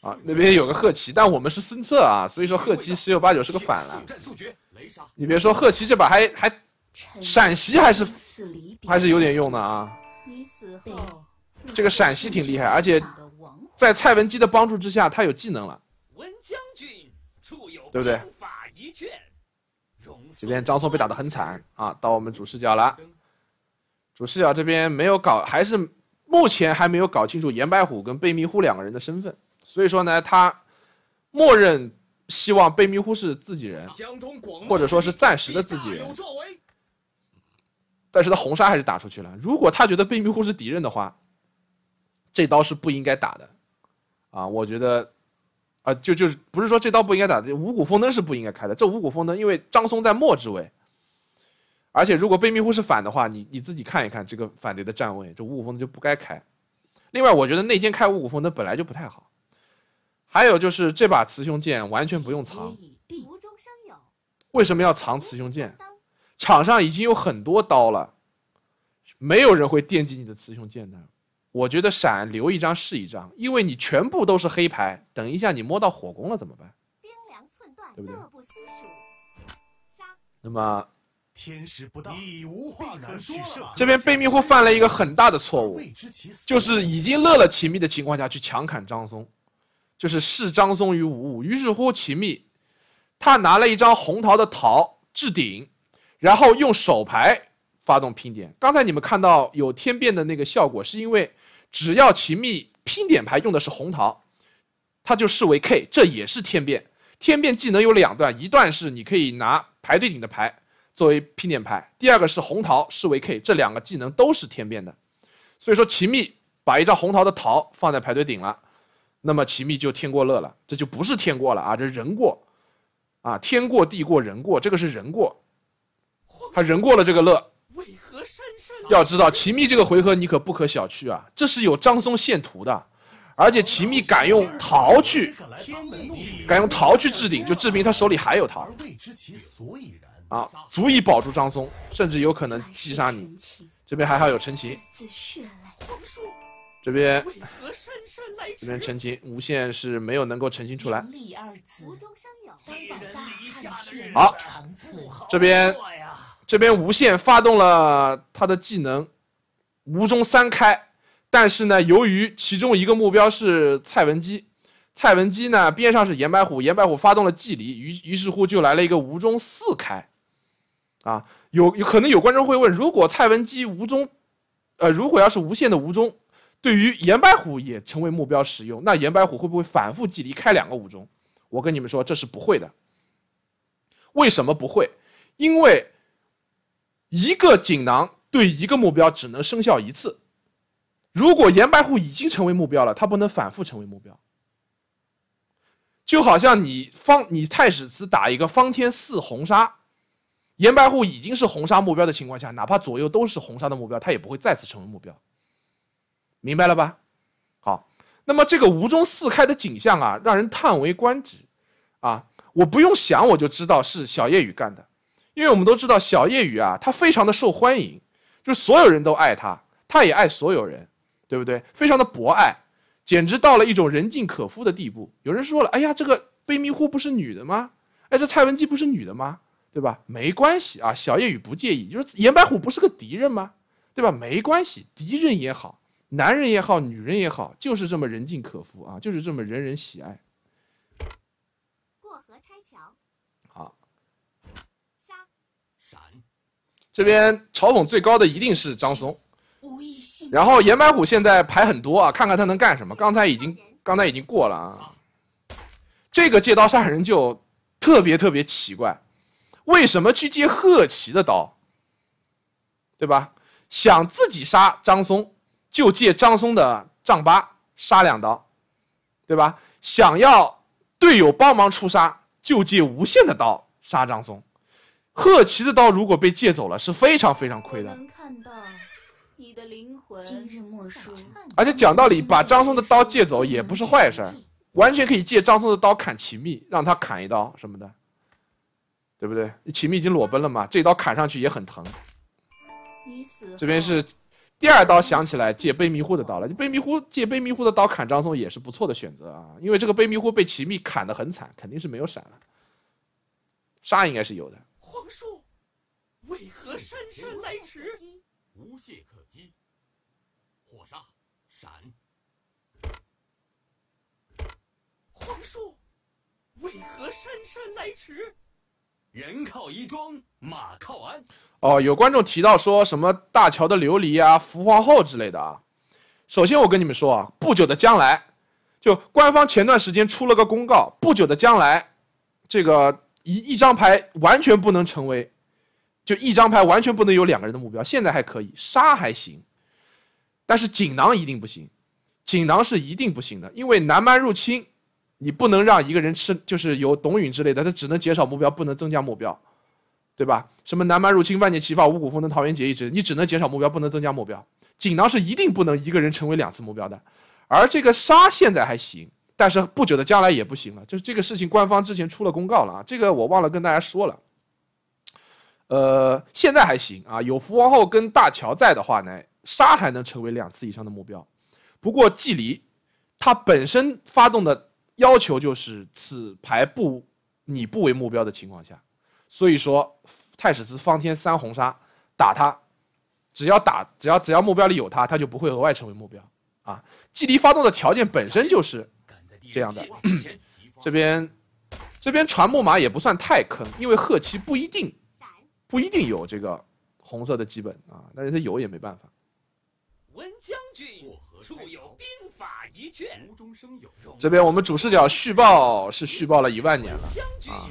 啊，那边有个贺齐，但我们是孙策啊，所以说贺齐十有八九是个反了。你别说贺齐这把还还，陕西还是还是有点用的啊。你死后，这个陕西挺厉害，而且在蔡文姬的帮助之下，他有技能了。对将军，这边张松被打的很惨啊，到我们主视角了。主视角这边没有搞，还是目前还没有搞清楚严白虎跟贝密户两个人的身份。所以说呢，他默认希望贝迷糊是自己人，或者说是暂时的自己人。但是他红杀还是打出去了。如果他觉得被迷糊是敌人的话，这刀是不应该打的啊！我觉得，啊，就就是不是说这刀不应该打，这五谷丰登是不应该开的。这五谷丰登，因为张松在末之位，而且如果被迷糊是反的话，你你自己看一看这个反对的站位，这五谷丰登就不该开。另外，我觉得内奸开五谷丰登本来就不太好。还有就是这把雌雄剑完全不用藏，为什么要藏雌雄剑？场上已经有很多刀了，没有人会惦记你的雌雄剑的。我觉得闪留一张是一张，因为你全部都是黑牌，等一下你摸到火攻了怎么办？对不对？那么天时不到，这边贝密乎犯了一个很大的错误，就是已经乐了秦密的情况下去强砍张松。就是视张松于无物。于是乎，秦密他拿了一张红桃的桃置顶，然后用手牌发动拼点。刚才你们看到有天变的那个效果，是因为只要秦密拼点牌用的是红桃，他就视为 K，这也是天变。天变技能有两段，一段是你可以拿排队顶的牌作为拼点牌，第二个是红桃视为 K，这两个技能都是天变的。所以说，秦密把一张红桃的桃放在牌堆顶了。那么秦密就天过乐了，这就不是天过了啊，这人过，啊天过地过人过，这个是人过，他人过了这个乐。要知道秦密这个回合你可不可小觑啊，这是有张松献图的，而且秦密敢用桃去，敢用桃去置顶，就证明他手里还有桃，啊，足以保住张松，甚至有可能击杀你。这边还好有陈奇。这边这边澄清，无限是没有能够澄清出来。好，这边这边无限发动了他的技能，无中三开。但是呢，由于其中一个目标是蔡文姬，蔡文姬呢边上是严白虎，严白虎发动了距离，于于是乎就来了一个无中四开。啊，有有可能有观众会问，如果蔡文姬无中，呃，如果要是无限的无中。对于岩白虎也成为目标使用，那岩白虎会不会反复距离开两个五中？我跟你们说，这是不会的。为什么不会？因为一个锦囊对一个目标只能生效一次。如果岩白虎已经成为目标了，它不能反复成为目标。就好像你方你太史慈打一个方天四红杀，岩白虎已经是红杀目标的情况下，哪怕左右都是红杀的目标，它也不会再次成为目标。明白了吧？好，那么这个吴中四开的景象啊，让人叹为观止，啊，我不用想我就知道是小夜雨干的，因为我们都知道小夜雨啊，他非常的受欢迎，就是所有人都爱他，他也爱所有人，对不对？非常的博爱，简直到了一种人尽可夫的地步。有人说了，哎呀，这个贝迷糊不是女的吗？哎，这蔡文姬不是女的吗？对吧？没关系啊，小夜雨不介意。就是严白虎不是个敌人吗？对吧？没关系，敌人也好。男人也好，女人也好，就是这么人尽可夫啊，就是这么人人喜爱。过河拆桥。好，闪。这边嘲讽最高的一定是张松。然后严白虎现在牌很多啊，看看他能干什么。刚才已经，刚才已经过了啊。这个借刀杀人就特别特别奇怪，为什么去借贺齐的刀？对吧？想自己杀张松。就借张松的丈八杀两刀，对吧？想要队友帮忙出杀，就借无限的刀杀张松。贺奇的刀如果被借走了，是非常非常亏的。而且讲道理，把张松的刀借走也不是坏事儿，完全可以借张松的刀砍秦密，让他砍一刀什么的，对不对？秦密已经裸奔了嘛，这一刀砍上去也很疼。这边是。第二刀想起来，借悲迷糊的刀了。借迷糊借悲迷糊的刀砍张松也是不错的选择啊，因为这个悲迷糊被奇密砍的很惨，肯定是没有闪了，杀应该是有的。皇叔为何姗姗来迟？无懈可击，火杀闪。皇叔为何姗姗来迟？人靠衣装。马靠鞍。哦，有观众提到说什么大乔的琉璃啊、福皇后之类的啊。首先我跟你们说啊，不久的将来，就官方前段时间出了个公告，不久的将来，这个一一张牌完全不能成为，就一张牌完全不能有两个人的目标。现在还可以杀还行，但是锦囊一定不行，锦囊是一定不行的，因为南蛮入侵，你不能让一个人吃，就是有董允之类的，他只能减少目标，不能增加目标。对吧？什么南蛮入侵、万箭齐发、五谷丰登、桃园结义之？你只能减少目标，不能增加目标。锦囊是一定不能一个人成为两次目标的。而这个杀现在还行，但是不久的将来也不行了。就是这个事情，官方之前出了公告了啊，这个我忘了跟大家说了。呃，现在还行啊，有福王后跟大乔在的话呢，杀还能成为两次以上的目标。不过季离，他本身发动的要求就是此牌不你不为目标的情况下。所以说，太史慈方天三红杀打他，只要打，只要只要目标里有他，他就不会额外成为目标啊。祭离发动的条件本身就是这样的。这边，这边传木马也不算太坑，因为贺七不一定不一定有这个红色的基本啊，但是他有也没办法。文将军，我何处有兵法一卷？无中生有这边我们主视角续报是续报了一万年了啊。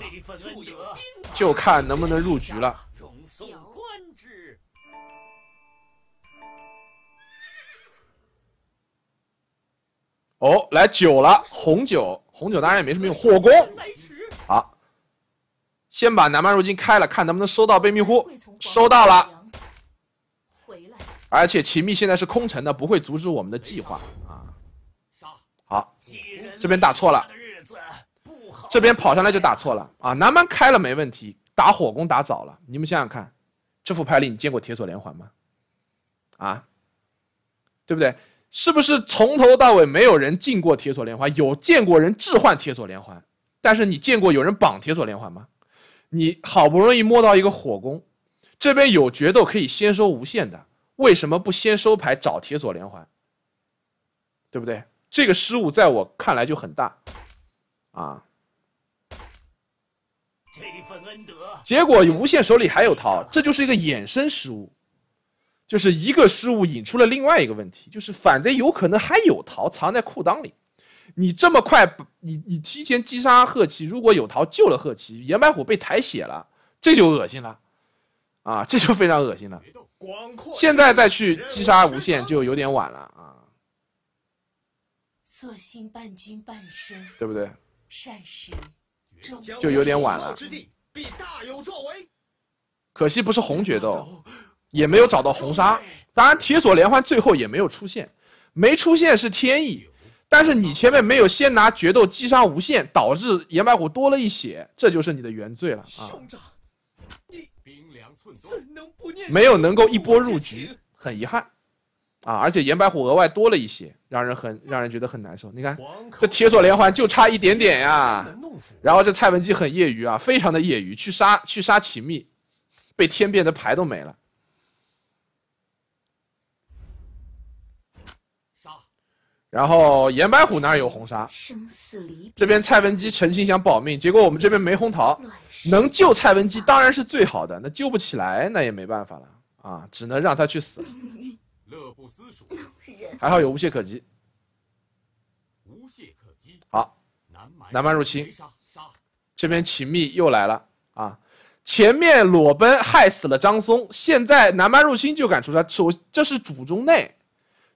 就看能不能入局了。哦，来酒了，红酒，红酒当然也没什么用。火攻，好，先把南蛮入侵开了，看能不能收到贝密呼，收到了。而且秦密现在是空城的，不会阻止我们的计划啊。好，这边打错了。这边跑上来就打错了啊！南蛮开了没问题，打火攻打早了。你们想想看，这副牌里你见过铁索连环吗？啊，对不对？是不是从头到尾没有人进过铁索连环？有见过人置换铁索连环，但是你见过有人绑铁索连环吗？你好不容易摸到一个火攻，这边有决斗可以先收无限的，为什么不先收牌找铁索连环？对不对？这个失误在我看来就很大，啊。结果无限手里还有桃，这就是一个衍生失误，就是一个失误引出了另外一个问题，就是反贼有可能还有桃藏在裤裆里。你这么快，你你提前击杀贺奇，如果有桃救了贺奇，严白虎被抬血了，这就恶心了啊，这就非常恶心了。现在再去击杀无限就有点晚了啊。色心伴君半生，对不对？善事。就有点晚了，可惜不是红决斗，也没有找到红杀，当然铁索连环最后也没有出现，没出现是天意，但是你前面没有先拿决斗击杀无限，导致野白虎多了一血，这就是你的原罪了啊！没有能够一波入局，很遗憾。啊！而且严白虎额外多了一些，让人很让人觉得很难受。你看，这铁索连环就差一点点呀。然后这蔡文姬很业余啊，非常的业余，去杀去杀秦密，被天变的牌都没了。杀。然后严白虎那儿有红杀，这边蔡文姬诚心想保命，结果我们这边没红桃，能救蔡文姬当然是最好的，那救不起来那也没办法了啊，只能让他去死了。乐不思蜀，还好有无懈可击。无懈可击，好。南蛮入侵，这边秦宓又来了啊！前面裸奔害死了张松，现在南蛮入侵就敢出杀。首，这是主中内，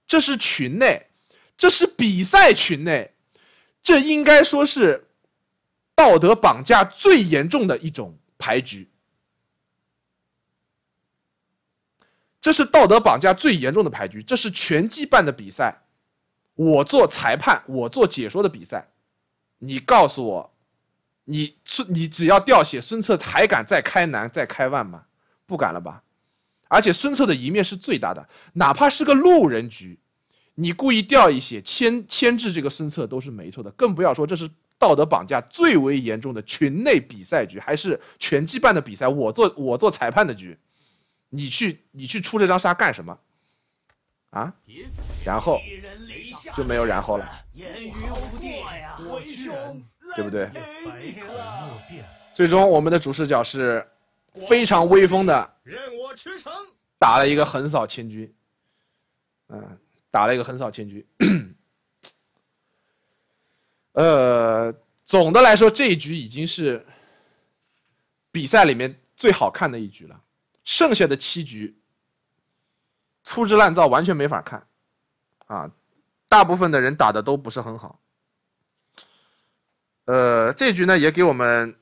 这是群内，这是比赛群内，这应该说是道德绑架最严重的一种牌局。这是道德绑架最严重的牌局，这是拳击办的比赛，我做裁判，我做解说的比赛，你告诉我，你孙你只要掉血，孙策还敢再开南再开万吗？不敢了吧？而且孙策的一面是最大的，哪怕是个路人局，你故意掉一些牵牵制这个孙策都是没错的，更不要说这是道德绑架最为严重的群内比赛局，还是拳击办的比赛，我做我做裁判的局。你去，你去出这张杀干什么？啊？然后就没有然后了，对不对？最终，我们的主视角是非常威风的，打了一个横扫千军。嗯，打了一个横扫千军。呃，总的来说，这一局已经是比赛里面最好看的一局了。剩下的七局，粗制滥造，完全没法看，啊，大部分的人打的都不是很好。呃，这局呢也给我们，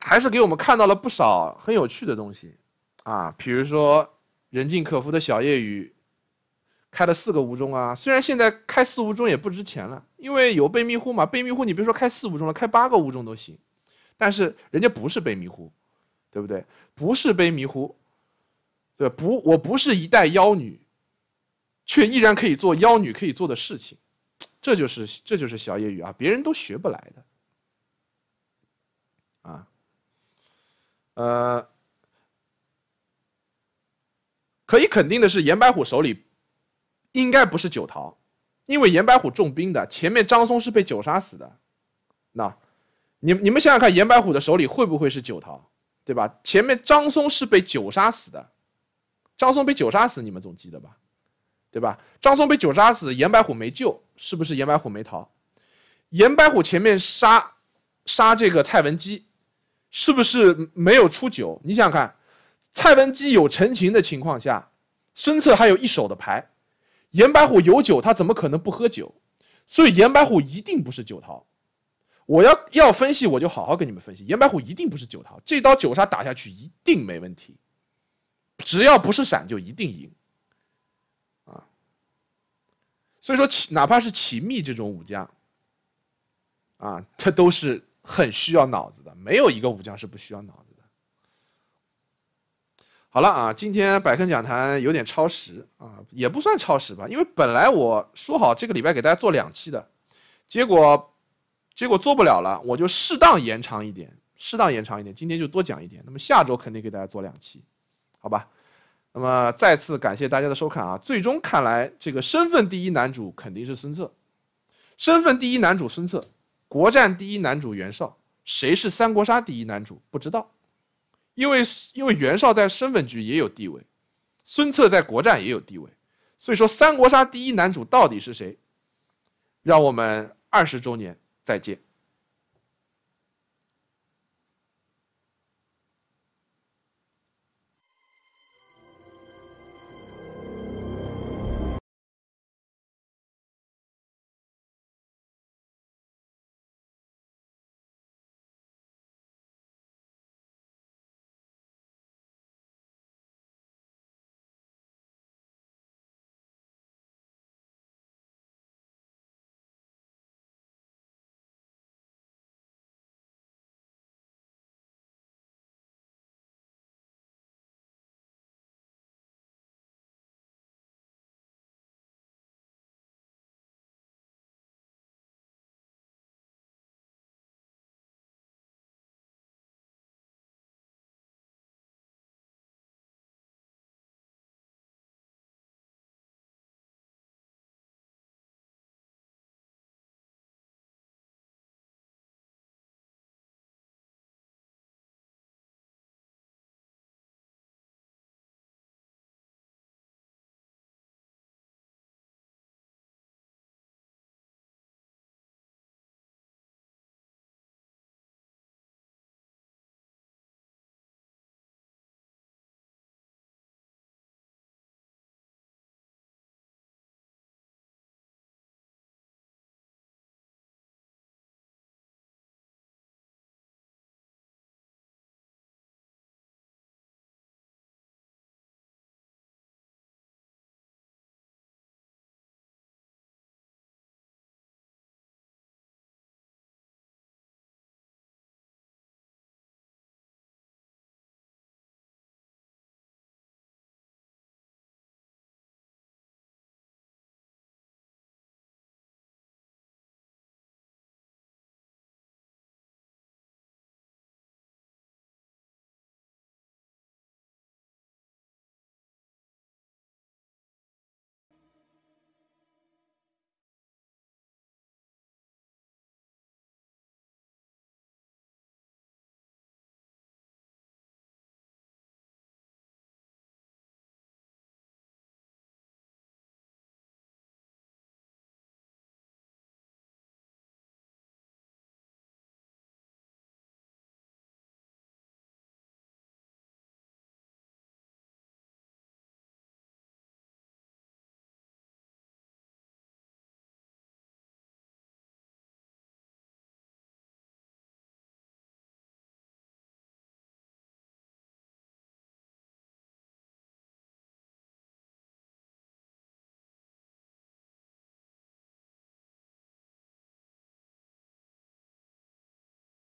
还是给我们看到了不少很有趣的东西，啊，比如说人尽可夫的小夜雨，开了四个无中啊，虽然现在开四无中也不值钱了，因为有被迷糊嘛，被迷糊你别说开四无中了，开八个无中都行，但是人家不是被迷糊。对不对？不是被迷糊，对不？我不是一代妖女，却依然可以做妖女可以做的事情，这就是这就是小野雨啊！别人都学不来的，啊，呃，可以肯定的是，严白虎手里应该不是九桃，因为严白虎重兵的前面张松是被九杀死的，那，你你们想想看，严白虎的手里会不会是九桃？对吧？前面张松是被酒杀死的，张松被酒杀死，你们总记得吧？对吧？张松被酒杀死，严白虎没救，是不是？严白虎没逃，严白虎前面杀杀这个蔡文姬，是不是没有出酒？你想想看，蔡文姬有陈情的情况下，孙策还有一手的牌，严白虎有酒，他怎么可能不喝酒？所以严白虎一定不是酒逃。我要要分析，我就好好跟你们分析。严白虎一定不是九桃，这刀九杀打下去一定没问题，只要不是闪就一定赢啊。所以说，哪怕是秦密这种武将啊，他都是很需要脑子的，没有一个武将是不需要脑子的。好了啊，今天百坑讲坛有点超时啊，也不算超时吧，因为本来我说好这个礼拜给大家做两期的，结果。结果做不了了，我就适当延长一点，适当延长一点，今天就多讲一点。那么下周肯定给大家做两期，好吧？那么再次感谢大家的收看啊！最终看来，这个身份第一男主肯定是孙策，身份第一男主孙策，国战第一男主袁绍，谁是三国杀第一男主？不知道，因为因为袁绍在身份局也有地位，孙策在国战也有地位，所以说三国杀第一男主到底是谁？让我们二十周年。再见。